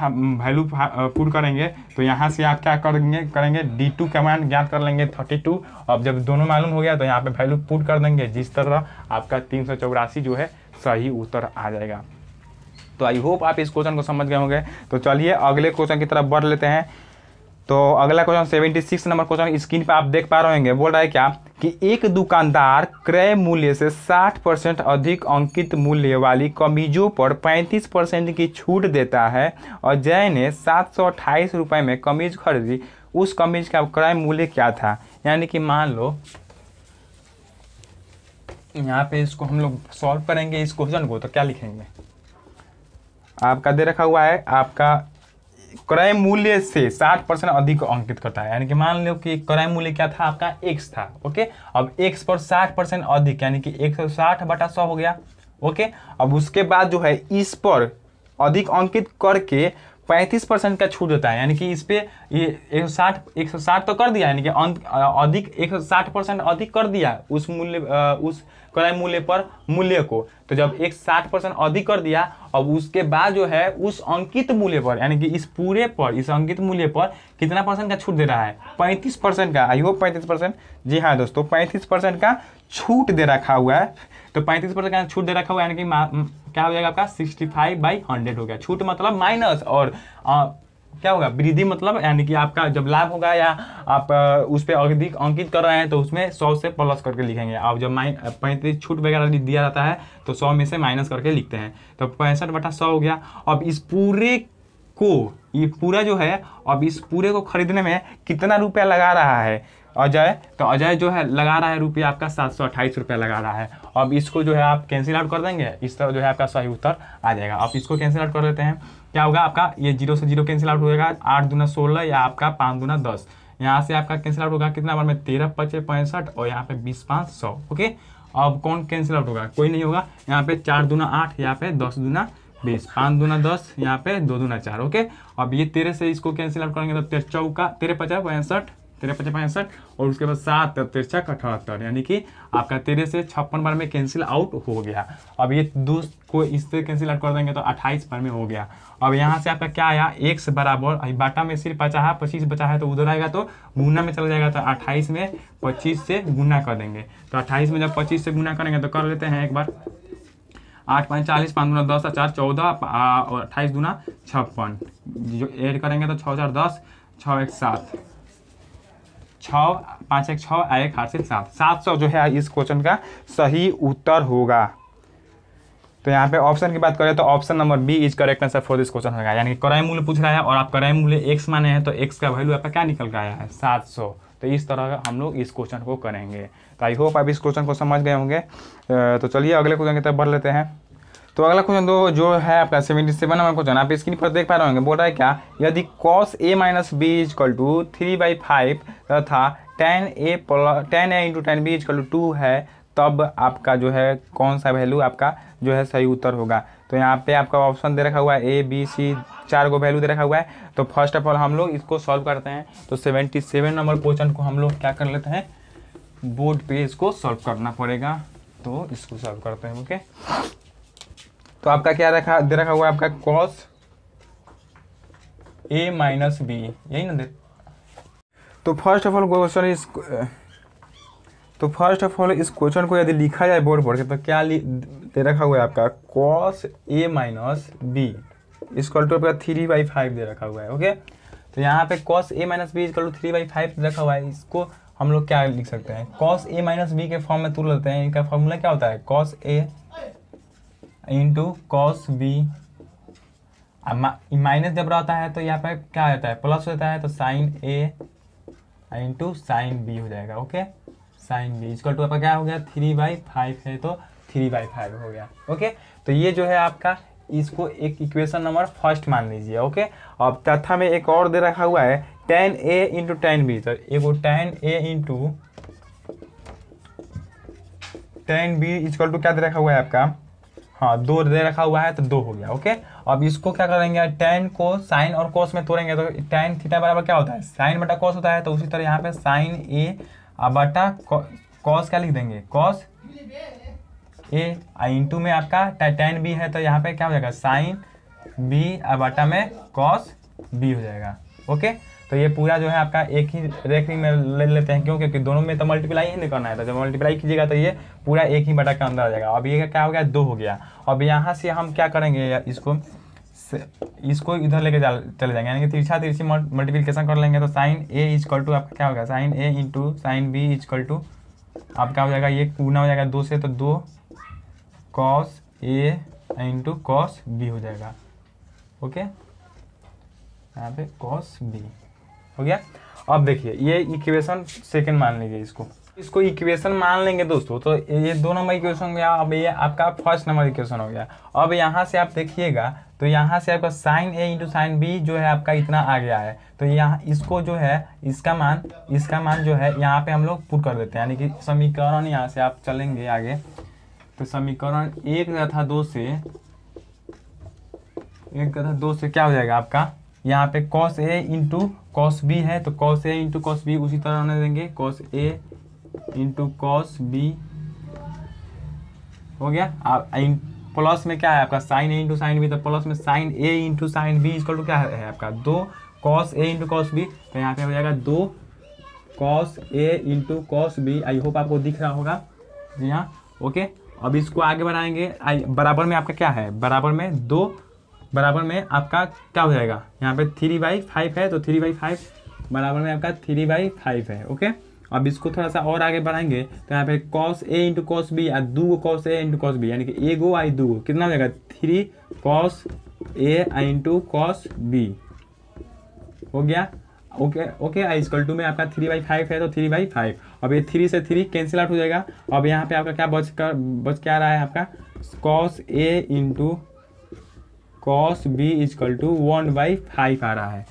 वैल्यू पुट करेंगे तो यहाँ से आप क्या करेंगे करेंगे डी टू कमांड ज्ञात कर लेंगे थर्टी टू अब जब दोनों मालूम हो गया तो यहाँ पे वैल्यू पुट कर देंगे जिस तरह आपका तीन सौ चौरासी जो है सही उत्तर आ जाएगा तो आई होप आप इस क्वेश्चन को समझ गए होंगे तो चलिए अगले क्वेश्चन की तरफ बढ़ लेते हैं तो अगला question seventy six number question screen पर आप देख पा रहे होंगे बोल रहा है क्या कि एक दुकानदार क्रय मूल्य से 60 परसेंट अधिक अंकित मूल्य वाली कमीजों पर 35 परसेंट की छूट देता है और जय ने सात सौ रुपये में कमीज खरीदी उस कमीज का क्रय मूल्य क्या था यानी कि मान लो यहाँ पे इसको हम लोग सॉल्व करेंगे इस क्वेश्चन को तो क्या लिखेंगे आपका दे रखा हुआ है आपका क्रय मूल्य से 60 परसेंट अधिक अंकित करता है यानी कि मान लो कि क्रय मूल्य क्या था आपका एक्स था ओके अब एक्स पर 60 परसेंट अधिक यानी कि एक सौ साठ बटा सौ हो गया ओके अब उसके बाद जो है इस पर अधिक अंकित करके 35 परसेंट का छूट होता है यानी कि इस पर ये एक सौ साठ एक सौ साठ तो कर दिया यानी कि अं-, अधिक एक सौ साठ परसेंट अधिक कर दिया उस मूल्य उस क्रय मूल्य पर मूल्य को तो जब एक साठ परसेंट अधिक कर दिया अब उसके बाद जो है उस अंकित मूल्य पर यानी कि इस पूरे पर इस अंकित मूल्य पर कितना परसेंट का छूट दे रहा है पैंतीस परसेंट का आई होप पैंतीस परसेंट जी हाँ दोस्तों पैंतीस परसेंट का छूट दे रखा हुआ है तो पैंतीस परसेंट का छूट दे रखा हुआ है यानी कि क्या हो जाएगा आपका सिक्सटी फाइव बाई हंड्रेड हो गया छूट मतलब माइनस और आ, क्या होगा वृद्धि मतलब यानी कि आपका जब लाभ होगा या आप उस पर अधिक अंकित कर रहे हैं तो उसमें सौ से प्लस करके लिखेंगे और जब माइन पैंतीस छूट वगैरह दिया जाता है तो सौ में से माइनस करके लिखते हैं तो पैंसठ बटा सौ हो गया अब इस पूरे को ये पूरा जो है अब इस पूरे को खरीदने में कितना रुपया लगा रहा है अजय तो अजय जो है लगा रहा है रुपया आपका सात सौ अट्ठाईस रुपया लगा रहा है अब इसको जो है आप कैंसिल आउट कर देंगे इस तरह जो है आपका सही उत्तर आ जाएगा आप इसको कैंसिल आउट कर देते हैं क्या होगा आपका ये जीरो से जीरो कैंसिल आउट हो जाएगा आठ दुना सोलह या आपका पाँच दुना दस यहाँ से आपका कैंसिल आउट होगा कितना बार में तेरह पच्चीस पैंसठ और यहाँ पे बीस पाँच सौ ओके अब कौन कैंसिल आउट होगा कोई नहीं होगा यहाँ पे चार दुना आठ यहाँ पे दस दुना बीस पाँच दुना दस यहाँ पे दो दुना चार ओके अब ये तेरह से इसको कैंसिल आउट करेंगे तो तेरह चौका तेरह पचास पैंसठ तिरपन पैंसठ और उसके बाद सात तिरछक अठहत्तर यानी कि आपका तेरह से छप्पन बार में कैंसिल आउट हो गया अब ये दो को इससे कैंसिल आउट कर देंगे तो अट्ठाईस बार में हो गया अब यहाँ से आपका क्या आया एक से बराबर अभी बाटा में सिर्फ बचा है पच्चीस बचा है तो उधर आएगा तो गुना में चला जाएगा तो अट्ठाईस में पच्चीस से गुना कर देंगे तो अट्ठाईस में जब पच्चीस से गुना करेंगे तो कर लेते हैं एक बार आठ पाँच चालीस पाँच गुना दस चार चौदह और अट्ठाईस गुना छप्पन जो एड करेंगे तो छः चार दस छः एक सात छ पाँच एक छः एक आठ से सात सात सौ जो है इस क्वेश्चन का सही उत्तर होगा तो यहाँ पे ऑप्शन की बात करें तो option number B is correct answer for this question होगा यानी कि क्रय मूल्य पूछ रहा है और आप क्रय मूल्य एक्स माने हैं तो एक्स का वैल्यू आपका क्या निकल के आया है सात सौ तो इस तरह हम लोग इस क्वेश्चन को करेंगे तो आई होप आप इस क्वेश्चन को समझ गए होंगे तो चलिए अगले क्वेश्चन की तरफ बढ़ लेते हैं तो अगला क्वेश्चन दो जो है आपका सेवेंटी सेवन नंबर क्वेश्चन आप स्क्रीन पर देख पा रहे होंगे बोल रहा है क्या यदि cos a minus B is equal to three by five तथा tan a plus tan a into tan b is equal to two है तब आपका जो है कौन सा वैल्यू आपका जो है सही उत्तर होगा तो यहाँ पे आपका ऑप्शन दे रखा हुआ है ए बी सी चार को वैल्यू दे रखा हुआ है तो फर्स्ट ऑफ ऑल हम लोग इसको सॉल्व करते हैं तो सेवेंटी सेवन नंबर क्वेश्चन को हम लोग क्या कर लेते हैं बोर्ड पे इसको सॉल्व करना पड़ेगा तो इसको सॉल्व करते हैं ओके तो आपका क्या रखा दे रखा हुआ है आपका कॉस ए माइनस बी यही ना दे तो फर्स्ट ऑफ ऑल क्वेश्चन इस तो फर्स्ट ऑफ ऑल इस क्वेश्चन को यदि लिखा जाए बोर्ड पर तो क्या दे रखा हुआ है आपका cos a minus b is equal to आपका थ्री बाई फाइव दे रखा हुआ है ओके तो यहाँ पे cos a minus b is equal to three by five रखा हुआ है इसको हम लोग क्या लिख सकते हैं कॉस ए माइनस बी के फॉर्म में तुल लेते हैं इनका फॉर्मूला क्या होता है cos a into cos b minus जब रहता है तो यहाँ पर क्या होता है प्लस होता है तो sine a into sine b हो जाएगा ओके साइन बी इसका टू आपका क्या हो गया थ्री बाई फाइव है तो थ्री बाई फाइव हो गया ओके तो ये जो है आपका इसको एक इक्वेशन नंबर फर्स्ट मान लीजिए ओके अब तथा में एक और दे रखा हुआ है tan a into tan b तो एक tan a into tan b is equal to क्या दे रखा हुआ है आपका हाँ दो दे रखा हुआ है तो दो हो गया ओके अब इसको क्या करेंगे टेन को साइन और कोस में तोड़ेंगे तो टेन थीटा बराबर क्या होता है साइन बटा कॉस होता है तो उसी तरह यहाँ पे साइन ए बटा कॉस क्या लिख देंगे कॉस ए इंटू में आपका टेन बी है तो यहाँ पे क्या हो जाएगा साइन बी बटा में कॉस बी हो जाएगा ओके तो ये पूरा जो है आपका एक ही रेकरिंग में ले लेते हैं क्यों क्योंकि दोनों में तो मल्टीप्लाई ही नहीं करना है तो जब मल्टीप्लाई कीजिएगा तो ये पूरा एक ही बटा के अंदर आ जाएगा अब ये क्या हो गया दो हो गया अब यहाँ से हम क्या करेंगे इसको इसको इधर लेके चले जाएंगे यानी कि तिरछा तिरछी मल्टीप्लिकेशन कर लेंगे तो साइन ए इजकल टू आपका क्या होगा sine a into sine b is equal to आपका हो जाएगा ये पूना हो जाएगा दो से तो दो cos a into cos b हो जाएगा ओके यहाँ पे कॉस बी हो गया अब देखिए ये इक्वेशन सेकंड मान लीजिए इसको इसको इक्वेशन मान लेंगे दोस्तों तो ये दो नंबर इक्वेशन हो गया अब ये आपका फर्स्ट नंबर इक्वेशन हो गया अब यहाँ से आप देखिएगा तो यहाँ से आपका sine a into sine b जो है आपका इतना आ गया है तो यहाँ इसको जो है इसका मान इसका मान जो है यहाँ पे हम लोग पुट कर देते हैं यानी कि समीकरण यहाँ से आप चलेंगे आगे तो समीकरण एक तथा दो से एक तथा दो से क्या हो जाएगा आपका यहाँ पे cos a into cos b है तो cos a into cos b उसी तरह आने देंगे cos a into cos b हो गया आप प्लस में क्या है आपका sine a into sine b तो प्लस में sine a into sine b इसका टू क्या है आपका दो cos a into cos b तो यहाँ पे हो जाएगा दो cos a into cos b I hope आपको दिख रहा होगा जी हाँ ओके अब इसको आगे बढ़ाएंगे आई बराबर में आपका क्या है बराबर में दो बराबर में आपका क्या हो जाएगा यहाँ पे थ्री बाई फाइव है तो थ्री बाई फाइव बराबर में आपका थ्री बाई फाइव है ओके अब इसको थोड़ा सा और आगे बढ़ाएंगे तो यहाँ पे cos a into cos b या दू cos a into cos b यानी कि ए गो आई दू गो कितना हो जाएगा three cos a into cos b हो गया okay okay is equal to में आपका थ्री बाई फाइव है तो थ्री बाई फाइव अब ये थ्री से थ्री कैंसिल आउट हो जाएगा अब यहाँ पे आपका क्या बच कर बच क्या रहा है आपका cos a into cos b is equal to one by five आ रहा है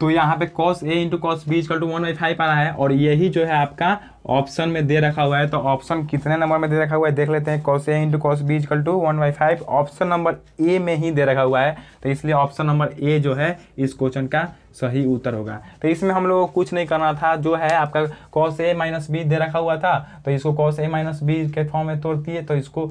तो यहाँ पे cos a into cos b is equal to one by five आ रहा है और यही जो है आपका ऑप्शन में दे रखा हुआ है तो ऑप्शन कितने नंबर में दे रखा हुआ है देख लेते हैं cos a into cos b is equal to one by five option number A में ही दे रखा हुआ है तो इसलिए ऑप्शन नंबर ए जो है इस क्वेश्चन का सही उत्तर होगा तो इसमें हम लोगों को कुछ नहीं करना था जो है आपका कॉस ए माइनस बी दे रखा हुआ था तो इसको कॉस ए माइनस बी के फॉर्म में तोड़ दिए तो इसको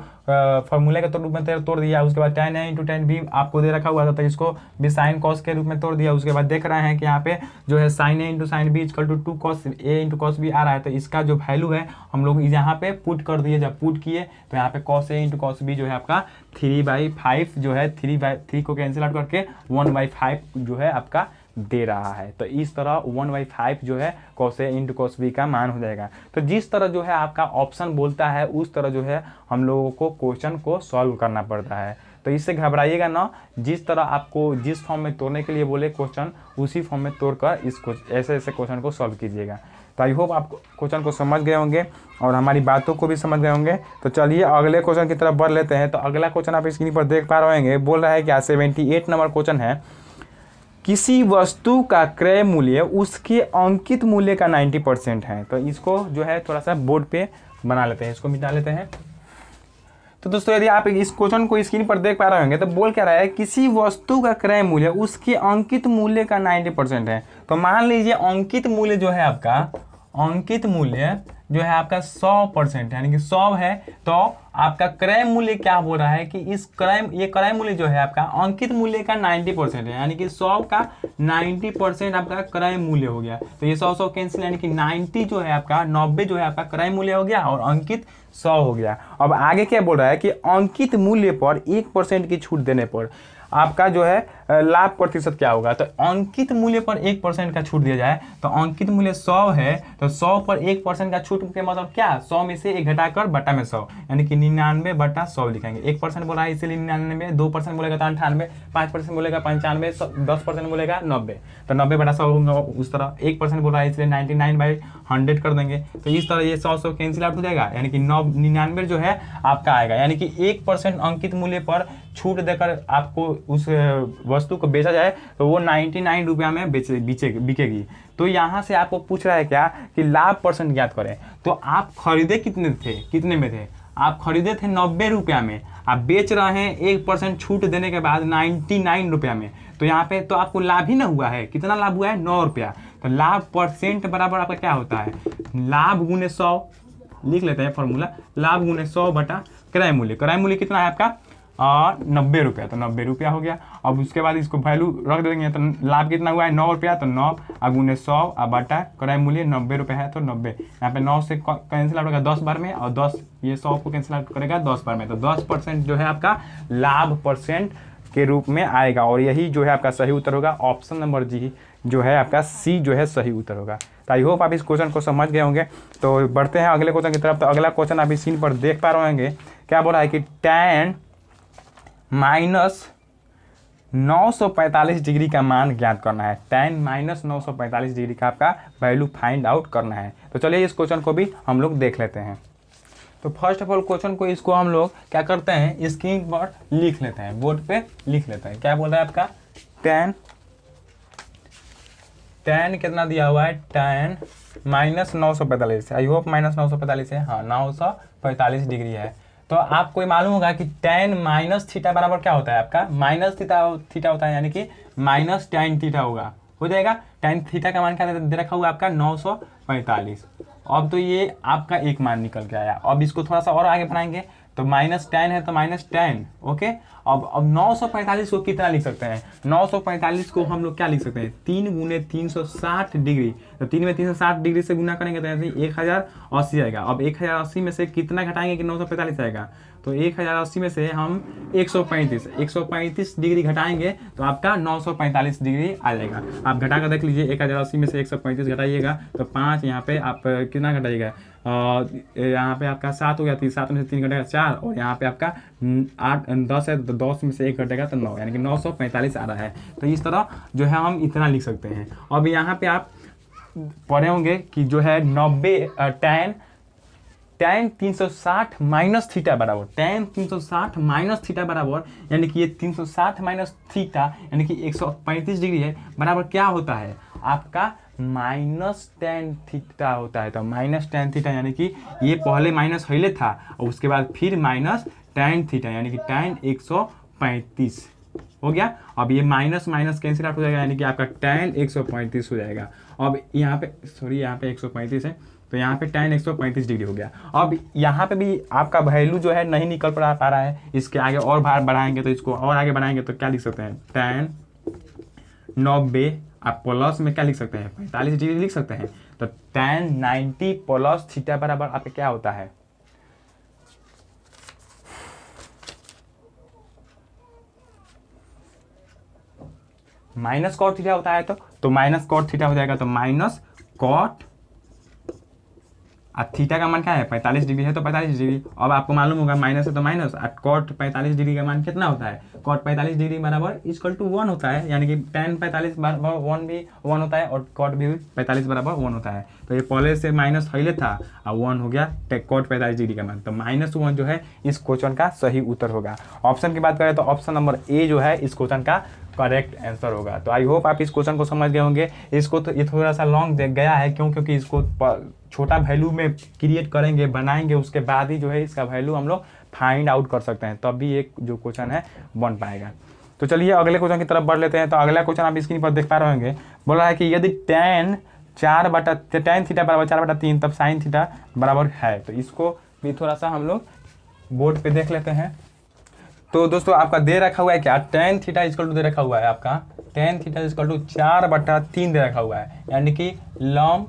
फॉर्मूले के रूप में तोड़ दिया उसके बाद tan a into tan b आपको दे रखा हुआ था तो इसको भी साइन कॉस के रूप में तोड़ दिया उसके बाद देख रहे हैं कि यहाँ पे जो है sine a into sine b is equal to two cos a into cos b आ रहा है तो इसका का जो वैल्यू है हम लोग यहाँ पे पुट कर दिए जब पुट किए तो यहाँ पे cos a into cos b जो है आपका थ्री बाई फाइव जो है थ्री बाई थ्री को कैंसिल आउट करके वन बाई फाइव जो है आपका दे रहा है तो इस तरह वन बाई फाइव जो है cos a into cos b का मान हो जाएगा तो जिस तरह जो है आपका ऑप्शन बोलता है उस तरह जो है हम लोगों को क्वेश्चन को सॉल्व करना पड़ता है तो इससे घबराइएगा ना जिस तरह आपको जिस फॉर्म में तोड़ने के लिए बोले क्वेश्चन उसी फॉर्म में तोड़कर इस ऐसे ऐसे क्वेश्चन को सॉल्व कीजिएगा तो आई होप आप क्वेश्चन को समझ गए होंगे और हमारी बातों को भी समझ गए होंगे तो चलिए अगले क्वेश्चन की तरफ बढ़ लेते हैं तो अगला क्वेश्चन आप स्क्रीन पर देख पा रहे होंगे बोल रहा है क्या सेवेंटी नंबर क्वेश्चन है किसी वस्तु का क्रय मूल्य उसके अंकित मूल्य का 90 परसेंट है तो इसको जो है थोड़ा सा बोर्ड पे बना लेते हैं इसको मिटा लेते हैं तो दोस्तों यदि आप इस क्वेश्चन को स्क्रीन पर देख पा रहे होंगे तो बोल क्या रहा है किसी वस्तु का क्रय मूल्य उसके अंकित मूल्य का 90 परसेंट है तो मान लीजिए अंकित मूल्य जो है आपका अंकित मूल्य जो है आपका 100 परसेंट यानी कि 100 है तो आपका क्रय मूल्य क्या हो रहा है कि इस क्रय ये क्रय मूल्य जो है आपका अंकित मूल्य का 90 परसेंट है यानी कि 100 का 90 परसेंट आपका क्रय मूल्य हो गया तो ये 100 100 कैंसिल यानी कि 90 जो है आपका 90 जो है आपका क्रय मूल्य हो गया और अंकित 100 हो गया अब आगे क्या बोल रहा है कि अंकित मूल्य पर एक परसेंट की छूट देने पर आपका जो है लाभ प्रतिशत क्या होगा तो अंकित मूल्य पर एक परसेंट का छूट दिया जाए तो अंकित मूल्य सौ है तो सौ पर एक परसेंट का छूट के मतलब क्या सौ में से एक घटाकर बट्टा में सौ यानी कि निन्यानवे बट्टा सौ लिखेंगे एक परसेंट बोला है इसीलिए निन्यानवे दो परसेंट बोलेगा तो अंठानवे पाँच परसेंट बोलेगा पंचानवे दस परसेंट बोलेगा नब्बे तो नब्बे बटा सौ उस तरह एक परसेंट बोला है इसलिए नाइन्टी नाइन बाई हंड्रेड कर देंगे तो इस तरह ये सौ सौ कैंसिल आउट हो जाएगा यानी कि नौ निन्यानवे जो है आपका आएगा यानी कि एक परसेंट अंकित मूल्य पर छूट देकर आपको उस वस्तु को बेचा जाए तो वो नाइन्टी नाइन रुपया में बेचे बेचे बिकेगी तो यहाँ से आपको पूछ रहा है क्या कि लाभ परसेंट ज्ञात करें तो आप खरीदे कितने थे कितने में थे आप खरीदे थे नब्बे रुपया में आप बेच रहे हैं एक परसेंट छूट देने के बाद नाइन्टी नाइन रुपया में तो यहाँ पे तो आपको लाभ ही ना हुआ है कितना लाभ हुआ है नौ रुपया तो लाभ परसेंट बराबर आपका क्या होता है लाभ गुने सौ लिख लेते हैं फॉर्मूला लाभ गुने सौ बटा क्रय मूल्य क्रय मूल्य कितना है आपका नब्बे रुपया तो नब्बे रुपया हो गया अब उसके बाद इसको वैल्यू रख देंगे तो लाभ कितना हुआ है नौ रुपया तो नौ अब उन्हें सौ अब बटा कराए मूल्य नब्बे रुपया है तो नब्बे यहाँ पे नौ से कैंसिल आउट होगा दस बार में और दस ये सौ को कैंसिल आउट करेगा दस बार में तो दस परसेंट जो है आपका लाभ परसेंट के रूप में आएगा और यही जो है आपका सही उत्तर होगा ऑप्शन नंबर जी जो है आपका सी जो है सही उत्तर होगा तो आई होप आप इस क्वेश्चन को समझ गए होंगे तो बढ़ते हैं अगले क्वेश्चन की तरफ तो अगला क्वेश्चन आप इस सीन पर देख पा रहे होंगे क्या बोला है कि टैन माइनस 945 डिग्री का मान ज्ञात करना है टेन माइनस नौ डिग्री का आपका वैल्यू फाइंड आउट करना है तो चलिए इस क्वेश्चन को भी हम लोग देख लेते हैं तो फर्स्ट ऑफ ऑल क्वेश्चन को इसको हम लोग क्या करते हैं स्क्रीन पर लिख लेते हैं बोर्ड पे लिख लेते हैं क्या बोल रहा है आपका टेन टेन कितना दिया हुआ है टेन माइनस नौ सौ पैंतालीस आई होप माइनस नौ सौ पैंतालीस है हाँ नौ सौ पैंतालीस डिग्री है तो आपको मालूम होगा कि टेन माइनस थीटा बराबर क्या होता है आपका माइनस थीटा थीटा होता है यानी कि माइनस टेन थीटा होगा हो जाएगा टेन थीटा का मान क्या दे रखा हुआ आपका नौ सौ पैंतालीस अब तो ये आपका एक मान निकल के आया अब इसको थोड़ा सा और आगे बढ़ाएंगे तो माइनस टेन है तो माइनस टेन ओके अब अब 945 को कितना लिख सकते हैं 945 को हम लोग क्या लिख सकते हैं तीन गुने तीन डिग्री तो तीन में तीन डिग्री से गुना करेंगे तो एक हज़ार अस्सी आएगा अब एक हज़ार अस्सी में से कितना घटाएंगे कि नौ सौ पैंतालीस आएगा तो एक हज़ार अस्सी में से हम एक सौ पैंतीस एक सौ पैंतीस डिग्री घटाएंगे तो आपका नौ सौ पैंतालीस डिग्री आ जाएगा आप घटा कर देख लीजिए एक हज़ार अस्सी में से एक सौ पैंतीस घटाइएगा तो पाँच यहाँ पे आप कितना घटाइएगा यहाँ पे आपका सात हो गया तीन सात में से तीन घटेगा चार और यहाँ पे आपका आठ दस है तो दस में से एक घटेगा तो नौ यानी कि नौ सौ पैंतालीस आ रहा है तो इस तरह जो है हम इतना लिख सकते हैं अब यहाँ पे आप पढ़े होंगे कि जो है नब्बे टैन टैन साठ माइनस थीटा बराबर टेन तीन सौ साठ माइनस थीटा बराबर यानी कि ये तीन सौ साठ माइनस थीटा यानी कि एक सौ पैंतीस डिग्री है बराबर क्या होता है आपका माइनस टेन थीटा होता है तो माइनस टेन थीटा यानी कि ये पहले माइनस हईले था और उसके बाद फिर माइनस टेन थीटा यानी कि टेन एक सौ पैंतीस हो गया अब ये माइनस माइनस कैंसिल आउट हो जाएगा यानी कि आपका टेन एक सौ पैंतीस हो जाएगा अब यहाँ पे सॉरी यहाँ पे एक सौ पैंतीस है तो यहाँ पे टेन एक सौ पैंतीस डिग्री हो गया अब यहाँ पे भी आपका वैल्यू जो है नहीं निकल पड़ा पा रहा है इसके आगे और बाहर बढ़ाएंगे तो इसको और आगे बढ़ाएंगे तो क्या लिख सकते हैं टेन नब्बे आप प्लस में क्या लिख सकते हैं पैंतालीस डिग्री लिख सकते हैं तो टेन नाइन्टी प्लस थीटा बराबर आपका क्या होता है माइनस कॉट थीटा होता है तो तो माइनस कॉट थीटा हो जाएगा तो माइनस कॉट और थीटा का मान क्या है पैंतालीस डिग्री है तो पैंतालीस डिग्री अब आपको मालूम होगा माइनस है तो माइनस और कॉट पैंतालीस डिग्री का मान कितना होता है कॉट पैंतालीस डिग्री बराबर इजकल टू वन होता है यानी कि टेन पैंतालीस बराबर वन भी वन होता है और कॉट भी पैंतालीस बराबर वन होता है तो ये पहले से माइनस फैले था और वन हो गया कॉट पैंतालीस डिग्री का मान तो माइनस वन जो है इस क्वेश्चन का सही उत्तर होगा ऑप्शन की बात करें तो ऑप्शन नंबर ए जो है इस क्वेश्चन का करेक्ट आंसर होगा तो आई होप आप इस क्वेश्चन को समझ गए होंगे इसको तो ये थोड़ा सा लॉन्ग देख गया है क्यों क्योंकि इसको छोटा वैल्यू में क्रिएट करेंगे बनाएंगे उसके बाद ही जो है इसका वैल्यू हम लोग फाइंड आउट कर सकते हैं तब भी एक जो क्वेश्चन है बन पाएगा तो चलिए अगले क्वेश्चन की तरफ बढ़ लेते हैं तो अगला क्वेश्चन आप स्क्रीन पर देख पा रहे होंगे बोला है कि यदि टेन चार बटा टेन थीटा बराबर चार बटा तीन तब साइन थीटा बराबर है तो इसको भी थोड़ा सा हम लोग बोर्ड पे देख लेते हैं तो दोस्तों आपका दे रखा हुआ है क्या टेन थीटा इज्कल टू दे रखा हुआ है आपका टेन थीटा इज्कल टू चार बटा तीन दे रखा हुआ है यानी कि लॉम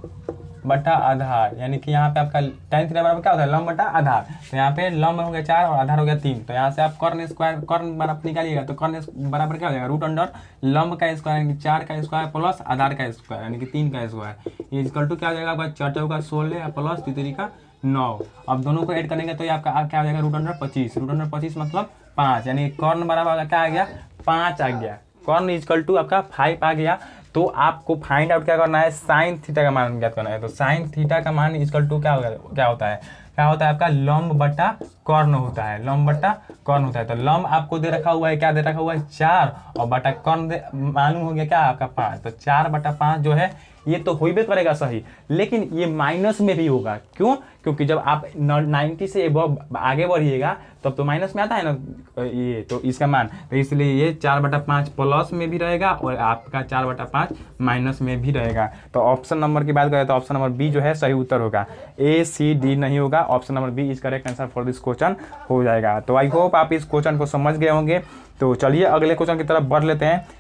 बटा आधार यानी कि यहाँ पे आपका टेन थीटा बराबर क्या होता है लॉम बटा आधार तो यहाँ पे लॉम हो गया चार और आधार हो गया तीन तो यहाँ से आप कर्न स्क्वायर कर्न बराबर निकालिएगा तो कर्न बराबर क्या हो जाएगा रूट अंडर लम्ब का स्क्वायर यानी चार का स्क्वायर प्लस आधार का स्क्वायर यानी कि तीन का स्क्वायर ये टू क्या हो जाएगा आपका चार चौका सोलह प्लस तीतरी का नौ अब दोनों को ऐड करेंगे तो ये आपका क्या हो जाएगा रूट अंडर पच्चीस रूट अंडर पच्चीस मतलब पाँच यानी कौन बराबर क्या आ गया पाँच आ गया कौन इजकल टू आपका फाइव आ गया तो आपको फाइंड आउट क्या करना है साइन थीटा का मान ज्ञात करना है तो साइन थीटा का मान इजकल टू क्या होगा क्या होता है क्या होता है आपका लम्ब बटा कॉर्न होता है लम्ब बटा कॉर्न होता है तो लम्ब आपको दे रखा हुआ है क्या दे रखा हुआ है चार और बटा कॉर्न मालूम हो गया क्या आपका पाँच तो चार बटा पाँच जो है ये तो हो ही करेगा सही लेकिन ये माइनस में भी होगा क्यों क्योंकि जब आप नाइन्टी से आगे बढ़िएगा तब तो माइनस में आता है ना ये तो इसका मान तो इसलिए ये चार बटा पाँच प्लस में भी रहेगा और आपका चार बटा पाँच माइनस में भी रहेगा तो ऑप्शन नंबर की बात करें तो ऑप्शन नंबर बी जो है सही उत्तर होगा ए सी डी नहीं होगा option number B is correct answer for this question हो जाएगा तो आई होप आप इस क्वेश्चन को समझ गए होंगे तो चलिए अगले क्वेश्चन की तरफ बढ़ लेते हैं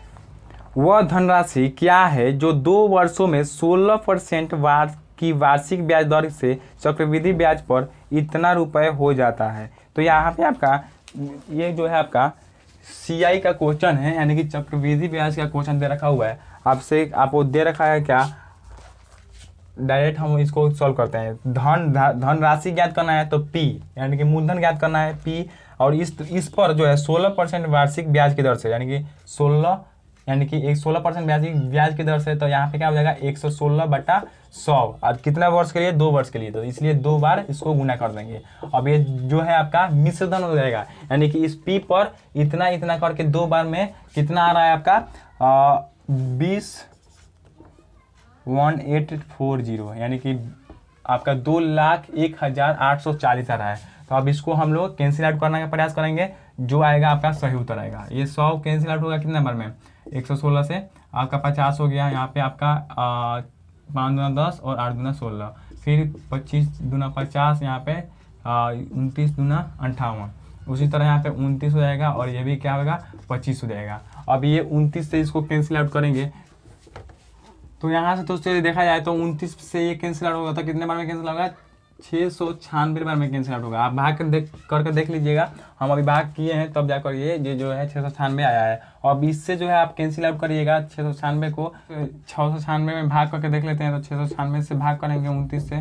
वह धनराशि क्या है जो दो वर्षों में 16 परसेंट वार की वार्षिक ब्याज दर से चक्रवृद्धि ब्याज पर इतना रुपए हो जाता है तो यहाँ पे आपका ये जो है आपका सी का क्वेश्चन है यानी कि चक्रवृद्धि ब्याज का क्वेश्चन दे रखा हुआ है आपसे आपको दे रखा है क्या डायरेक्ट हम इसको सॉल्व करते हैं धन धन राशि ज्ञात करना है तो पी यानी कि मूलधन ज्ञात करना है पी और इस इस पर जो है सोलह परसेंट वार्षिक ब्याज की दर से यानी कि सोलह यानी कि एक सोलह परसेंट ब्याज की ब्याज की दर से तो यहाँ पे क्या हो जाएगा एक सौ सोलह बटा सौ और कितना वर्ष के लिए दो वर्ष के लिए तो इसलिए दो बार इसको गुना कर देंगे अब ये जो है आपका मिश्रधन हो जाएगा यानी कि इस पी पर इतना इतना करके दो बार में कितना आ रहा है आपका बीस वन एट फोर जीरो यानी कि आपका दो लाख एक हज़ार आठ सौ चालीस आ रहा है तो अब इसको हम लोग कैंसिल आउट करने का प्रयास करेंगे जो आएगा आपका सही उत्तर आएगा ये सौ कैंसिल आउट होगा कितने नंबर में एक सौ सोलह से आपका पचास हो गया यहाँ पे आपका पाँच दुना दस और आठ दुना सोलह फिर पच्चीस दुना पचास यहाँ पे उनतीस दुना अंठावन उसी तरह यहाँ पे उनतीस हो जाएगा और ये भी क्या होगा पच्चीस हो जाएगा अब ये उनतीस से इसको कैंसिल आउट करेंगे तो यहाँ से दोस्तों देखा जाए तो उनतीस से ये कैंसिल आउट होगा तो कितने बार में कैंसिल होगा छः सौ छियानवे बार में कैंसिल आउट होगा आप भाग कर देख करके देख लीजिएगा हम अभी भाग किए हैं तब जाकर ये ये जो है छः सौ छियानवे आया है अब इससे जो है आप कैंसिल आउट करिएगा छः सौ छियानवे को छः सौ छियानवे में भाग करके देख लेते हैं तो छः सौ छियानवे से भाग करेंगे उनतीस से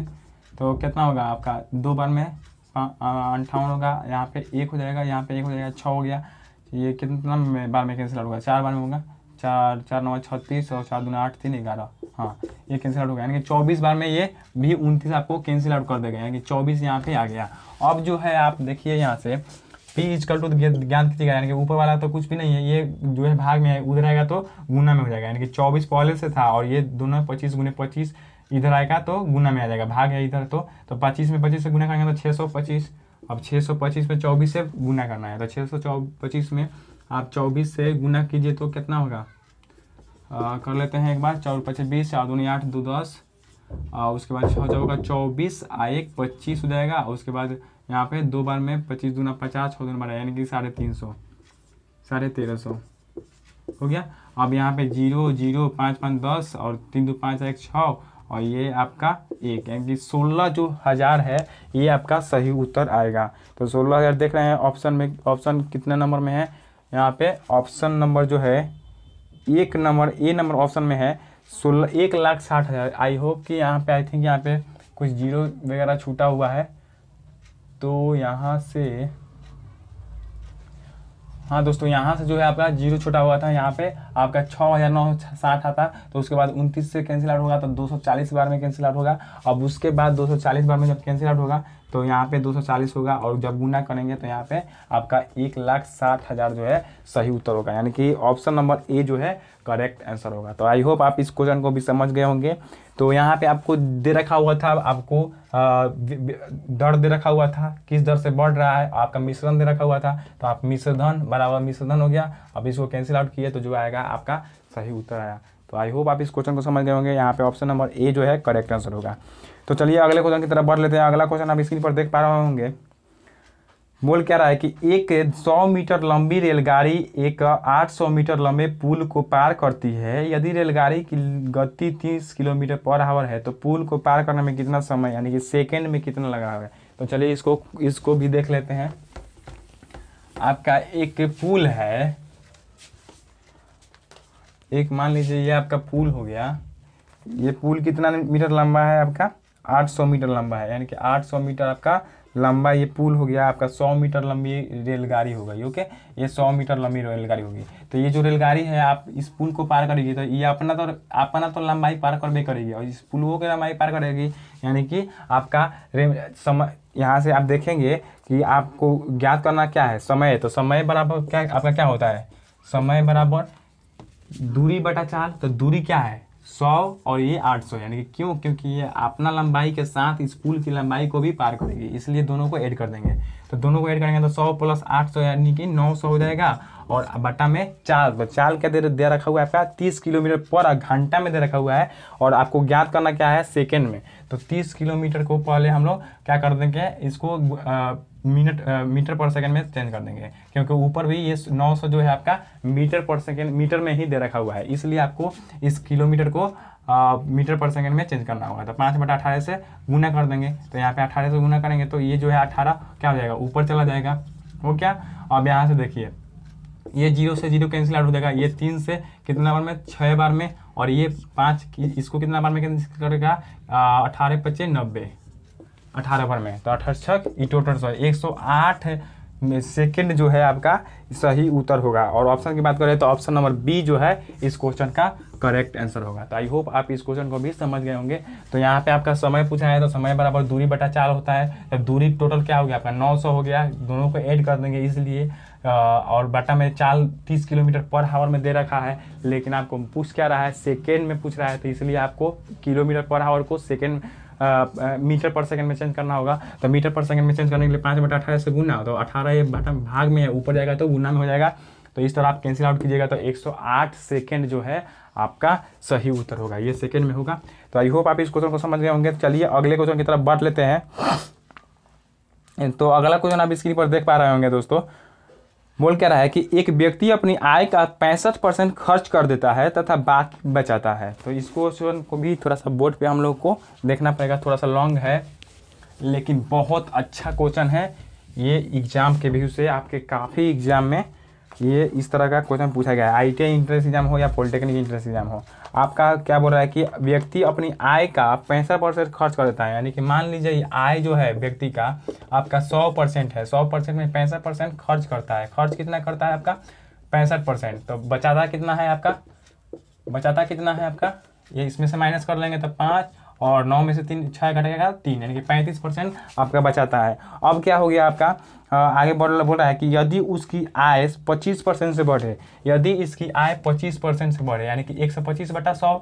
तो कितना होगा आपका दो बार में अंठावन होगा यहाँ पर एक हो जाएगा यहाँ पर एक हो जाएगा छः हो गया तो ये कितना बार में कैंसिल आउट होगा चार बार में होगा चार चार नौ छत्तीस और चार दो आठ तीन ग्यारह हाँ ये कैंसिल आउट हो गया यानी कि चौबीस बार में ये भी उनतीस आपको कैंसिल आउट कर देगा यानी कि चौबीस यहाँ पे आ गया अब जो है आप देखिए यहाँ से पी इजकल टू ज्ञान कीजिएगा यानी कि ऊपर वाला तो कुछ भी नहीं है ये जो है भाग में है उधर आएगा तो गुना में हो जाएगा यानी कि चौबीस पहले से था और ये दोनों पच्चीस गुने पच्चीस इधर आएगा तो गुना में आ जाएगा भाग है इधर तो तो पच्चीस में पच्चीस से गुना करेंगे तो छः सौ पच्चीस अब छः सौ पच्चीस में चौबीस से गुना करना है तो छः सौ पच्चीस में आप चौबीस से गुना कीजिए तो कितना होगा आ, कर लेते हैं एक बार चार पच्चीस बीस चार दूनी आठ दो दस और उसके बाद छः चौका चौबीस आ एक पच्चीस हो जाएगा उसके बाद यहाँ पे दो बार में पच्चीस दूना पचास छः दूना बारह यानी कि साढ़े तीन सौ साढ़े तेरह सौ हो गया अब यहाँ पे जीरो जीरो पाँच पाँच दस और तीन दो पाँच एक छः और ये आपका एक यानी कि सोलह जो हज़ार है ये आपका सही उत्तर आएगा तो सोलह हज़ार देख रहे हैं ऑप्शन में ऑप्शन कितने नंबर में है यहाँ पे ऑप्शन नंबर जो है एक नंबर ए नंबर ऑप्शन में है सोलह एक लाख साठ हज़ार आई होप कि यहाँ पे आई थिंक यहाँ पे कुछ जीरो वगैरह छूटा हुआ है तो यहाँ से हाँ दोस्तों यहाँ से जो है आपका जीरो छुटा हुआ था यहाँ पे आपका छः हज़ार नौ साठ आता तो उसके बाद उनतीस से कैंसिल आउट होगा तो दो सौ चालीस बार में कैंसिल आउट होगा अब उसके बाद दो सौ चालीस बार में जब कैंसिल आउट होगा तो यहाँ पे 240 होगा और जब गुना करेंगे तो यहाँ पे आपका एक लाख साठ हज़ार जो है सही उत्तर होगा यानी कि ऑप्शन नंबर ए जो है करेक्ट आंसर होगा तो आई होप आप इस क्वेश्चन को भी समझ गए होंगे तो यहाँ पे आपको दे रखा हुआ था आपको दर दे रखा हुआ था किस दर से बढ़ रहा है आपका मिश्रण दे रखा हुआ था तो आप मिश्रधन बराबर मिश्रधन हो गया अब इसको कैंसिल आउट किए तो जो आएगा आपका सही उत्तर आया तो आई होप आप इस क्वेश्चन को समझ गए होंगे यहाँ पे ऑप्शन नंबर ए जो है करेक्ट आंसर होगा तो चलिए अगले क्वेश्चन की तरफ बढ़ लेते हैं अगला क्वेश्चन आप स्क्रीन पर देख पा रहे होंगे बोल क्या रहा है कि एक 100 मीटर लंबी रेलगाड़ी एक 800 मीटर लंबे पुल को पार करती है यदि रेलगाड़ी की गति 30 किलोमीटर पर आवर है तो पुल को पार करने में कितना समय यानी कि सेकेंड में कितना लगा हुआ है तो चलिए इसको इसको भी देख लेते हैं आपका एक पुल है एक मान लीजिए ये आपका पुल हो गया ये पुल कितना मीटर लंबा है आपका 800 मीटर लंबा है यानी कि 800 मीटर आपका लंबा ये पुल हो गया आपका 100 मीटर लंबी रेलगाड़ी हो गई ओके ये 100 मीटर लंबी रेलगाड़ी होगी तो ये जो रेलगाड़ी है आप इस पुल को पार करेगी तो ये अपना तो अपना तो लंबाई पार करबे करेगी और इस पुल की लंबाई पार करेगी यानी कि आपका समय यहाँ से आप देखेंगे कि आपको ज्ञात करना क्या है समय तो समय बराबर क्या आपका क्या होता है समय बराबर दूरी बटा चाल तो दूरी क्या है सौ और ये आठ सौ यानी कि क्यों क्योंकि ये अपना लंबाई के साथ इस पुल की लंबाई को भी पार करेगी इसलिए दोनों को ऐड कर देंगे तो दोनों को ऐड करेंगे तो सौ प्लस आठ सौ यानी कि नौ सौ हो जाएगा और बटा में चाल तो चाल क्या दे दे रखा हुआ है आपका तीस किलोमीटर पर घंटा में दे रखा हुआ है और आपको ज्ञात करना क्या है सेकेंड में तो तीस किलोमीटर को पहले हम लोग क्या कर देंगे इसको आ, मिनट मीटर पर सेकंड में चेंज कर देंगे क्योंकि ऊपर भी ये 900 जो है आपका मीटर पर सेकंड मीटर में ही दे रखा हुआ है इसलिए आपको इस किलोमीटर को आ, मीटर पर सेकंड में चेंज करना होगा तो पाँच बटा अठारह से गुना कर देंगे तो यहाँ पे अठारह से गुना करेंगे तो ये जो है अठारह क्या हो जाएगा ऊपर चला जाएगा वो क्या अब यहाँ से देखिए ये जीरो से जीरो कैंसिल आउट हो जाएगा ये तीन से कितना बार में छः बार में और ये पाँच इसको कितना बार में कैंसिल करेगा अठारह पच्चीस नब्बे अठारह ओवर में तो अठारह छः ई टोटल सॉरी एक सौ आठ सेकेंड जो है आपका सही उत्तर होगा और ऑप्शन की बात करें तो ऑप्शन नंबर बी जो है इस क्वेश्चन का करेक्ट आंसर होगा तो आई होप आप इस क्वेश्चन को भी समझ गए होंगे तो यहाँ पे आपका समय पूछा है तो समय बराबर दूरी बटा चार होता है तो दूरी टोटल क्या हो गया आपका 900 हो गया दोनों को ऐड कर देंगे इसलिए और बटा में चाल तीस किलोमीटर पर आवर में दे रखा है लेकिन आपको पूछ क्या रहा है सेकेंड में पूछ रहा है तो इसलिए आपको किलोमीटर पर आवर को सेकेंड मीटर पर सेकंड में चेंज करना होगा तो मीटर पर सेकंड में चेंज करने के लिए पाँच बटा अठारह से गुना तो अठारह बटा भाग में ऊपर जाएगा तो गुना में हो जाएगा तो इस तरह आप कैंसिल आउट कीजिएगा तो 108 सेकंड जो है आपका सही उत्तर होगा ये सेकंड में होगा तो आई होप आप इस क्वेश्चन को समझ गए होंगे चलिए अगले क्वेश्चन की तरफ बढ़ लेते हैं तो अगला क्वेश्चन आप स्क्रीन पर देख पा रहे होंगे दोस्तों बोल कह रहा है कि एक व्यक्ति अपनी आय का पैंसठ परसेंट खर्च कर देता है तथा बाकी बचाता है तो इसको को भी थोड़ा सा बोर्ड पे हम लोग को देखना पड़ेगा थोड़ा सा लॉन्ग है लेकिन बहुत अच्छा क्वेश्चन है ये एग्ज़ाम के व्यू से आपके काफ़ी एग्ज़ाम में ये इस तरह का क्वेश्चन पूछा गया है आई टी एंट्रेंस एग्जाम हो या पॉलिटेक्निक इंट्रेंस एग्जाम हो आपका क्या बोल रहा है कि व्यक्ति अपनी आय का पैंसठ परसेंट खर्च कर देता है यानी कि मान लीजिए आय जो है व्यक्ति का आपका सौ परसेंट है सौ परसेंट में पैंसठ परसेंट खर्च करता है खर्च कितना करता है आपका पैंसठ परसेंट तो बचाता कितना है आपका बचाता कितना है आपका ये इसमें से माइनस कर लेंगे तो पाँच और नौ में से तीन छः घटेगा तीन यानी कि पैंतीस परसेंट आपका बचाता है अब क्या हो गया आपका आगे बढ़ बोल रहा है कि यदि उसकी आय पच्चीस परसेंट से बढ़े यदि इसकी आय पच्चीस परसेंट से बढ़े यानी कि एक सौ पच्चीस बटा सौ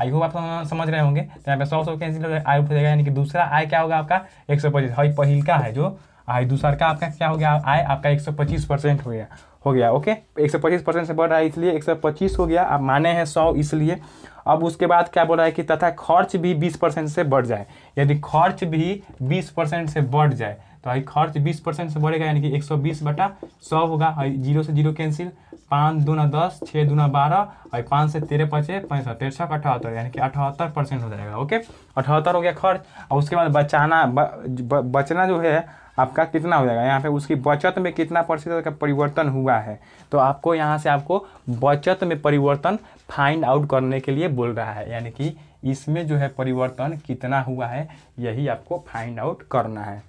आई होप आप समझ रहे होंगे तो यहाँ पे सौ सौ कैंसिल हो आय हो जाएगा यानी कि दूसरा आय क्या होगा आपका एक सौ पच्चीस हाई पहल का है जो आय दूसर का आपका क्या हो गया आय आपका एक सौ पच्चीस परसेंट हो गया हो गया ओके एक सौ पच्चीस परसेंट से बढ़ रहा है इसलिए एक सौ पच्चीस हो गया आप माने हैं सौ इसलिए अब उसके बाद क्या बोल रहा है कि तथा खर्च भी बीस परसेंट से बढ़ जाए यदि खर्च भी बीस परसेंट से बढ़ जाए तो आई खर्च बीस परसेंट से बढ़ेगा यानी कि एक सौ बीस बटा सौ होगा और जीरो से जीरो कैंसिल पाँच दूना दस छः दूना बारह और पाँच से तेरह पचे पैंसठ तिरसठ अठहत्तर यानी कि अठहत्तर परसेंट हो जाएगा ओके अठहत्तर हो गया खर्च और उसके बाद बचाना ब, ब, बचना जो है आपका कितना हो जाएगा यहाँ पे उसकी बचत में कितना प्रतिशत का परिवर्तन हुआ है तो आपको यहाँ से आपको बचत में परिवर्तन फाइंड आउट करने के लिए बोल रहा है यानी कि इसमें जो है परिवर्तन कितना हुआ है यही आपको फाइंड आउट करना है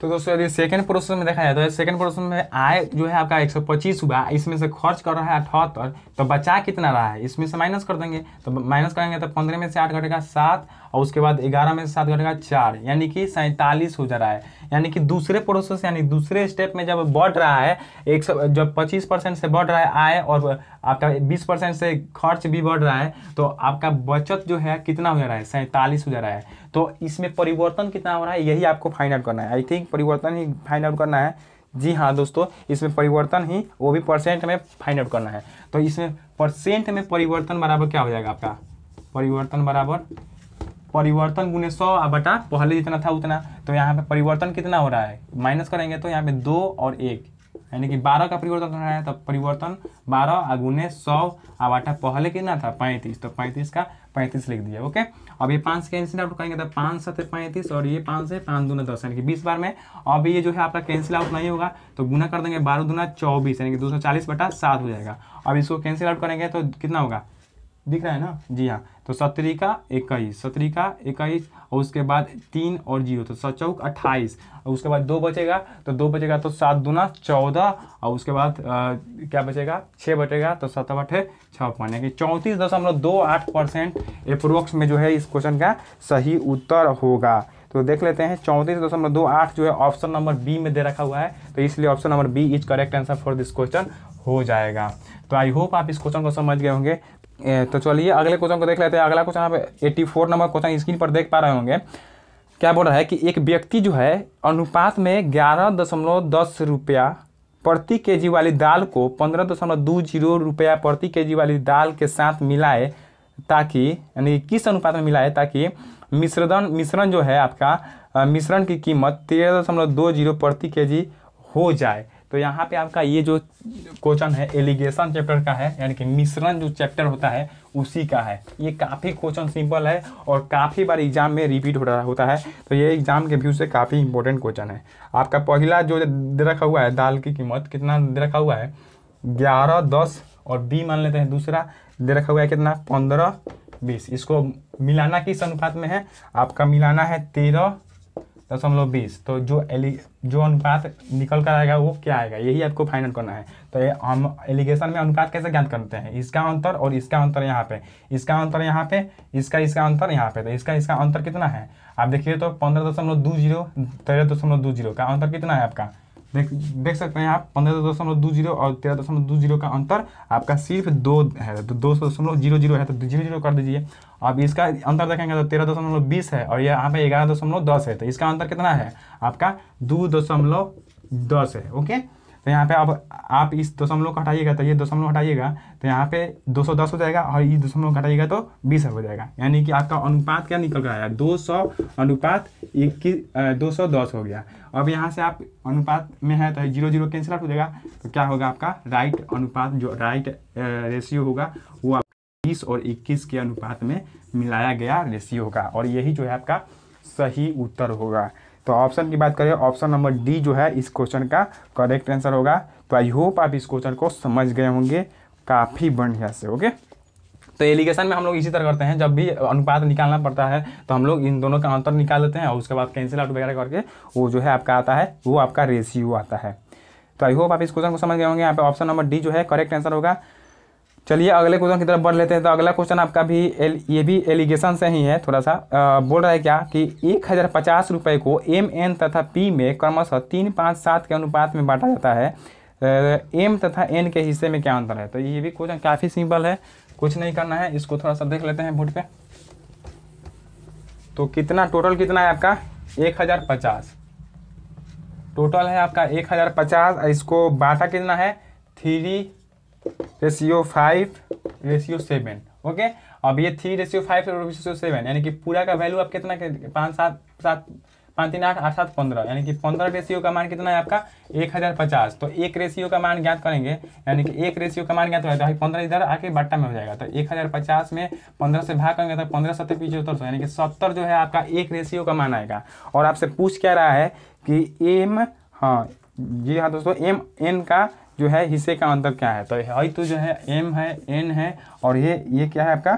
तो दोस्तों यदि सेकंड प्रोसेस में देखा जाए तो सेकंड प्रोसेस में आय जो है आपका 125 हुआ इसमें से खर्च कर रहा है अठहत्तर तो बचा कितना रहा है इसमें से माइनस कर देंगे तो माइनस करेंगे तो पंद्रह में से आठ घटेगा सात और उसके बाद ग्यारह में से सात घटेगा चार यानी कि सैंतालीस हो जा रहा है यानी कि दूसरे प्रोसेस यानी दूसरे स्टेप में जब बढ़ रहा है एक सौ जब पच्चीस परसेंट से बढ़ रहा है आय और आपका बीस परसेंट से खर्च भी बढ़ रहा है तो आपका बचत जो है कितना हो जा रहा है सैंतालीस हो जा रहा है तो इसमें परिवर्तन कितना हो रहा है यही आपको फाइंड आउट करना है आई थिंक परिवर्तन ही फाइंड आउट करना है जी हाँ दोस्तों इसमें परिवर्तन ही वो भी परसेंट में फाइंड आउट करना है तो इसमें परसेंट में परिवर्तन बराबर क्या हो जाएगा आपका परिवर्तन बराबर परिवर्तन गुने सौ बटा पहले जितना था उतना तो यहाँ पे परिवर्तन कितना हो रहा है माइनस करेंगे तो यहाँ पे दो और एक यानी कि बारह का परिवर्तन हो रहा है तो परिवर्तन बारह गुने सौ बटा पहले कितना था पैंतीस तो पैंतीस का पैंतीस लिख दिया ओके अब ये पाँच कैंसिल आउट करेंगे तो पाँच सत्य पैंतीस और ये पाँच से पाँच दूना दस यानी कि बीस बार में अब ये जो है आपका कैंसिल आउट नहीं होगा तो गुना कर देंगे बारह दूना चौबीस यानी कि दो सौ चालीस बटा सात हो जाएगा अब इसको कैंसिल आउट करेंगे तो कितना होगा दिख रहा है ना जी हाँ तो सतरी का इक्कीस सतरी का इक्कीस और उसके बाद तीन और जीरो तो सौ चौक अट्ठाईस और उसके बाद दो बचेगा तो दो बचेगा तो सात दुना चौदह और उसके बाद आ, क्या बचेगा छः बचेगा तो सतह अठे छप्पन यानी चौंतीस दशमलव दो आठ परसेंट अप्रोक्स में जो है इस क्वेश्चन का सही उत्तर होगा तो देख लेते हैं चौंतीस दशमलव दो आठ जो है ऑप्शन नंबर बी में दे रखा हुआ है तो इसलिए option number B is correct answer for this question हो जाएगा तो आई होप आप इस क्वेश्चन को समझ गए होंगे तो चलिए अगले क्वेश्चन को देख लेते हैं अगला क्वेश्चन आप eighty four number question screen पर देख पा रहे होंगे क्या बोल रहा है कि एक व्यक्ति जो है अनुपात में ग्यारह दशमलव दस रुपया प्रति के जी वाली दाल को पंद्रह दशमलव दो जीरो रुपया प्रति के जी वाली दाल के साथ मिलाए ताकि यानी किस अनुपात में मिलाए ताकि मिश्रण मिश्रण जो है आपका मिश्रण की कीमत तेरह दशमलव दो जीरो प्रति के जी हो जाए तो यहाँ पे आपका ये जो क्वेश्चन है एलिगेशन चैप्टर का है यानी कि मिश्रण जो चैप्टर होता है उसी का है ये काफ़ी क्वेश्चन सिंपल है और काफ़ी बार एग्जाम में रिपीट हो रहा होता है तो ये एग्जाम के व्यू से काफ़ी इंपॉर्टेंट क्वेश्चन है आपका पहला जो दे रखा हुआ है दाल की कीमत कितना दे रखा हुआ है ग्यारह दस और बी मान लेते हैं दूसरा दे रखा हुआ है कितना पंद्रह बीस इसको मिलाना किस अनुपात में है आपका मिलाना है तेरह दशमलव बीस तो जो एलि जो अनुपात निकल कर आएगा वो क्या आएगा यही आपको फाइंड आउट करना है तो हम एलिगेशन में अनुपात कैसे ज्ञात करते हैं इसका अंतर और इसका अंतर यहाँ पे इसका अंतर यहाँ पे इसका इसका अंतर यहाँ पे तो इसका इसका अंतर कितना है आप देखिए तो पंद्रह दशमलव दो जीरो तेरह दशमलव दो जीरो का अंतर कितना है आपका देख देख सकते हैं आप पंद्रह दशमलव दो जीरो और तेरह दशमलव दो जीरो का अंतर आपका सिर्फ दो है तो दो सौ दशमलव जीरो जीरो है तो जीरो जीरो कर दीजिए अब इसका अंतर देखेंगे तो तेरह दशमलव बीस है और यहाँ पे ग्यारह दशमलव दस है तो इसका अंतर कितना है आपका दो दशमलव दस है ओके तो यहाँ पे अब आप इस दशमलव को हटाइएगा तो ये दशमलव हटाइएगा तो यहाँ पे 210 हो जाएगा और इस दशमलव हटाइएगा तो बीस हो जाएगा यानी कि आपका अनुपात क्या निकल रहा है दो सौ अनुपात इक्कीस दो सौ दस हो गया अब यहाँ से आप अनुपात में है तो जीरो जीरो कैंसिल आउट हो जाएगा तो क्या होगा आपका राइट अनुपात जो राइट रेशियो होगा वो बीस और इक्कीस के अनुपात में मिलाया गया रेशियो होगा और यही जो है आपका सही उत्तर होगा तो ऑप्शन की बात करें ऑप्शन नंबर डी जो है इस क्वेश्चन का करेक्ट आंसर होगा तो आई होप आप इस क्वेश्चन को समझ गए होंगे काफ़ी बढ़िया से ओके तो एलिगेशन में हम लोग इसी तरह करते हैं जब भी अनुपात निकालना पड़ता है तो हम लोग इन दोनों का अंतर निकाल लेते हैं और उसके बाद कैंसिल आउट वगैरह करके वो जो है आपका आता है वो आपका रेशियो आता है तो आई होप आप इस क्वेश्चन को समझ गए होंगे यहाँ पे ऑप्शन नंबर डी जो है करेक्ट आंसर होगा चलिए अगले क्वेश्चन की तरफ बढ़ लेते हैं तो अगला क्वेश्चन आपका भी एल, ये भी एलिगेशन से ही है थोड़ा सा आ, बोल रहा है क्या कि एक हज़ार पचास रुपये को एम एन तथा पी में क्रमशः तीन पाँच सात के अनुपात में बांटा जाता है एम तथा एन के हिस्से में क्या अंतर है तो ये भी क्वेश्चन काफ़ी सिंपल है कुछ नहीं करना है इसको थोड़ा सा देख लेते हैं बोर्ड पर तो कितना टोटल कितना है आपका एक हज़ार पचास टोटल है आपका एक हज़ार पचास इसको बांटा कितना है three ratio five ratio seven okay अब ये थ्री रेशियो फाइव और रेशियो सेवन यानी कि पूरा का वैल्यू आप कितना पाँच सात सात पाँच तीन आठ आठ सात पंद्रह यानी कि पंद्रह रेशियो का मान कितना है आपका एक हज़ार पचास तो एक रेशियो का मान ज्ञात करेंगे यानी कि एक रेशियो का मान ज्ञात होगा तो पंद्रह इधर आके बट्टा में हो जाएगा तो एक हज़ार पचास में पंद्रह से भाग करेंगे तो पंद्रह सत्तर पिछहत्तर सौ यानी कि सत्तर जो है आपका एक रेशियो का मान आएगा और आपसे पूछ क्या रहा है कि एम हाँ जी हाँ दोस्तों एम एन का जो है हिस्से का अंतर क्या है तो हाई तो जो है एम है एन है और ये ये क्या है आपका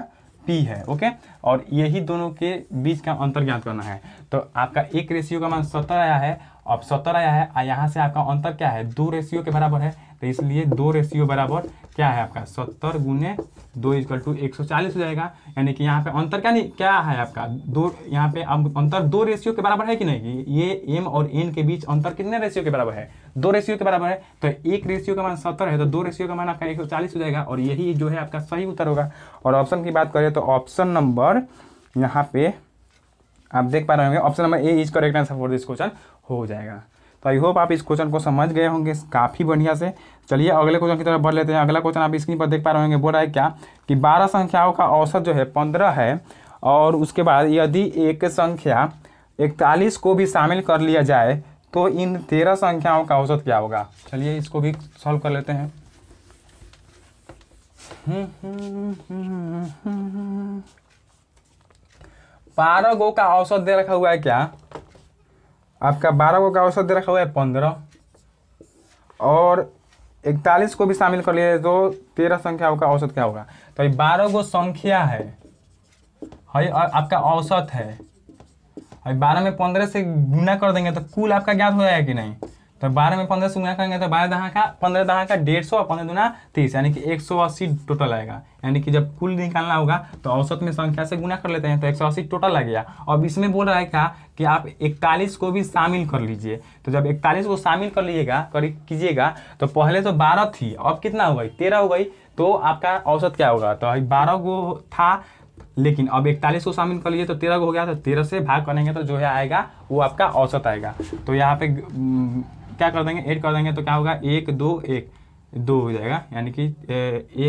पी है ओके और यही दोनों के बीच का अंतर ज्ञात करना है तो आपका एक रेशियो का मान सत्तर आया है अब सत्तर आया है और यहाँ से आपका अंतर क्या है दो रेशियो के बराबर है तो इसलिए दो रेशियो बराबर क्या है आपका सत्तर गुने दो इजकल टू एक सौ चालीस हो जाएगा यानी कि यहाँ पे अंतर क्या नहीं क्या है आपका दो यहाँ पे अब अंतर दो रेशियो के बराबर है कि नहीं ये एम और एन के बीच अंतर कितने रेशियो के बराबर है दो रेशियो के बराबर है तो एक रेशियो का मान सत्तर है तो दो रेशियो का मान आपका एक सौ चालीस हो जाएगा और यही जो है आपका सही उत्तर होगा और ऑप्शन की बात करें तो ऑप्शन नंबर यहाँ पे आप देख पा रहे होंगे option number A is correct answer for this question हो जाएगा तो आई होप आप इस क्वेश्चन को समझ गए होंगे काफ़ी बढ़िया से चलिए अगले क्वेश्चन की तरफ बढ़ लेते हैं अगला क्वेश्चन आप स्क्रीन पर देख पा रहे होंगे बोल रहा है क्या कि बारह संख्याओं का औसत जो है पंद्रह है और उसके बाद यदि एक संख्या इकतालीस को भी शामिल कर लिया जाए तो इन तेरह संख्याओं का औसत क्या होगा चलिए इसको भी सॉल्व कर लेते हैं बारह गो का औसत दे रखा हुआ है क्या आपका बारह को का औसत दे रखा हुआ है पंद्रह और इकतालीस को भी शामिल कर लिए तो तेरह संख्याओं का औसत क्या होगा तो ये बारह गो संख्या है हाई और आपका औसत है और बारह में पंद्रह से गुना कर देंगे तो कुल आपका ज्ञात हो जाएगा कि नहीं तो बारह में पंद्रह से गुना करेंगे तो बारह दहा का पंद्रह दहा का डेढ़ सौ और पंद्रह दुना तीस यानी कि एक सौ अस्सी टोटल आएगा यानी कि जब कुल निकालना होगा तो औसत में संख्या से गुना कर लेते हैं तो एक सौ अस्सी टोटल आ गया और इसमें बोल रहा है क्या कि आप इकतालीस को भी शामिल कर लीजिए तो जब इकतालीस को शामिल कर लीजिएगा कर कीजिएगा तो पहले तो बारह थी अब कितना हो गई तेरह हो गई तो आपका औसत क्या होगा तो बारह को था लेकिन अब इकतालीस को शामिल कर लीजिए तो तेरह हो गया तो तेरह से भाग करेंगे तो जो है आएगा वो आपका औसत आएगा तो यहाँ पे क्या कर देंगे एड कर देंगे तो क्या होगा एक दो एक दो हो जाएगा यानी कि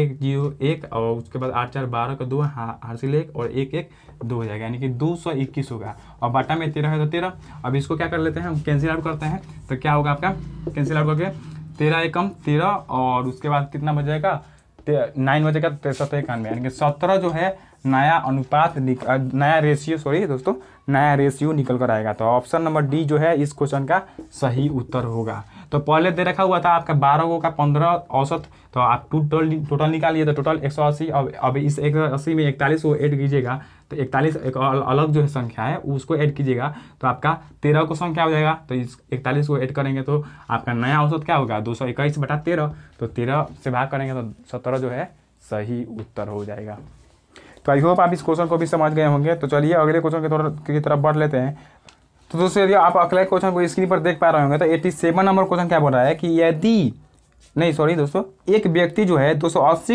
एक जीरो एक और उसके बाद आठ चार बारह का दो हार्सिल एक और एक एक दो हो जाएगा यानी कि दो सौ इक्कीस होगा और बाटा में तेरह है तो तेरह अब इसको क्या कर लेते हैं हम कैंसिल आउट करते हैं तो क्या होगा आपका कैंसिल आउट करके तेरह एकम तेरह और उसके बाद कितना बच जाएगा नाइन बजेगा तिरसठ तो इक्यानवे यानी कि सत्रह जो है नया अनुपात नया रेशियो सॉरी दोस्तों नया रेशियो निकल कर आएगा तो ऑप्शन नंबर डी जो है इस क्वेश्चन का सही उत्तर होगा तो पहले दे रखा हुआ था आपका बारह गो का पंद्रह औसत तो आप टोटल टोटल निकालिए तो टोटल एक सौ अस्सी अब अब इस एक सौ अस्सी में इकतालीस को ऐड कीजिएगा तो इकतालीस एक अलग जो है संख्या है उसको ऐड कीजिएगा तो आपका तेरह को संख्या हो जाएगा तो इस इकतालीस को ऐड करेंगे तो आपका नया औसत क्या होगा दो सौ इक्कीस बटा तेरह तो तेरह से भाग करेंगे तो सत्रह जो है सही उत्तर हो जाएगा तो आई होप आप इस क्वेश्चन को भी समझ गए होंगे तो चलिए अगले क्वेश्चन के थोड़ा की तरफ बढ़ लेते हैं तो दोस्तों यदि आप अगले क्वेश्चन को स्क्रीन पर देख पा रहे होंगे तो एट्टी सेवन नंबर क्वेश्चन क्या बोल रहा है कि यदि नहीं सॉरी दोस्तों एक व्यक्ति जो है दो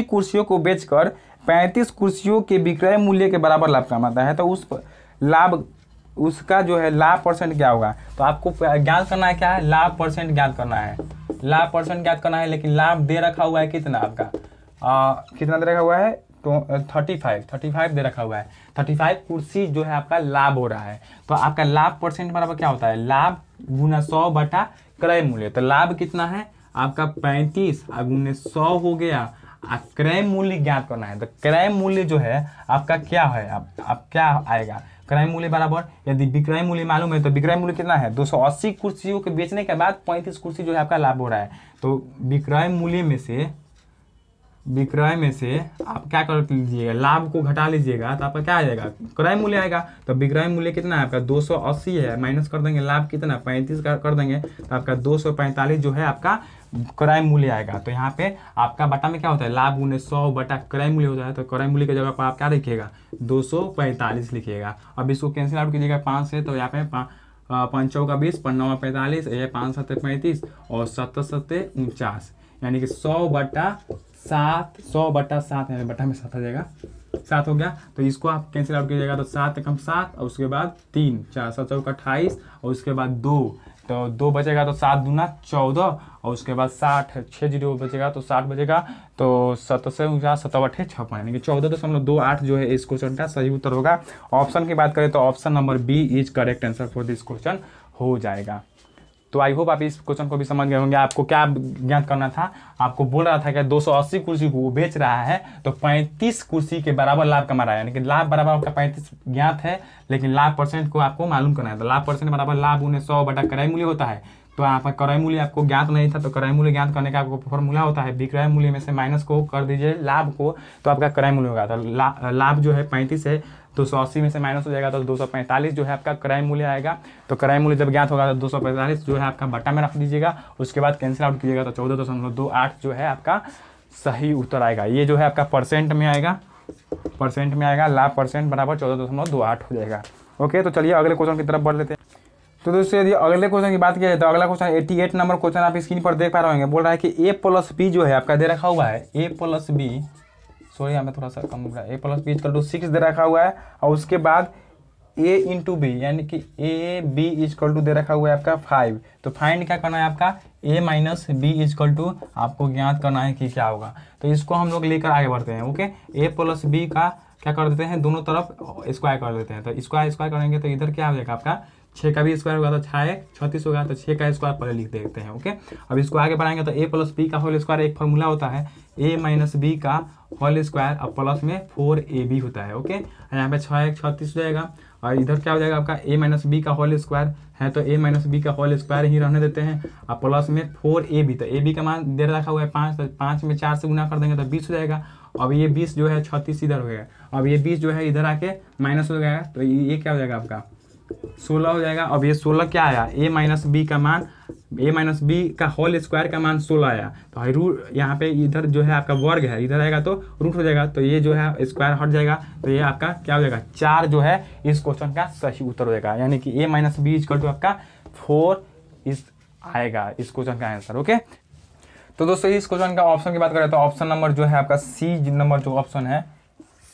कुर्सियों को बेचकर पैंतीस कुर्सियों के विक्रय मूल्य के बराबर लाभ कमाता है तो उस लाभ उसका जो है लाभ परसेंट क्या होगा तो आपको ज्ञात करना है क्या है लाभ परसेंट ज्ञात करना है लाभ परसेंट ज्ञात करना है लेकिन लाभ दे रखा हुआ है कितना आपका आ, कितना दे रखा हुआ है थर्टी फाइव थर्टी फाइव दे रखा हुआ है थर्टी फाइव कुर्सी जो है आपका लाभ हो रहा है तो आपका लाभ परसेंट बराबर क्या होता है लाभ गुना सौ बटा क्रय मूल्य तो लाभ कितना है आपका पैंतीस गुने सौ हो गया क्रय मूल्य ज्ञात करना है तो क्रय मूल्य जो है आपका क्या है आप, आप क्या आएगा क्रय मूल्य बराबर यदि विक्रय मूल्य मालूम है तो विक्रय मूल्य कितना है 280 कुर्सियों के बेचने के बाद 35 कुर्सी जो है आपका लाभ हो रहा है तो विक्रय मूल्य में से विक्रय में से आप क्या कर लीजिएगा लाभ को घटा लीजिएगा तो आपका क्या आ जाएगा क्रय मूल्य आएगा तो विक्रय मूल्य कितना है आपका 280 है माइनस कर देंगे लाभ कितना पैंतीस का कर देंगे तो आपका 245 जो है आपका क्रय मूल्य आएगा तो यहाँ पे आपका बटा में क्या होता है लाभ उन्हें सौ बटा क्रय मूल्य होता है तो क्रय मूल्य की जगह पर आप क्या लिखिएगा दो लिखिएगा अब इसको कैंसिल आउट कीजिएगा पाँच से तो यहाँ पे पंचों का बीस पन्नवा पैंतालीस ये पाँच सत्तर पैंतीस और सत्तर सत्तर उनचास यानी कि सौ बटा सात सौ बटा सात है बटा में सात आ जाएगा सात हो गया तो इसको आप कैंसिल आउट कीजिएगा तो सात कम सात और उसके बाद तीन चार सौ चौक अट्ठाईस और उसके बाद दो तो दो बचेगा तो सात दूना चौदह और उसके बाद साठ छः जीरो बचेगा तो साठ बचेगा तो सत से उनचास सतावट यानी कि चौदह दशमलव दो आठ जो है इस क्वेश्चन का सही उत्तर होगा ऑप्शन की बात करें तो option number B is correct answer for this question हो जाएगा तो आई होप आप इस क्वेश्चन को भी समझ गए होंगे आपको क्या ज्ञात करना था आपको बोल रहा था कि 280 कुर्सी को बेच रहा है तो 35 कुर्सी के बराबर लाभ कमा रहा है यानी कि लाभ बराबर आपका 35 ज्ञात है लेकिन लाभ परसेंट को आपको मालूम करना है तो लाभ परसेंट बराबर लाभ उन्हें सौ बटा क्रय मूल्य होता है तो यहाँ पर क्रय मूल्य आपको ज्ञात नहीं था तो क्रय मूल्य ज्ञात करने का आपको फॉर्मूला होता है विक्रय मूल्य में से माइनस को कर दीजिए लाभ को तो आपका क्रय मूल्य होगा तो लाभ जो है पैंतीस है दो सौ अस्सी में से माइनस हो जाएगा तो दो सौ पैंतालीस जो है आपका क्रय मूल्य आएगा तो क्रय मूल्य जब ज्ञात होगा तो दो सौ पैंतालीस जो है आपका बटा में रख दीजिएगा उसके बाद कैंसिल आउट कीजिएगा तो चौदह दशमलव दो आठ जो है आपका सही उत्तर आएगा ये जो है आपका परसेंट में आएगा परसेंट में आएगा लाभ परसेंट बराबर चौदह दशमलव दो आठ हो जाएगा ओके तो चलिए अगले क्वेश्चन की तरफ बढ़ लेते हैं तो दोस्तों यदि अगले क्वेश्चन की बात किया जाए तो अगला question eighty eight number question आप स्क्रीन पर देख पा रहे होंगे बोल रहा है कि ए प्लस बी जो है आपका दे रखा हुआ है ए प्लस बी सॉरी यहाँ पे थोड़ा सा कम हो रहा है A plus B is equal to six दे रखा हुआ है और उसके बाद ए इंटू बी यानी कि ए बी इजकल टू दे रखा हुआ है आपका फाइव तो फाइंड क्या करना है आपका A minus B is equal to आपको ज्ञात करना है कि क्या होगा तो इसको हम लोग लेकर आगे बढ़ते हैं ओके ए प्लस बी का क्या कर देते हैं दोनों तरफ स्क्वायर कर देते हैं तो स्क्वायर स्क्वायर करेंगे तो इधर क्या हो जाएगा आपका छः का भी स्क्वायर होगा तो छः छत्तीस होगा तो छः का स्क्वायर पहले लिख देते हैं ओके अब इसको आगे बढ़ाएंगे तो ए प्लस बी का होल स्क्वायर एक फॉर्मूला होता है ए माइनस बी का होल स्क्वायर अब प्लस में फोर ए बी होता है ओके यहाँ पे छः एक छत्तीस हो जाएगा और इधर क्या हो जाएगा आपका ए माइनस बी का होल स्क्वायर है तो ए माइनस बी का होल स्क्वायर ही रहने देते हैं और प्लस में फोर ए बी तो ए बी का मान देर रखा हुआ है पाँच तो पाँच में चार से गुना कर देंगे तो बीस हो जाएगा अब ये बीस जो है छत्तीस इधर हो गया अब ये बीस जो है इधर आके माइनस हो जाएगा तो ये क्या हो जाएगा आपका सोलह हो जाएगा अब ये सोलह क्या आया ए माइनस बी का मान ए माइनस बी का होल स्क्वायर का मान सोलह आया तो भाई रूट यहाँ पे इधर जो है आपका वर्ग है इधर आएगा तो रूट हो जाएगा तो ये जो है स्क्वायर हट जाएगा तो ये आपका क्या हो जाएगा चार जो है इस क्वेश्चन का सही उत्तर हो जाएगा यानी कि A minus B is to आपका फोर इस आएगा इस क्वेश्चन का आंसर ओके तो दोस्तों इस क्वेश्चन का ऑप्शन की बात करें तो ऑप्शन नंबर जो है आपका सी नंबर जो ऑप्शन है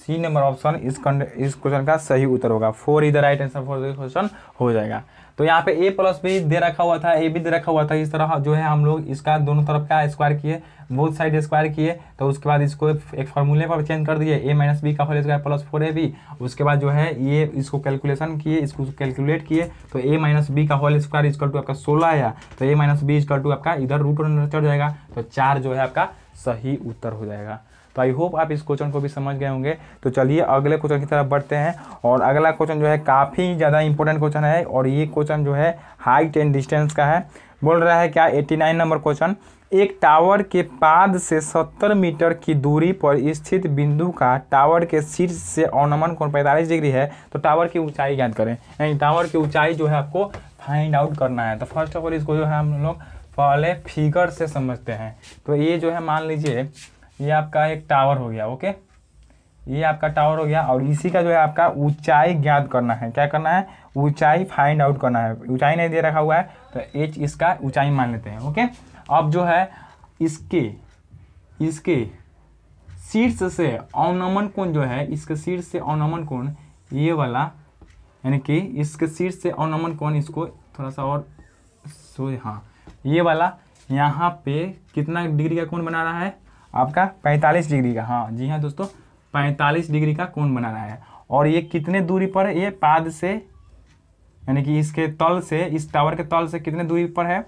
सी नंबर ऑप्शन इस इस क्वेश्चन का सही उत्तर होगा four is the right answer for question हो जाएगा तो यहाँ पे ए प्लस बी दे रखा हुआ था ए भी दे रखा हुआ था इस तरह जो है हम लोग इसका दोनों तरफ का स्क्वायर किए बोथ साइड स्क्वायर किए तो उसके बाद इसको एक फॉर्मूले पर चेंज कर दिए ए माइनस बी का whole square plus four A B उसके बाद जो है ये इसको कैलकुलेशन किए इसको कैलकुलेट किए तो ए माइनस बी का होल स्क्वायर इजकल टू आपका सोलह आया तो A minus B is equal to आपका इधर रूट चढ़ जाएगा तो चार जो है आपका सही उत्तर हो जाएगा तो आई होप आप इस क्वेश्चन को भी समझ गए होंगे तो चलिए अगले क्वेश्चन की तरफ बढ़ते हैं और अगला क्वेश्चन जो है काफ़ी ज़्यादा इंपॉर्टेंट क्वेश्चन है और ये क्वेश्चन जो है हाइट एंड डिस्टेंस का है बोल रहा है क्या एट्टी नंबर क्वेश्चन एक टावर के पाद से 70 मीटर की दूरी पर स्थित बिंदु का टावर के शीर्ष से अवनमन कौन 45 डिग्री है तो टावर की ऊंचाई ज्ञात करें यानी टावर की ऊंचाई जो है आपको फाइंड आउट करना है तो फर्स्ट ऑफ ऑल इसको जो है हम लोग पहले फिगर से समझते हैं तो ये जो है मान लीजिए ये आपका एक टावर हो गया ओके ये आपका टावर हो गया और इसी का जो है आपका ऊंचाई ज्ञात करना है क्या करना है ऊंचाई फाइंड आउट करना है ऊंचाई नहीं दे रखा हुआ है तो एच इसका ऊंचाई मान लेते हैं ओके अब जो है इसके इसके शीर्ष से अवनमन कोण जो है इसके शीर्ष से अवनमन कोण ये वाला यानी कि इसके शीर्ष से अवनमन कोण इसको थोड़ा सा और सो हाँ ये वाला यहाँ पे कितना डिग्री का कोण बना रहा है आपका 45 डिग्री का हाँ जी हाँ दोस्तों 45 डिग्री का कोण बनाना है और ये कितने दूरी पर है ये पाद से यानी कि इसके तल से इस टावर के तल से कितने दूरी पर है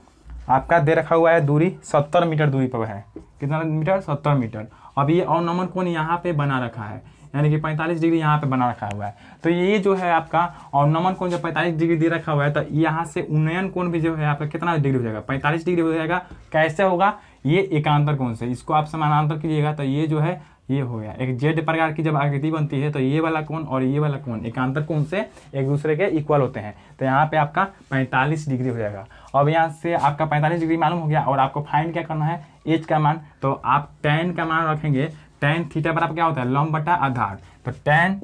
आपका दे रखा हुआ है दूरी 70 मीटर दूरी पर है कितना मीटर 70 मीटर अब ये और नमन कोण यहाँ पे बना रखा है यानी कि 45 डिग्री यहाँ पे बना रखा हुआ है तो ये जो है आपका और नमन कोण जब 45 डिग्री दे रखा हुआ है तो यहाँ से उन्नयन कोण भी जो है आपका कितना डिग्री हो जाएगा 45 डिग्री हो जाएगा कैसे होगा ये एकांतर कौन से इसको आप समानांतर कीजिएगा तो ये जो है ये हो गया एक जेड प्रकार की जब आकृति बनती है तो ये वाला कौन और ये वाला कौन एकांतर कौन से एक दूसरे के इक्वल होते हैं तो यहाँ पे आपका 45 डिग्री हो जाएगा अब यहाँ से आपका 45 डिग्री मालूम हो गया और आपको फाइंड क्या करना है एच का मान तो आप टेन का मान रखेंगे टेन थीटा आप क्या होता है लम्ब बटा आधार तो टेन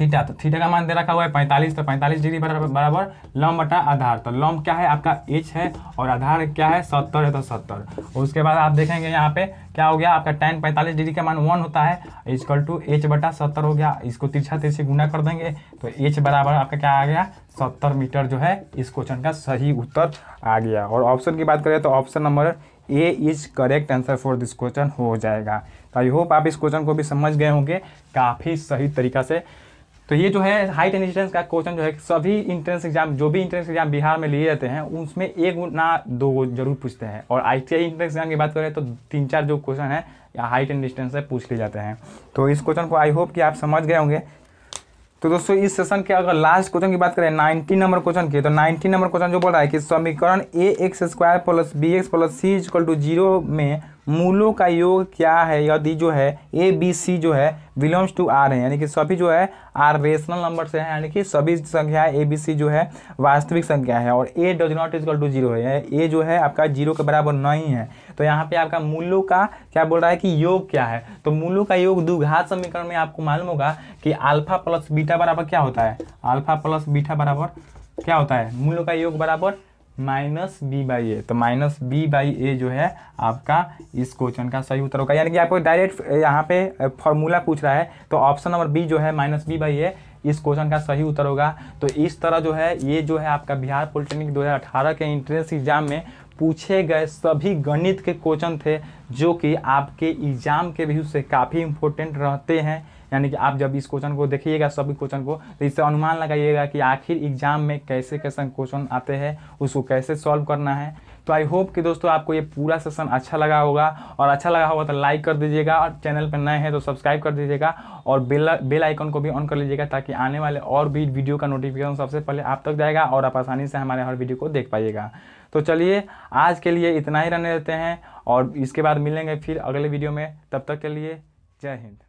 थीटा तो थीटा का मान दे रखा हुआ है पैंतालीस तो पैंतालीस डिग्री बराबर बराबर लम बटा आधार तो लम क्या है आपका एच है और आधार क्या है सत्तर है तो सत्तर उसके बाद आप देखेंगे यहाँ पे क्या हो गया आपका टेन पैंतालीस डिग्री का मान वन होता है इजकल टू एच बटा सत्तर हो गया इसको तिरछा तिरछी गुना कर देंगे तो एच बराबर आपका क्या आ गया सत्तर मीटर जो है इस क्वेश्चन का सही उत्तर आ गया और ऑप्शन की बात करें तो option number A is correct answer for this question हो जाएगा तो आई होप आप इस क्वेश्चन को भी समझ गए होंगे काफ़ी सही तरीका से तो ये जो है हाइट एंड डिस्टेंस का क्वेश्चन जो है सभी इंट्रेंस एग्जाम जो भी इंट्रेंस एग्जाम बिहार में लिए जाते हैं उसमें एक ना दो जरूर पूछते हैं और I T I entrance exam की बात करें तो तीन चार जो क्वेश्चन है या हाइट एंड डिस्टेंस है पूछ लिए जाते हैं तो इस क्वेश्चन को आई होप कि आप समझ गए होंगे तो दोस्तों इस सेशन के अगर लास्ट क्वेश्चन की बात करें नाइनटीन नंबर क्वेश्चन की तो नाइनटीन नंबर क्वेश्चन जो बोल रहा है कि समीकरण A X square plus B X plus C equal to zero में मूलों का योग क्या है यदि जो है ए बी सी जो है बिलोंग्स टू आर है यानी कि सभी जो है आर रेशनल नंबर से है यानी कि सभी संख्या ए बी सी जो है वास्तविक संख्या है और A does not equal to zero है ए जो है आपका जीरो के बराबर नहीं है तो यहाँ पे आपका मूलों का क्या बोल रहा है कि योग क्या है तो मूलों का योग दुघात समीकरण में आपको मालूम होगा कि अल्फा प्लस बीटा बराबर क्या होता है अल्फा प्लस बीटा बराबर क्या होता है मूलों का योग बराबर माइनस बी बाई ए तो माइनस बी बाई ए जो है आपका इस क्वेश्चन का सही उत्तर होगा यानी कि आपको डायरेक्ट यहाँ पे फॉर्मूला पूछ रहा है तो ऑप्शन नंबर बी जो है माइनस बी बाई ए इस क्वेश्चन का सही उत्तर होगा तो इस तरह जो है ये जो है आपका बिहार पॉलिटेक्निक 2018 के इंट्रेंस एग्जाम में पूछे गए सभी गणित के क्वेश्चन थे जो कि आपके एग्जाम के व्यू से काफ़ी इंपॉर्टेंट रहते हैं यानी कि आप जब इस क्वेश्चन को देखिएगा सभी क्वेश्चन को तो इससे अनुमान लगाइएगा कि आखिर एग्जाम में कैसे कैसे क्वेश्चन आते हैं उसको कैसे सॉल्व करना है तो आई होप कि दोस्तों आपको ये पूरा सेशन अच्छा लगा होगा और अच्छा लगा होगा तो लाइक कर दीजिएगा और चैनल पर नए हैं तो सब्सक्राइब कर दीजिएगा और बेल बेल आइकन को भी ऑन कर लीजिएगा ताकि आने वाले और भी वीडियो का नोटिफिकेशन सबसे पहले आप तक जाएगा और आप आसानी से हमारे हर वीडियो को देख पाइएगा तो चलिए आज के लिए इतना ही रहने देते हैं और इसके बाद मिलेंगे फिर अगले वीडियो में तब तक के लिए जय हिंद